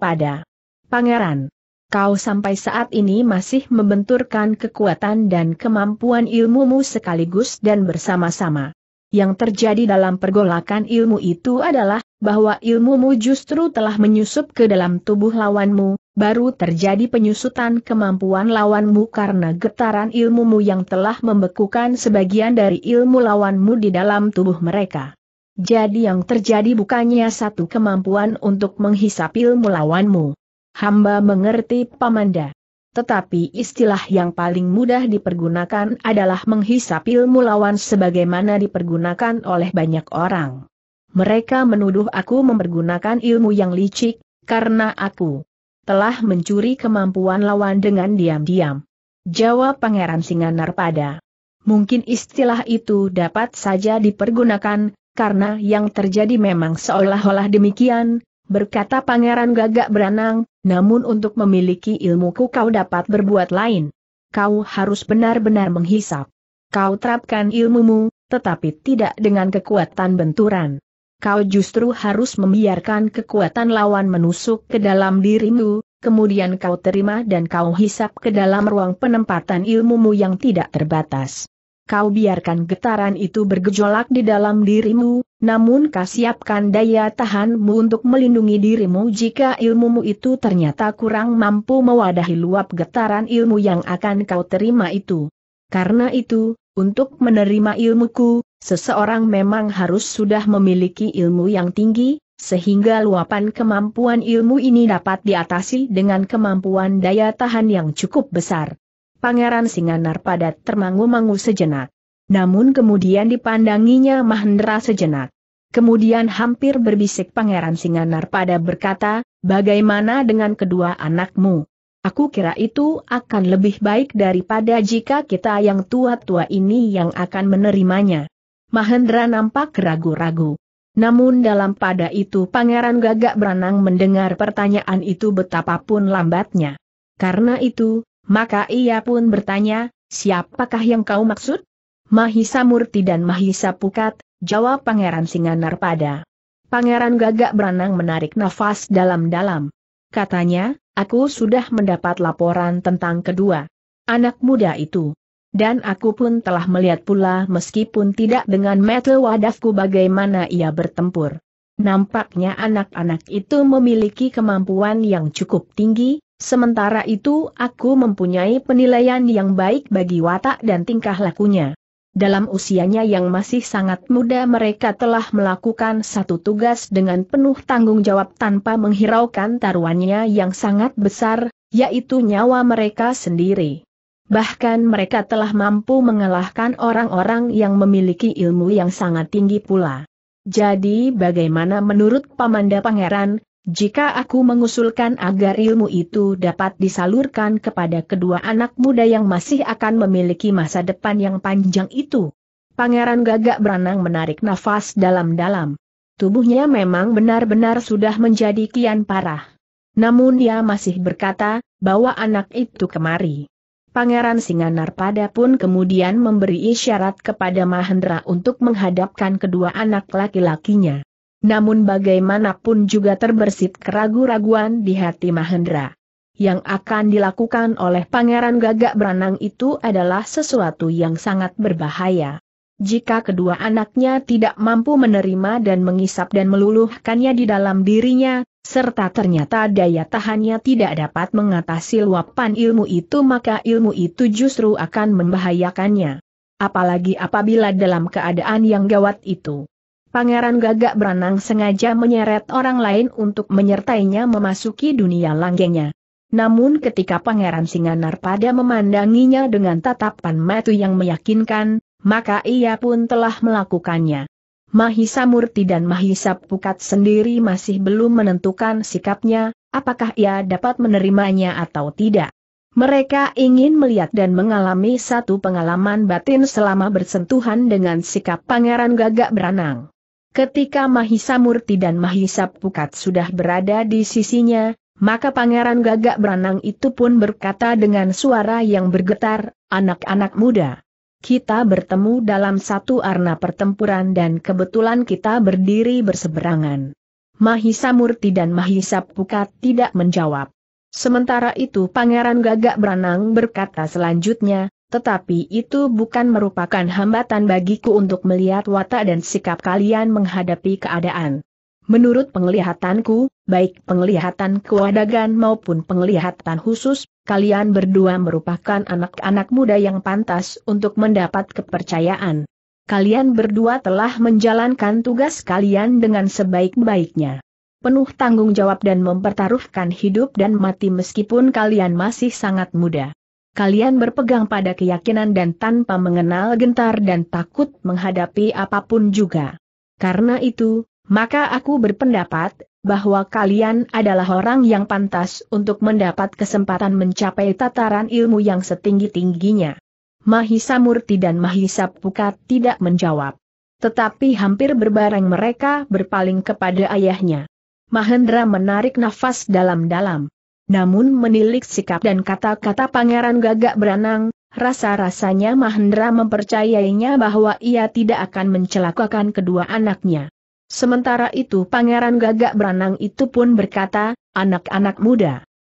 pada. Pangeran, kau sampai saat ini masih membenturkan kekuatan dan kemampuan ilmumu sekaligus dan bersama-sama. Yang terjadi dalam pergolakan ilmu itu adalah, bahwa ilmumu justru telah menyusup ke dalam tubuh lawanmu, baru terjadi penyusutan kemampuan lawanmu karena getaran ilmumu yang telah membekukan sebagian dari ilmu lawanmu di dalam tubuh mereka. Jadi yang terjadi bukannya satu kemampuan untuk menghisap ilmu lawanmu Hamba mengerti pamanda. Tetapi istilah yang paling mudah dipergunakan adalah menghisap ilmu lawan sebagaimana dipergunakan oleh banyak orang. Mereka menuduh aku mempergunakan ilmu yang licik, karena aku telah mencuri kemampuan lawan dengan diam-diam. Jawab Pangeran Singanar pada. Mungkin istilah itu dapat saja dipergunakan, karena yang terjadi memang seolah-olah demikian, berkata pangeran gagak beranang, namun untuk memiliki ilmuku kau dapat berbuat lain. Kau harus benar-benar menghisap. Kau terapkan ilmumu, tetapi tidak dengan kekuatan benturan. Kau justru harus membiarkan kekuatan lawan menusuk ke dalam dirimu, kemudian kau terima dan kau hisap ke dalam ruang penempatan ilmumu yang tidak terbatas kau biarkan getaran itu bergejolak di dalam dirimu, namun kau siapkan daya tahanmu untuk melindungi dirimu jika ilmumu itu ternyata kurang mampu mewadahi luap getaran ilmu yang akan kau terima itu. Karena itu, untuk menerima ilmuku, seseorang memang harus sudah memiliki ilmu yang tinggi, sehingga luapan kemampuan ilmu ini dapat diatasi dengan kemampuan daya tahan yang cukup besar. Pangeran Singanar pada termangu-mangu sejenak. Namun kemudian dipandanginya Mahendra sejenak. Kemudian hampir berbisik Pangeran Singanar pada berkata, bagaimana dengan kedua anakmu? Aku kira itu akan lebih baik daripada jika kita yang tua-tua ini yang akan menerimanya. Mahendra nampak ragu-ragu. Namun dalam pada itu Pangeran Gagak Beranang mendengar pertanyaan itu betapapun lambatnya. Karena itu, maka ia pun bertanya, siapakah yang kau maksud? Mahisa Murti dan Mahisa Pukat, jawab Pangeran Singanar pada. Pangeran gagak beranang menarik nafas dalam-dalam. Katanya, aku sudah mendapat laporan tentang kedua anak muda itu. Dan aku pun telah melihat pula meskipun tidak dengan metal wadahku bagaimana ia bertempur. Nampaknya anak-anak itu memiliki kemampuan yang cukup tinggi, Sementara itu aku mempunyai penilaian yang baik bagi watak dan tingkah lakunya. Dalam usianya yang masih sangat muda mereka telah melakukan satu tugas dengan penuh tanggung jawab tanpa menghiraukan taruhannya yang sangat besar, yaitu nyawa mereka sendiri. Bahkan mereka telah mampu mengalahkan orang-orang yang memiliki ilmu yang sangat tinggi pula. Jadi bagaimana menurut Pamanda Pangeran, jika aku mengusulkan agar ilmu itu dapat disalurkan kepada kedua anak muda yang masih akan memiliki masa depan yang panjang itu. Pangeran gagak beranang menarik nafas dalam-dalam. Tubuhnya memang benar-benar sudah menjadi kian parah. Namun dia masih berkata, bawa anak itu kemari. Pangeran Singanar pada pun kemudian memberi isyarat kepada Mahendra untuk menghadapkan kedua anak laki-lakinya. Namun bagaimanapun juga terbersit keragu-raguan di hati Mahendra. Yang akan dilakukan oleh Pangeran Gagak Beranang itu adalah sesuatu yang sangat berbahaya. Jika kedua anaknya tidak mampu menerima dan mengisap dan meluluhkannya di dalam dirinya, serta ternyata daya tahannya tidak dapat mengatasi luapan ilmu itu maka ilmu itu justru akan membahayakannya. Apalagi apabila dalam keadaan yang gawat itu. Pangeran gagak beranang sengaja menyeret orang lain untuk menyertainya memasuki dunia langgengnya. Namun ketika Pangeran Singanar pada memandanginya dengan tatapan mata yang meyakinkan, maka ia pun telah melakukannya. Mahisa Murti dan Mahisa Pukat sendiri masih belum menentukan sikapnya, apakah ia dapat menerimanya atau tidak. Mereka ingin melihat dan mengalami satu pengalaman batin selama bersentuhan dengan sikap pangeran gagak beranang. Ketika Mahisa Murti dan Mahisa Pukat sudah berada di sisinya, maka pangeran gagak beranang itu pun berkata dengan suara yang bergetar, anak-anak muda. Kita bertemu dalam satu arna pertempuran dan kebetulan kita berdiri berseberangan. Mahisa Murti dan Mahisa Pukat tidak menjawab. Sementara itu pangeran gagak beranang berkata selanjutnya, tetapi itu bukan merupakan hambatan bagiku untuk melihat watak dan sikap kalian menghadapi keadaan. Menurut penglihatanku, baik penglihatan kewadagan maupun penglihatan khusus, kalian berdua merupakan anak-anak muda yang pantas untuk mendapat kepercayaan. Kalian berdua telah menjalankan tugas kalian dengan sebaik-baiknya penuh tanggung jawab dan mempertaruhkan hidup dan mati meskipun kalian masih sangat muda kalian berpegang pada keyakinan dan tanpa mengenal gentar dan takut menghadapi apapun juga. Karena itu, maka aku berpendapat, bahwa kalian adalah orang yang pantas untuk mendapat kesempatan mencapai tataran ilmu yang setinggi-tingginya. Mahisa Murti dan Mahisa Pukat tidak menjawab. Tetapi hampir berbareng mereka berpaling kepada ayahnya. Mahendra menarik nafas dalam-dalam. Namun menilik sikap dan kata-kata pangeran gagak beranang, rasa-rasanya Mahendra mempercayainya bahwa ia tidak akan mencelakakan kedua anaknya. Sementara itu pangeran gagak beranang itu pun berkata, anak-anak muda.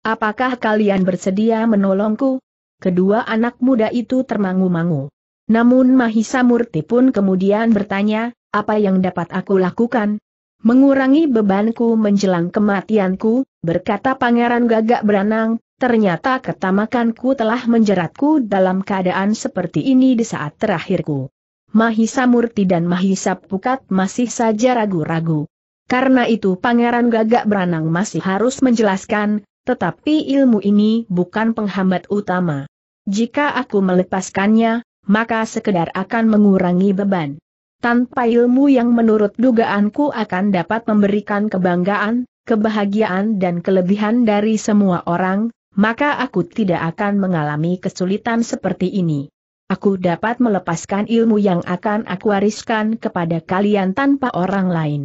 Apakah kalian bersedia menolongku? Kedua anak muda itu termangu-mangu. Namun Mahisa Murti pun kemudian bertanya, apa yang dapat aku lakukan, Mengurangi bebanku menjelang kematianku, berkata pangeran gagak beranang, ternyata ketamakanku telah menjeratku dalam keadaan seperti ini di saat terakhirku. Mahisa Murti dan Mahisa Pukat masih saja ragu-ragu. Karena itu pangeran gagak beranang masih harus menjelaskan, tetapi ilmu ini bukan penghambat utama. Jika aku melepaskannya, maka sekedar akan mengurangi beban tanpa ilmu yang menurut dugaanku akan dapat memberikan kebanggaan, kebahagiaan dan kelebihan dari semua orang, maka aku tidak akan mengalami kesulitan seperti ini. Aku dapat melepaskan ilmu yang akan aku wariskan kepada kalian tanpa orang lain.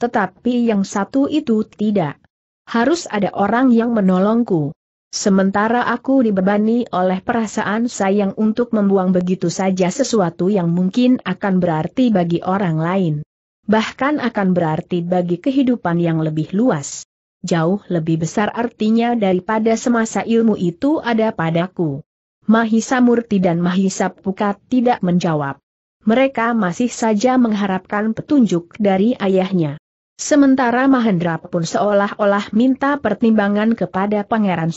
Tetapi yang satu itu tidak. Harus ada orang yang menolongku. Sementara aku dibebani oleh perasaan sayang untuk membuang begitu saja sesuatu yang mungkin akan berarti bagi orang lain. Bahkan akan berarti bagi kehidupan yang lebih luas. Jauh lebih besar artinya daripada semasa ilmu itu ada padaku. Mahisa Murti dan Mahisa Pukat tidak menjawab. Mereka masih saja mengharapkan petunjuk dari ayahnya. Sementara Mahendra pun seolah-olah minta pertimbangan kepada Pangeran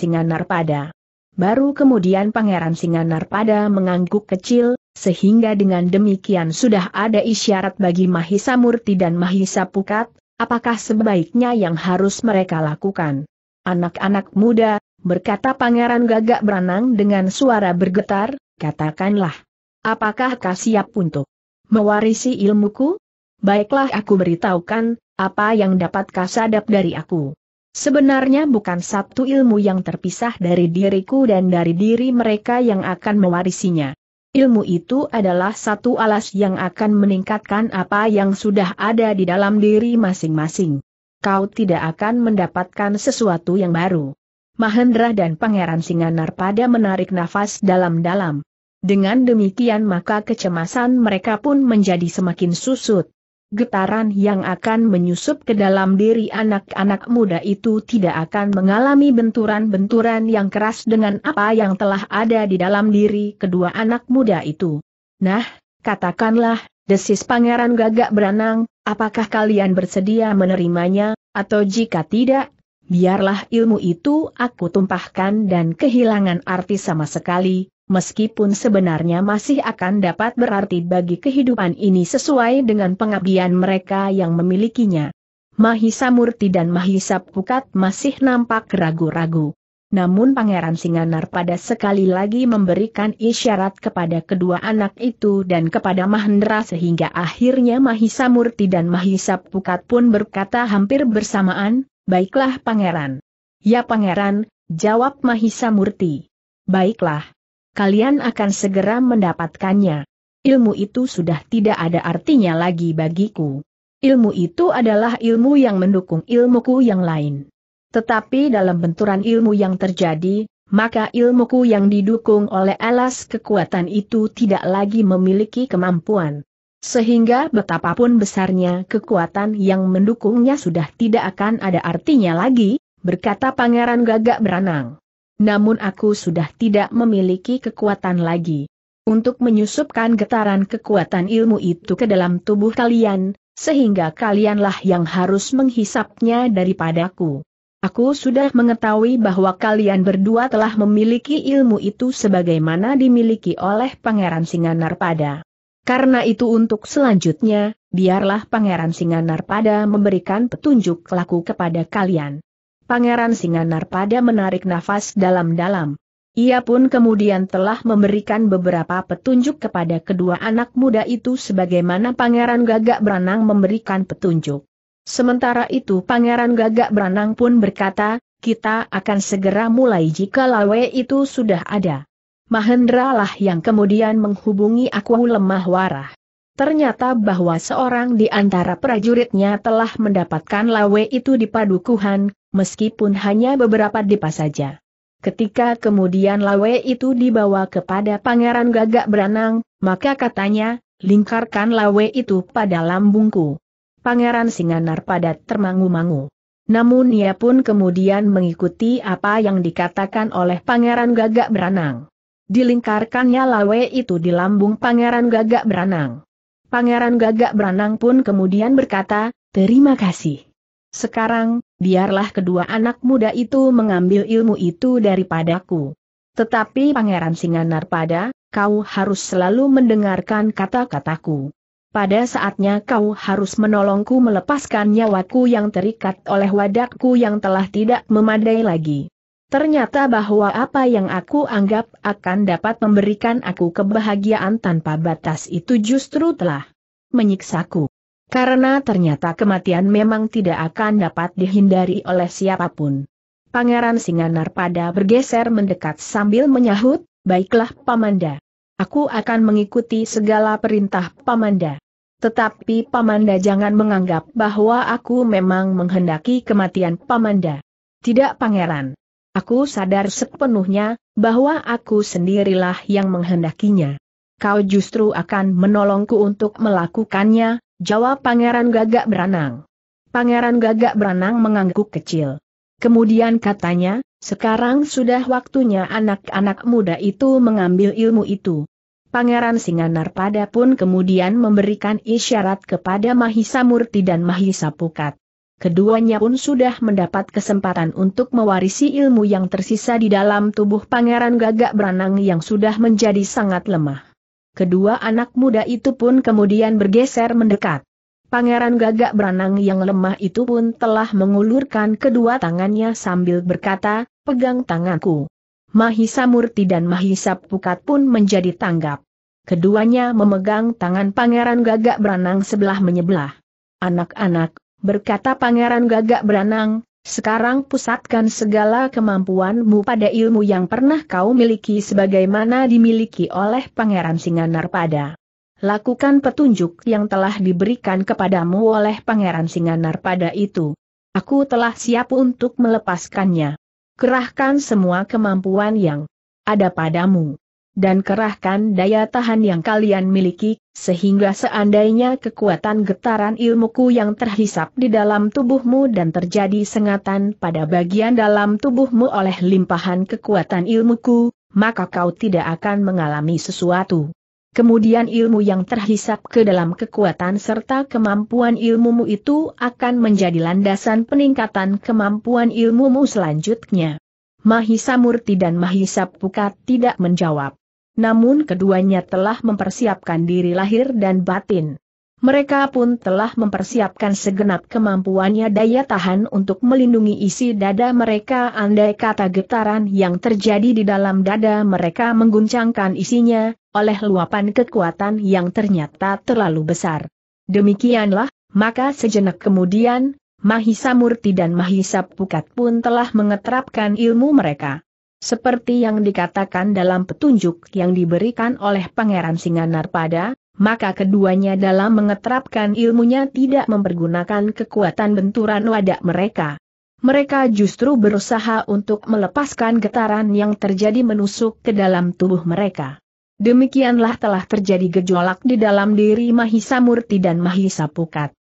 pada. Baru kemudian Pangeran Singanar pada mengangguk kecil, sehingga dengan demikian sudah ada isyarat bagi Mahisa Murti dan Mahisa Pukat, apakah sebaiknya yang harus mereka lakukan. Anak-anak muda, berkata Pangeran Gagak Beranang dengan suara bergetar, katakanlah. Apakah kau siap untuk mewarisi ilmuku? Baiklah aku beritahukan, apa yang dapatkah sadap dari aku? Sebenarnya bukan satu ilmu yang terpisah dari diriku dan dari diri mereka yang akan mewarisinya. Ilmu itu adalah satu alas yang akan meningkatkan apa yang sudah ada di dalam diri masing-masing. Kau tidak akan mendapatkan sesuatu yang baru. Mahendra dan Pangeran Singanar pada menarik nafas dalam-dalam. Dengan demikian maka kecemasan mereka pun menjadi semakin susut getaran yang akan menyusup ke dalam diri anak-anak muda itu tidak akan mengalami benturan-benturan yang keras dengan apa yang telah ada di dalam diri kedua anak muda itu. Nah, katakanlah, desis pangeran gagak beranang, apakah kalian bersedia menerimanya, atau jika tidak, biarlah ilmu itu aku tumpahkan dan kehilangan arti sama sekali, meskipun sebenarnya masih akan dapat berarti bagi kehidupan ini sesuai dengan pengabdian mereka yang memilikinya. Mahisa Murti dan Mahisa Pukat masih nampak ragu-ragu. Namun Pangeran Singanar pada sekali lagi memberikan isyarat kepada kedua anak itu dan kepada Mahendra sehingga akhirnya Mahisa Murti dan Mahisa Pukat pun berkata hampir bersamaan, Baiklah Pangeran. Ya Pangeran, jawab Mahisa Murti. Baiklah kalian akan segera mendapatkannya. Ilmu itu sudah tidak ada artinya lagi bagiku. Ilmu itu adalah ilmu yang mendukung ilmuku yang lain. Tetapi dalam benturan ilmu yang terjadi, maka ilmuku yang didukung oleh alas kekuatan itu tidak lagi memiliki kemampuan. Sehingga betapapun besarnya kekuatan yang mendukungnya sudah tidak akan ada artinya lagi, berkata Pangeran Gagak Beranang namun aku sudah tidak memiliki kekuatan lagi. Untuk menyusupkan getaran kekuatan ilmu itu ke dalam tubuh kalian, sehingga kalianlah yang harus menghisapnya daripadaku. Aku sudah mengetahui bahwa kalian berdua telah memiliki ilmu itu sebagaimana dimiliki oleh Pangeran Singanar pada. Karena itu untuk selanjutnya, biarlah Pangeran Singanar pada memberikan petunjuk laku kepada kalian. Pangeran Singanar pada menarik nafas dalam-dalam. Ia pun kemudian telah memberikan beberapa petunjuk kepada kedua anak muda itu sebagaimana Pangeran Gagak Beranang memberikan petunjuk. Sementara itu Pangeran Gagak Beranang pun berkata, kita akan segera mulai jika lawe itu sudah ada. Mahendra lah yang kemudian menghubungi aku lemah warah. Ternyata bahwa seorang di antara prajuritnya telah mendapatkan lawe itu di padukuhan, meskipun hanya beberapa dipas saja. Ketika kemudian lawe itu dibawa kepada pangeran gagak beranang, maka katanya, lingkarkan lawe itu pada lambungku. Pangeran Singanar pada termangu-mangu. Namun ia pun kemudian mengikuti apa yang dikatakan oleh Pangeran Gagak Beranang. Dilingkarkannya lawe itu di lambung Pangeran Gagak Beranang. Pangeran gagak beranang pun kemudian berkata, terima kasih. Sekarang, biarlah kedua anak muda itu mengambil ilmu itu daripadaku. Tetapi Pangeran Singanar pada, kau harus selalu mendengarkan kata-kataku. Pada saatnya kau harus menolongku melepaskan nyawaku yang terikat oleh wadakku yang telah tidak memadai lagi. Ternyata bahwa apa yang aku anggap akan dapat memberikan aku kebahagiaan tanpa batas itu justru telah menyiksaku. Karena ternyata kematian memang tidak akan dapat dihindari oleh siapapun. Pangeran Singanar pada bergeser mendekat sambil menyahut, Baiklah Pamanda. Aku akan mengikuti segala perintah Pamanda. Tetapi Pamanda jangan menganggap bahwa aku memang menghendaki kematian Pamanda. Tidak pangeran. Aku sadar sepenuhnya, bahwa aku sendirilah yang menghendakinya. Kau justru akan menolongku untuk melakukannya, jawab Pangeran Gagak Beranang. Pangeran Gagak Beranang mengangguk kecil. Kemudian katanya, sekarang sudah waktunya anak-anak muda itu mengambil ilmu itu. Pangeran Singanar pada pun kemudian memberikan isyarat kepada Mahisa Murti dan Mahisa Pukat keduanya pun sudah mendapat kesempatan untuk mewarisi ilmu yang tersisa di dalam tubuh pangeran gagak beranang yang sudah menjadi sangat lemah. Kedua anak muda itu pun kemudian bergeser mendekat. Pangeran gagak beranang yang lemah itu pun telah mengulurkan kedua tangannya sambil berkata, pegang tanganku. Mahisa Murti dan Mahisa Pukat pun menjadi tanggap. Keduanya memegang tangan pangeran gagak beranang sebelah menyebelah. Anak-anak, berkata Pangeran Gagak Beranang, sekarang pusatkan segala kemampuanmu pada ilmu yang pernah kau miliki sebagaimana dimiliki oleh Pangeran Singanar pada Lakukan petunjuk yang telah diberikan kepadamu oleh Pangeran Singanar pada itu. Aku telah siap untuk melepaskannya. Kerahkan semua kemampuan yang ada padamu dan kerahkan daya tahan yang kalian miliki, sehingga seandainya kekuatan getaran ilmuku yang terhisap di dalam tubuhmu dan terjadi sengatan pada bagian dalam tubuhmu oleh limpahan kekuatan ilmuku, maka kau tidak akan mengalami sesuatu. Kemudian ilmu yang terhisap ke dalam kekuatan serta kemampuan ilmumu itu akan menjadi landasan peningkatan kemampuan ilmumu selanjutnya. Mahisa Murti dan Mahisa Pukat tidak menjawab namun keduanya telah mempersiapkan diri lahir dan batin. Mereka pun telah mempersiapkan segenap kemampuannya daya tahan untuk melindungi isi dada mereka andai kata getaran yang terjadi di dalam dada mereka mengguncangkan isinya, oleh luapan kekuatan yang ternyata terlalu besar. Demikianlah, maka sejenak kemudian, Mahisa Murti dan Mahisa Pukat pun telah mengeterapkan ilmu mereka. Seperti yang dikatakan dalam petunjuk yang diberikan oleh Pangeran Singanarpada, maka keduanya dalam mengeterapkan ilmunya tidak mempergunakan kekuatan benturan wadah mereka. Mereka justru berusaha untuk melepaskan getaran yang terjadi menusuk ke dalam tubuh mereka. Demikianlah telah terjadi gejolak di dalam diri Mahisa Murti dan Mahisa Pukat.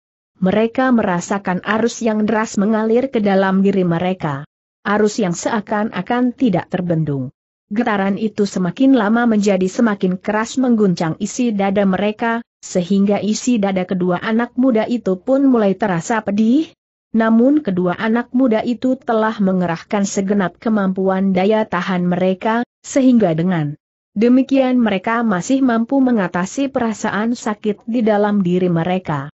Mereka merasakan arus yang deras mengalir ke dalam diri mereka arus yang seakan-akan tidak terbendung. Getaran itu semakin lama menjadi semakin keras mengguncang isi dada mereka, sehingga isi dada kedua anak muda itu pun mulai terasa pedih. Namun kedua anak muda itu telah mengerahkan segenap kemampuan daya tahan mereka, sehingga dengan demikian mereka masih mampu mengatasi perasaan sakit di dalam diri mereka.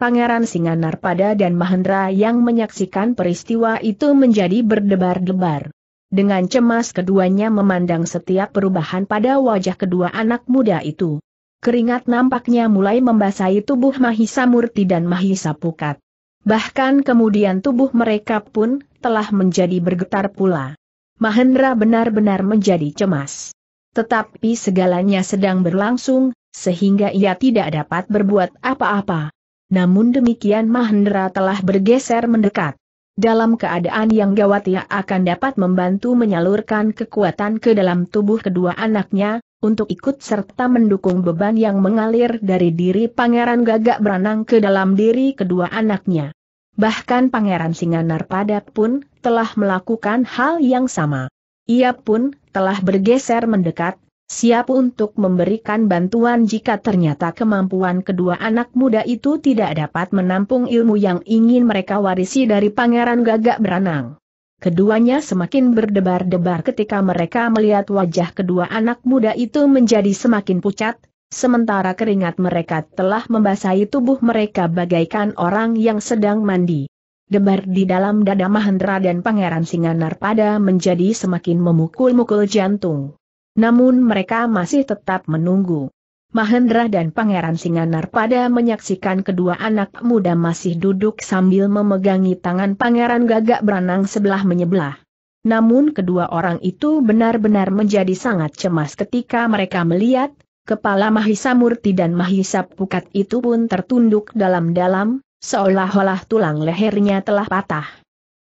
Pangeran Singanarpada dan Mahendra yang menyaksikan peristiwa itu menjadi berdebar-debar. Dengan cemas keduanya memandang setiap perubahan pada wajah kedua anak muda itu. Keringat nampaknya mulai membasahi tubuh Mahisa Murti dan Mahisa Pukat. Bahkan kemudian tubuh mereka pun telah menjadi bergetar pula. Mahendra benar-benar menjadi cemas. Tetapi segalanya sedang berlangsung, sehingga ia tidak dapat berbuat apa-apa namun demikian Mahendra telah bergeser mendekat. Dalam keadaan yang gawat ia akan dapat membantu menyalurkan kekuatan ke dalam tubuh kedua anaknya, untuk ikut serta mendukung beban yang mengalir dari diri Pangeran Gagak Beranang ke dalam diri kedua anaknya. Bahkan Pangeran Padat pun telah melakukan hal yang sama. Ia pun telah bergeser mendekat, siap untuk memberikan bantuan jika ternyata kemampuan kedua anak muda itu tidak dapat menampung ilmu yang ingin mereka warisi dari Pangeran Gagak Beranang. Keduanya semakin berdebar-debar ketika mereka melihat wajah kedua anak muda itu menjadi semakin pucat, sementara keringat mereka telah membasahi tubuh mereka bagaikan orang yang sedang mandi. Debar di dalam dada Mahendra dan Pangeran Singanar pada menjadi semakin memukul-mukul jantung. Namun mereka masih tetap menunggu. Mahendra dan Pangeran Singanar pada menyaksikan kedua anak muda masih duduk sambil memegangi tangan Pangeran Gagak beranang sebelah menyebelah. Namun kedua orang itu benar-benar menjadi sangat cemas ketika mereka melihat, kepala Mahisa Murti dan Mahisa Pukat itu pun tertunduk dalam-dalam, seolah-olah tulang lehernya telah patah.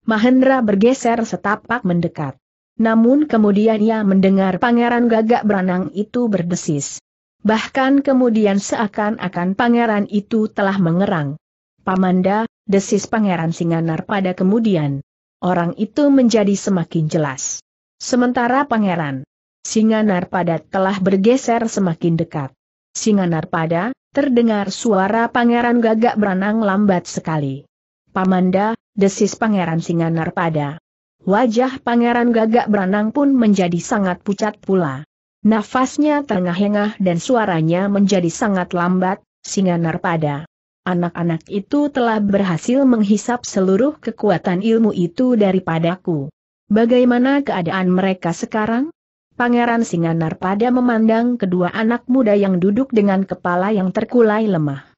Mahendra bergeser setapak mendekat. Namun kemudian ia mendengar pangeran gagak beranang itu berdesis. Bahkan kemudian seakan-akan pangeran itu telah mengerang. Pamanda, desis pangeran Singanar pada kemudian. Orang itu menjadi semakin jelas. Sementara pangeran Singanar pada telah bergeser semakin dekat. Singanar pada, terdengar suara pangeran gagak beranang lambat sekali. Pamanda, desis pangeran Singanar pada. Wajah pangeran gagak beranang pun menjadi sangat pucat pula. Nafasnya terengah-engah dan suaranya menjadi sangat lambat, singa narpada. Anak-anak itu telah berhasil menghisap seluruh kekuatan ilmu itu daripadaku. Bagaimana keadaan mereka sekarang? Pangeran Singanar pada memandang kedua anak muda yang duduk dengan kepala yang terkulai lemah.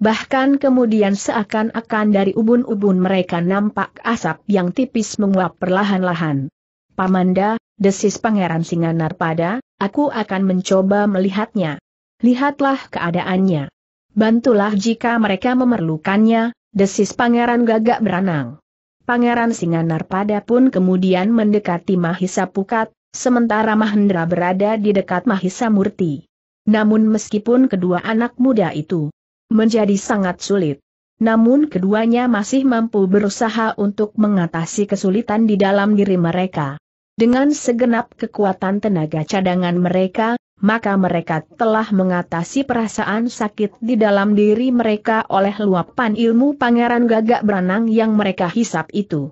Bahkan kemudian seakan-akan dari ubun-ubun mereka nampak asap yang tipis menguap perlahan-lahan. Pamanda, desis Pangeran Singanar pada, aku akan mencoba melihatnya. Lihatlah keadaannya. Bantulah jika mereka memerlukannya, desis Pangeran Gagak Beranang. Pangeran Singanar pada pun kemudian mendekati Mahisa Pukat, sementara Mahendra berada di dekat Mahisa Murti. Namun meskipun kedua anak muda itu menjadi sangat sulit. Namun keduanya masih mampu berusaha untuk mengatasi kesulitan di dalam diri mereka. Dengan segenap kekuatan tenaga cadangan mereka, maka mereka telah mengatasi perasaan sakit di dalam diri mereka oleh luapan ilmu pangeran gagak beranang yang mereka hisap itu.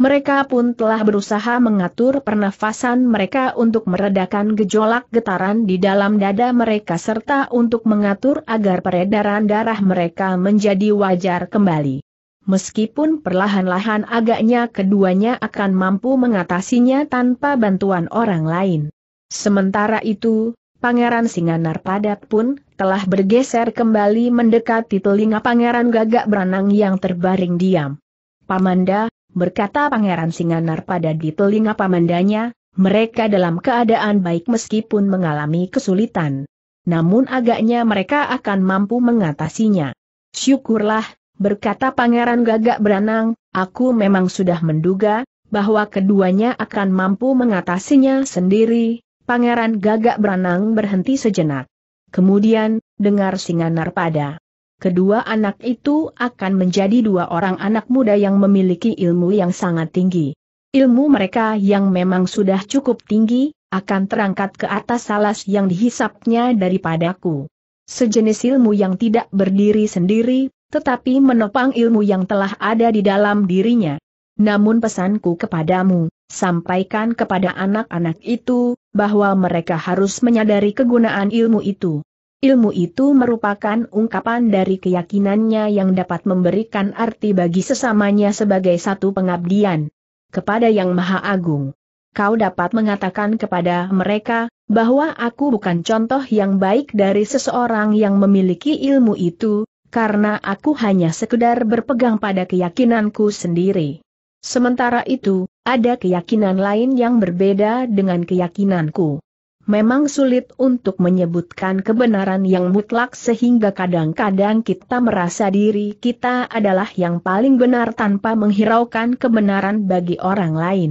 Mereka pun telah berusaha mengatur pernafasan mereka untuk meredakan gejolak getaran di dalam dada mereka serta untuk mengatur agar peredaran darah mereka menjadi wajar kembali. Meskipun perlahan-lahan agaknya keduanya akan mampu mengatasinya tanpa bantuan orang lain. Sementara itu, Pangeran Singanar Padat pun telah bergeser kembali mendekati telinga Pangeran Gagak Beranang yang terbaring diam. Pamanda, berkata Pangeran Singanar pada di telinga pamandanya, mereka dalam keadaan baik meskipun mengalami kesulitan. Namun agaknya mereka akan mampu mengatasinya. Syukurlah, berkata Pangeran Gagak Beranang, aku memang sudah menduga, bahwa keduanya akan mampu mengatasinya sendiri, Pangeran Gagak Beranang berhenti sejenak. Kemudian, dengar Singanar pada kedua anak itu akan menjadi dua orang anak muda yang memiliki ilmu yang sangat tinggi. Ilmu mereka yang memang sudah cukup tinggi, akan terangkat ke atas salas yang dihisapnya daripadaku. Sejenis ilmu yang tidak berdiri sendiri, tetapi menopang ilmu yang telah ada di dalam dirinya. Namun pesanku kepadamu, sampaikan kepada anak-anak itu, bahwa mereka harus menyadari kegunaan ilmu itu. Ilmu itu merupakan ungkapan dari keyakinannya yang dapat memberikan arti bagi sesamanya sebagai satu pengabdian kepada Yang Maha Agung. Kau dapat mengatakan kepada mereka bahwa aku bukan contoh yang baik dari seseorang yang memiliki ilmu itu, karena aku hanya sekedar berpegang pada keyakinanku sendiri. Sementara itu, ada keyakinan lain yang berbeda dengan keyakinanku. Memang sulit untuk menyebutkan kebenaran yang mutlak sehingga kadang-kadang kita merasa diri kita adalah yang paling benar tanpa menghiraukan kebenaran bagi orang lain.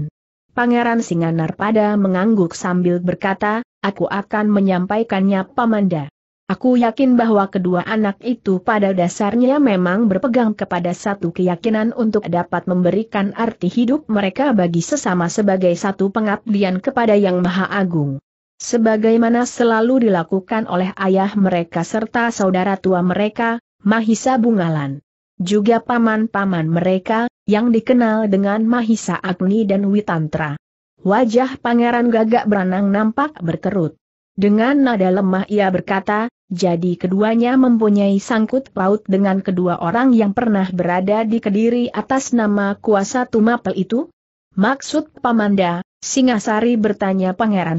Pangeran Singanar pada mengangguk sambil berkata, aku akan menyampaikannya Pamanda. Aku yakin bahwa kedua anak itu pada dasarnya memang berpegang kepada satu keyakinan untuk dapat memberikan arti hidup mereka bagi sesama sebagai satu pengabdian kepada Yang Maha Agung. Sebagaimana selalu dilakukan oleh ayah mereka serta saudara tua mereka, Mahisa Bungalan. Juga paman-paman mereka, yang dikenal dengan Mahisa Agni dan Witantra. Wajah pangeran gagak beranang nampak berkerut. Dengan nada lemah ia berkata, jadi keduanya mempunyai sangkut paut dengan kedua orang yang pernah berada di kediri atas nama kuasa Tumapel itu? Maksud Pamanda, Singasari bertanya Pangeran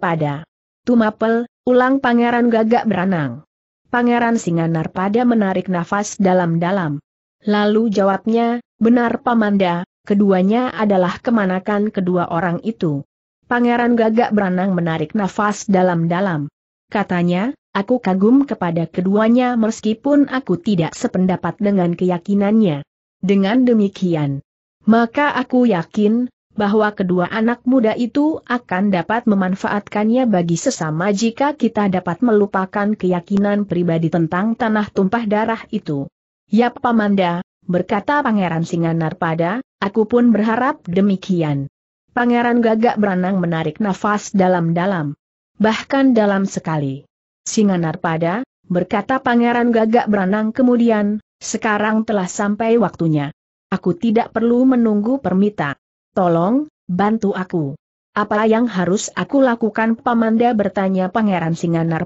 pada Tumapel, ulang Pangeran gagak beranang. Pangeran pada menarik nafas dalam-dalam. Lalu jawabnya, benar Pamanda, keduanya adalah kemanakan kedua orang itu. Pangeran gagak beranang menarik nafas dalam-dalam. Katanya, aku kagum kepada keduanya meskipun aku tidak sependapat dengan keyakinannya. Dengan demikian, maka aku yakin, bahwa kedua anak muda itu akan dapat memanfaatkannya bagi sesama jika kita dapat melupakan keyakinan pribadi tentang tanah tumpah darah itu. Yap Pamanda, berkata Pangeran Singanar pada, aku pun berharap demikian. Pangeran gagak beranang menarik nafas dalam-dalam. Bahkan dalam sekali. Singanar pada, berkata Pangeran gagak beranang kemudian, sekarang telah sampai waktunya. Aku tidak perlu menunggu permintaan. Tolong, bantu aku. Apa yang harus aku lakukan Pamanda bertanya Pangeran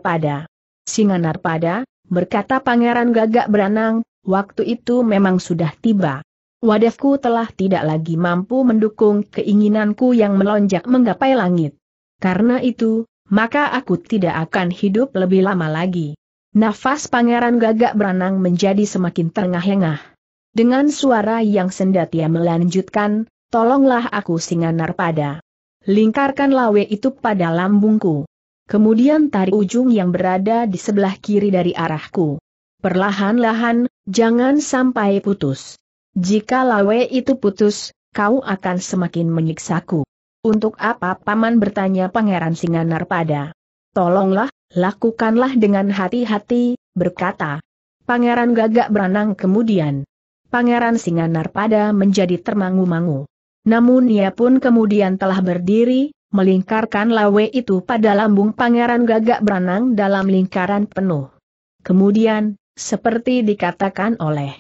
pada. Singanarpada. pada, berkata Pangeran gagak beranang, waktu itu memang sudah tiba. Wadahku telah tidak lagi mampu mendukung keinginanku yang melonjak menggapai langit. Karena itu, maka aku tidak akan hidup lebih lama lagi. Nafas pangeran gagak beranang menjadi semakin terengah-engah. Dengan suara yang sendat ia melanjutkan, tolonglah aku singa narpada. Lingkarkan lawe itu pada lambungku. Kemudian tarik ujung yang berada di sebelah kiri dari arahku. Perlahan-lahan, jangan sampai putus. Jika lawe itu putus, kau akan semakin menyiksaku. Untuk apa paman bertanya pangeran singa narpada? Tolonglah, lakukanlah dengan hati-hati, berkata. Pangeran gagak beranang kemudian. Pangeran Singa Narpada menjadi termangu-mangu. Namun ia pun kemudian telah berdiri, melingkarkan lawe itu pada lambung pangeran gagak beranang dalam lingkaran penuh. Kemudian, seperti dikatakan oleh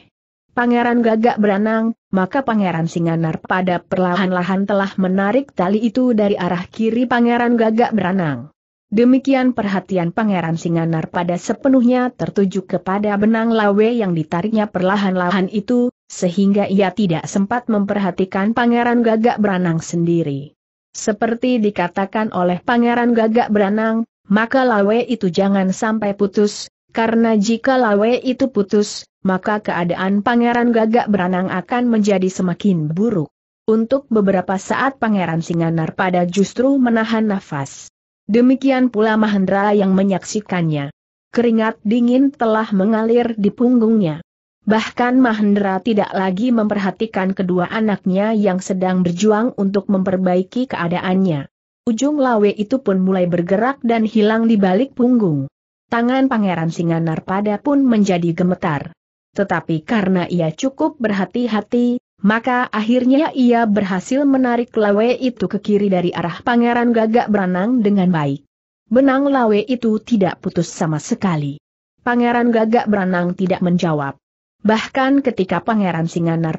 Pangeran gagak beranang, maka Pangeran Singanar pada perlahan-lahan telah menarik tali itu dari arah kiri Pangeran gagak beranang. Demikian perhatian Pangeran Singanar pada sepenuhnya tertuju kepada benang lawe yang ditariknya perlahan-lahan itu, sehingga ia tidak sempat memperhatikan Pangeran Gagak Beranang sendiri. Seperti dikatakan oleh Pangeran Gagak Beranang, maka lawe itu jangan sampai putus, karena jika lawe itu putus, maka keadaan Pangeran Gagak Beranang akan menjadi semakin buruk. Untuk beberapa saat Pangeran Singanar pada justru menahan nafas. Demikian pula Mahendra yang menyaksikannya. Keringat dingin telah mengalir di punggungnya. Bahkan Mahendra tidak lagi memperhatikan kedua anaknya yang sedang berjuang untuk memperbaiki keadaannya. Ujung lawe itu pun mulai bergerak dan hilang di balik punggung. Tangan Pangeran Singanar pada pun menjadi gemetar. Tetapi karena ia cukup berhati-hati, maka akhirnya ia berhasil menarik lawe itu ke kiri dari arah Pangeran Gagak Beranang dengan baik. Benang lawe itu tidak putus sama sekali. Pangeran Gagak Beranang tidak menjawab. Bahkan ketika Pangeran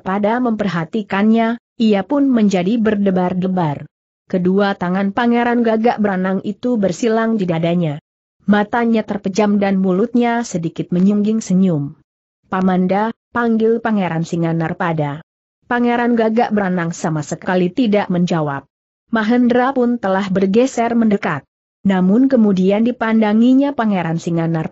pada memperhatikannya, ia pun menjadi berdebar-debar. Kedua tangan Pangeran gagak beranang itu bersilang di dadanya. Matanya terpejam dan mulutnya sedikit menyungging senyum. Pamanda, panggil Pangeran pada. Pangeran gagak beranang sama sekali tidak menjawab. Mahendra pun telah bergeser mendekat. Namun kemudian dipandanginya Pangeran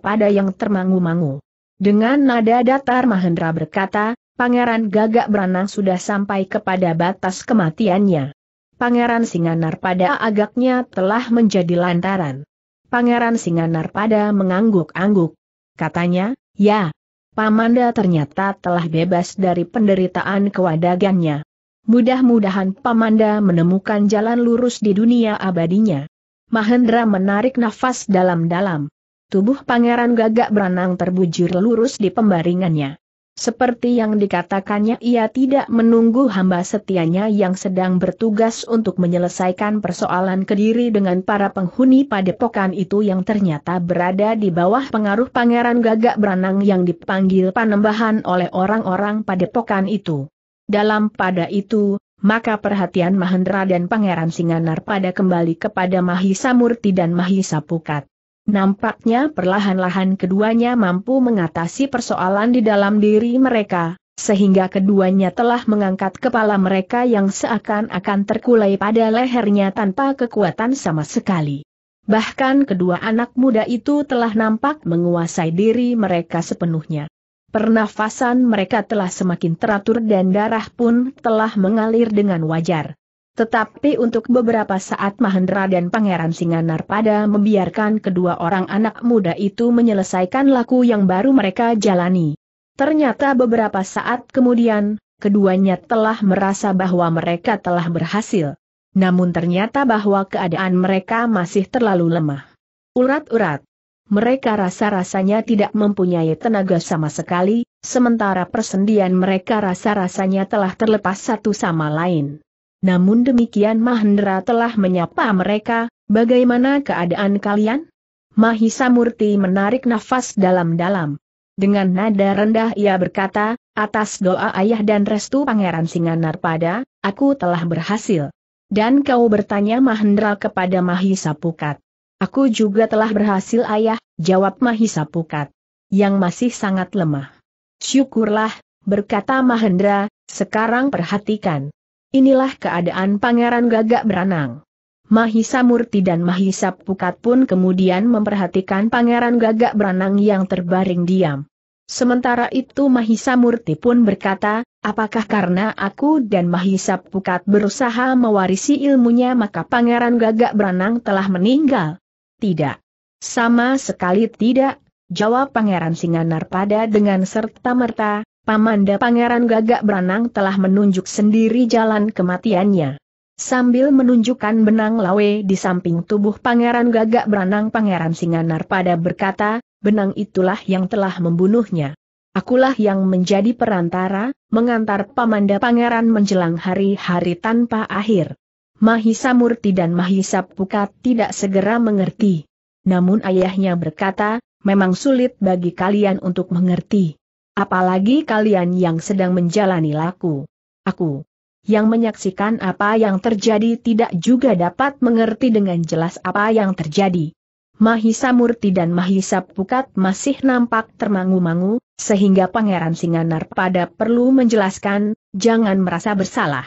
pada yang termangu-mangu. Dengan nada datar Mahendra berkata, Pangeran Gagak Beranang sudah sampai kepada batas kematiannya. Pangeran Singanar pada agaknya telah menjadi lantaran. Pangeran Singanar pada mengangguk-angguk. Katanya, ya, Pamanda ternyata telah bebas dari penderitaan kewadagannya. Mudah-mudahan Pamanda menemukan jalan lurus di dunia abadinya. Mahendra menarik nafas dalam-dalam. Tubuh pangeran gagak beranang terbujur lurus di pembaringannya. Seperti yang dikatakannya ia tidak menunggu hamba setianya yang sedang bertugas untuk menyelesaikan persoalan kediri dengan para penghuni padepokan itu yang ternyata berada di bawah pengaruh pangeran gagak beranang yang dipanggil panembahan oleh orang-orang padepokan itu. Dalam pada itu, maka perhatian Mahendra dan Pangeran Singanar pada kembali kepada Mahisa Murti dan Mahisa Pukat. Nampaknya perlahan-lahan keduanya mampu mengatasi persoalan di dalam diri mereka, sehingga keduanya telah mengangkat kepala mereka yang seakan-akan terkulai pada lehernya tanpa kekuatan sama sekali. Bahkan kedua anak muda itu telah nampak menguasai diri mereka sepenuhnya. Pernafasan mereka telah semakin teratur dan darah pun telah mengalir dengan wajar. Tetapi untuk beberapa saat Mahendra dan Pangeran Singanar pada membiarkan kedua orang anak muda itu menyelesaikan laku yang baru mereka jalani. Ternyata beberapa saat kemudian, keduanya telah merasa bahwa mereka telah berhasil. Namun ternyata bahwa keadaan mereka masih terlalu lemah. Urat-urat. Mereka rasa-rasanya tidak mempunyai tenaga sama sekali, sementara persendian mereka rasa-rasanya telah terlepas satu sama lain. Namun demikian Mahendra telah menyapa mereka, bagaimana keadaan kalian? Mahisa Murti menarik nafas dalam-dalam. Dengan nada rendah ia berkata, atas doa ayah dan restu Pangeran Singanar pada, aku telah berhasil. Dan kau bertanya Mahendra kepada Mahisa Pukat. Aku juga telah berhasil ayah, jawab Mahisa Pukat. Yang masih sangat lemah. Syukurlah, berkata Mahendra, sekarang perhatikan. Inilah keadaan Pangeran Gagak Beranang. Mahisa Murti dan Mahisa Pukat pun kemudian memperhatikan Pangeran Gagak Beranang yang terbaring diam. Sementara itu Mahisa Murti pun berkata, apakah karena aku dan Mahisa Pukat berusaha mewarisi ilmunya maka Pangeran Gagak Beranang telah meninggal? Tidak. Sama sekali tidak, jawab Pangeran Singanar pada dengan serta-merta, Pamanda Pangeran Gagak Beranang telah menunjuk sendiri jalan kematiannya. Sambil menunjukkan benang lawe di samping tubuh Pangeran Gagak Beranang Pangeran Singanar pada berkata, benang itulah yang telah membunuhnya. Akulah yang menjadi perantara, mengantar Pamanda Pangeran menjelang hari-hari tanpa akhir. Mahisa Murti dan Mahisa Pukat tidak segera mengerti. Namun ayahnya berkata, memang sulit bagi kalian untuk mengerti. Apalagi kalian yang sedang menjalani laku. Aku yang menyaksikan apa yang terjadi tidak juga dapat mengerti dengan jelas apa yang terjadi. Mahisa Murti dan Mahisa Pukat masih nampak termangu-mangu, sehingga Pangeran Singanar pada perlu menjelaskan, jangan merasa bersalah.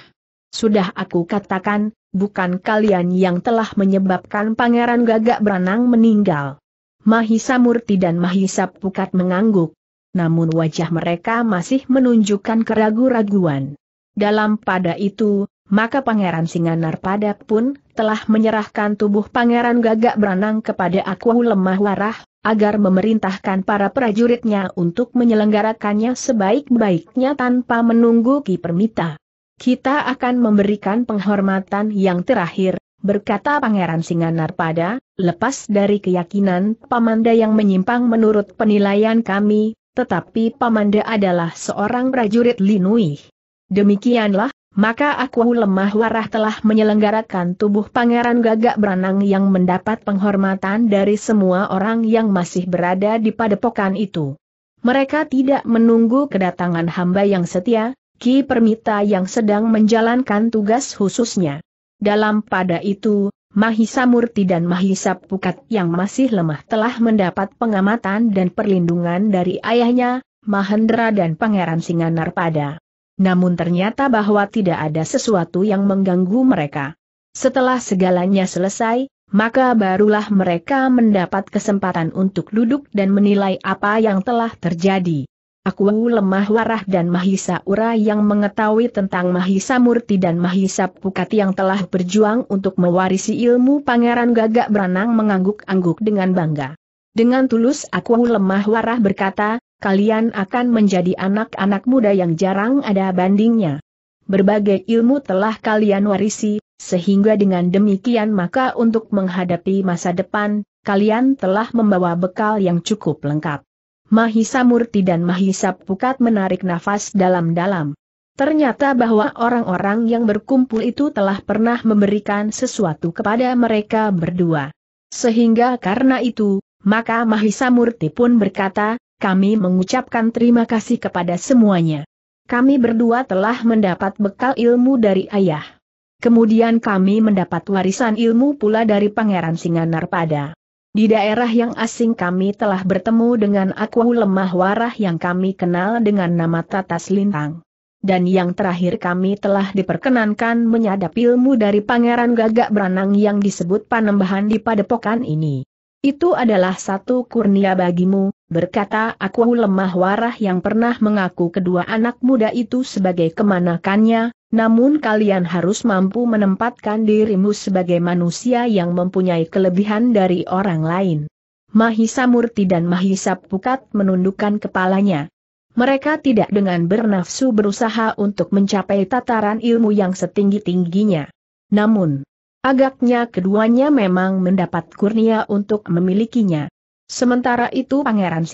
Sudah aku katakan, bukan kalian yang telah menyebabkan Pangeran Gagak Beranang meninggal. Mahisa Murti dan Mahisa Pukat mengangguk, namun wajah mereka masih menunjukkan keraguan raguan Dalam pada itu, maka Pangeran Singanar Pada pun telah menyerahkan tubuh Pangeran Gagak Beranang kepada Aku Lemah Warah, agar memerintahkan para prajuritnya untuk menyelenggarakannya sebaik-baiknya tanpa menunggu Ki Permita. Kita akan memberikan penghormatan yang terakhir, berkata Pangeran Singanar Pada, lepas dari keyakinan Pamanda yang menyimpang menurut penilaian kami, tetapi Pamanda adalah seorang prajurit Linui. Demikianlah, maka aku lemah warah telah menyelenggarakan tubuh pangeran gagak beranang yang mendapat penghormatan dari semua orang yang masih berada di padepokan itu. Mereka tidak menunggu kedatangan hamba yang setia, Ki Permita yang sedang menjalankan tugas khususnya. Dalam pada itu, Mahisa Murti dan Mahisa Pukat yang masih lemah telah mendapat pengamatan dan perlindungan dari ayahnya, Mahendra dan Pangeran pada. Namun ternyata bahwa tidak ada sesuatu yang mengganggu mereka. Setelah segalanya selesai, maka barulah mereka mendapat kesempatan untuk duduk dan menilai apa yang telah terjadi. Aku lemah warah dan Mahisa Ura yang mengetahui tentang Mahisa Murti dan Mahisa Pukati yang telah berjuang untuk mewarisi ilmu Pangeran Gagak Beranang mengangguk-angguk dengan bangga. Dengan tulus aku lemah warah berkata, kalian akan menjadi anak-anak muda yang jarang ada bandingnya. Berbagai ilmu telah kalian warisi, sehingga dengan demikian maka untuk menghadapi masa depan, kalian telah membawa bekal yang cukup lengkap. Mahisa Murti dan Mahisa Pukat menarik nafas dalam-dalam. Ternyata bahwa orang-orang yang berkumpul itu telah pernah memberikan sesuatu kepada mereka berdua. Sehingga karena itu, maka Mahisa Murti pun berkata, kami mengucapkan terima kasih kepada semuanya. Kami berdua telah mendapat bekal ilmu dari ayah. Kemudian kami mendapat warisan ilmu pula dari Pangeran pada. Di daerah yang asing kami telah bertemu dengan aku lemah warah yang kami kenal dengan nama Tatas Lintang. Dan yang terakhir kami telah diperkenankan menyadap ilmu dari pangeran gagak beranang yang disebut panembahan di padepokan ini. Itu adalah satu kurnia bagimu, berkata aku lemah warah yang pernah mengaku kedua anak muda itu sebagai kemanakannya, namun kalian harus mampu menempatkan dirimu sebagai manusia yang mempunyai kelebihan dari orang lain. Mahisa Murti dan Mahisa Pukat menundukkan kepalanya. Mereka tidak dengan bernafsu berusaha untuk mencapai tataran ilmu yang setinggi-tingginya. Namun, agaknya keduanya memang mendapat kurnia untuk memilikinya. Sementara itu Pangeran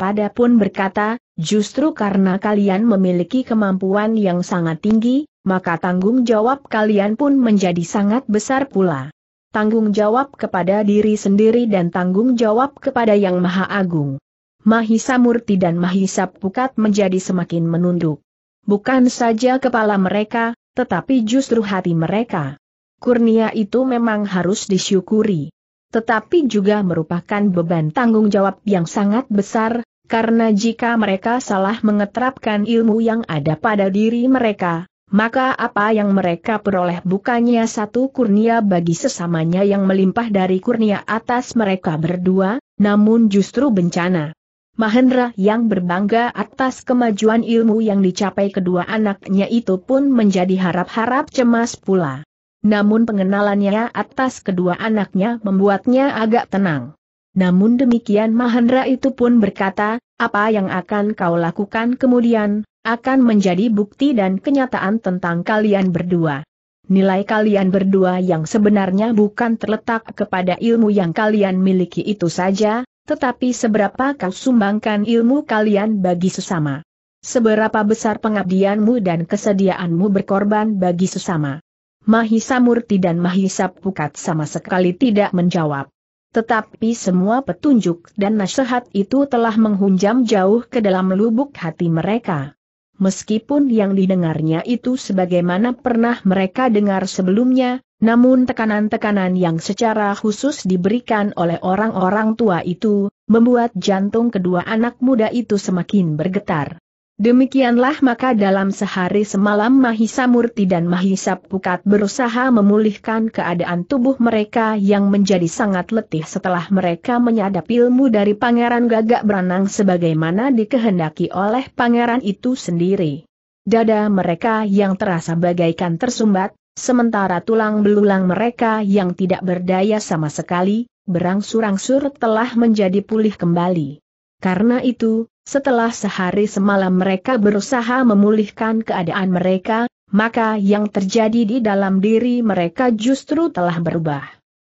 pada pun berkata, justru karena kalian memiliki kemampuan yang sangat tinggi, maka tanggung jawab kalian pun menjadi sangat besar pula. Tanggung jawab kepada diri sendiri dan tanggung jawab kepada Yang Maha Agung. Mahisa Murti dan Mahisa Pukat menjadi semakin menunduk. Bukan saja kepala mereka, tetapi justru hati mereka. Kurnia itu memang harus disyukuri. Tetapi juga merupakan beban tanggung jawab yang sangat besar, karena jika mereka salah mengeterapkan ilmu yang ada pada diri mereka, maka apa yang mereka peroleh bukannya satu kurnia bagi sesamanya yang melimpah dari kurnia atas mereka berdua, namun justru bencana. Mahendra yang berbangga atas kemajuan ilmu yang dicapai kedua anaknya itu pun menjadi harap-harap cemas pula. Namun pengenalannya atas kedua anaknya membuatnya agak tenang. Namun demikian Mahendra itu pun berkata, apa yang akan kau lakukan kemudian, akan menjadi bukti dan kenyataan tentang kalian berdua. Nilai kalian berdua yang sebenarnya bukan terletak kepada ilmu yang kalian miliki itu saja, tetapi seberapa kau sumbangkan ilmu kalian bagi sesama. Seberapa besar pengabdianmu dan kesediaanmu berkorban bagi sesama. Mahisa Murti dan Mahisa Pukat sama sekali tidak menjawab. Tetapi semua petunjuk dan nasihat itu telah menghunjam jauh ke dalam lubuk hati mereka meskipun yang didengarnya itu sebagaimana pernah mereka dengar sebelumnya, namun tekanan-tekanan yang secara khusus diberikan oleh orang-orang tua itu, membuat jantung kedua anak muda itu semakin bergetar. Demikianlah maka dalam sehari semalam Mahisa Murti dan Mahisa Pukat berusaha memulihkan keadaan tubuh mereka yang menjadi sangat letih setelah mereka menyadap ilmu dari Pangeran Gagak Beranang sebagaimana dikehendaki oleh pangeran itu sendiri. Dada mereka yang terasa bagaikan tersumbat, sementara tulang belulang mereka yang tidak berdaya sama sekali, berangsur-angsur telah menjadi pulih kembali. Karena itu, setelah sehari semalam mereka berusaha memulihkan keadaan mereka, maka yang terjadi di dalam diri mereka justru telah berubah.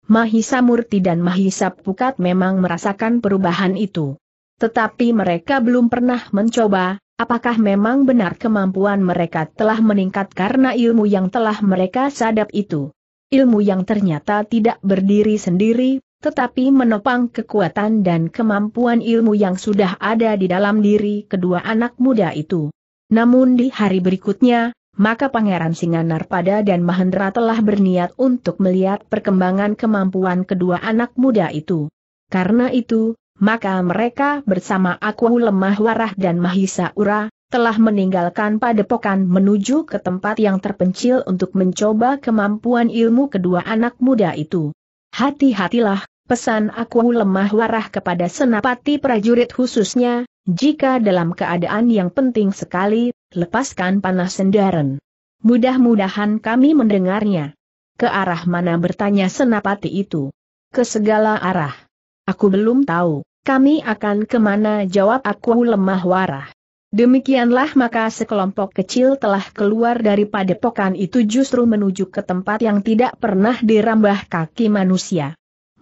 Mahisa Murti dan Mahisa Pukat memang merasakan perubahan itu. Tetapi mereka belum pernah mencoba, apakah memang benar kemampuan mereka telah meningkat karena ilmu yang telah mereka sadap itu ilmu yang ternyata tidak berdiri sendiri, tetapi menopang kekuatan dan kemampuan ilmu yang sudah ada di dalam diri kedua anak muda itu. Namun di hari berikutnya, maka Pangeran Singanar pada dan Mahendra telah berniat untuk melihat perkembangan kemampuan kedua anak muda itu. Karena itu, maka mereka bersama Aku Lemah Warah dan Mahisa Ura, telah meninggalkan padepokan menuju ke tempat yang terpencil untuk mencoba kemampuan ilmu kedua anak muda itu. Hati-hatilah, pesan aku lemah warah kepada senapati prajurit khususnya, jika dalam keadaan yang penting sekali, lepaskan panah sendaren. Mudah-mudahan kami mendengarnya. Ke arah mana bertanya senapati itu? Ke segala arah. Aku belum tahu, kami akan kemana jawab aku lemah warah. Demikianlah maka sekelompok kecil telah keluar dari padepokan itu justru menuju ke tempat yang tidak pernah dirambah kaki manusia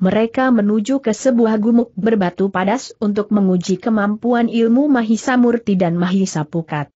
mereka menuju ke sebuah gumuk berbatu padas untuk menguji kemampuan ilmu Mahisa Murti dan Mahisa Pukat.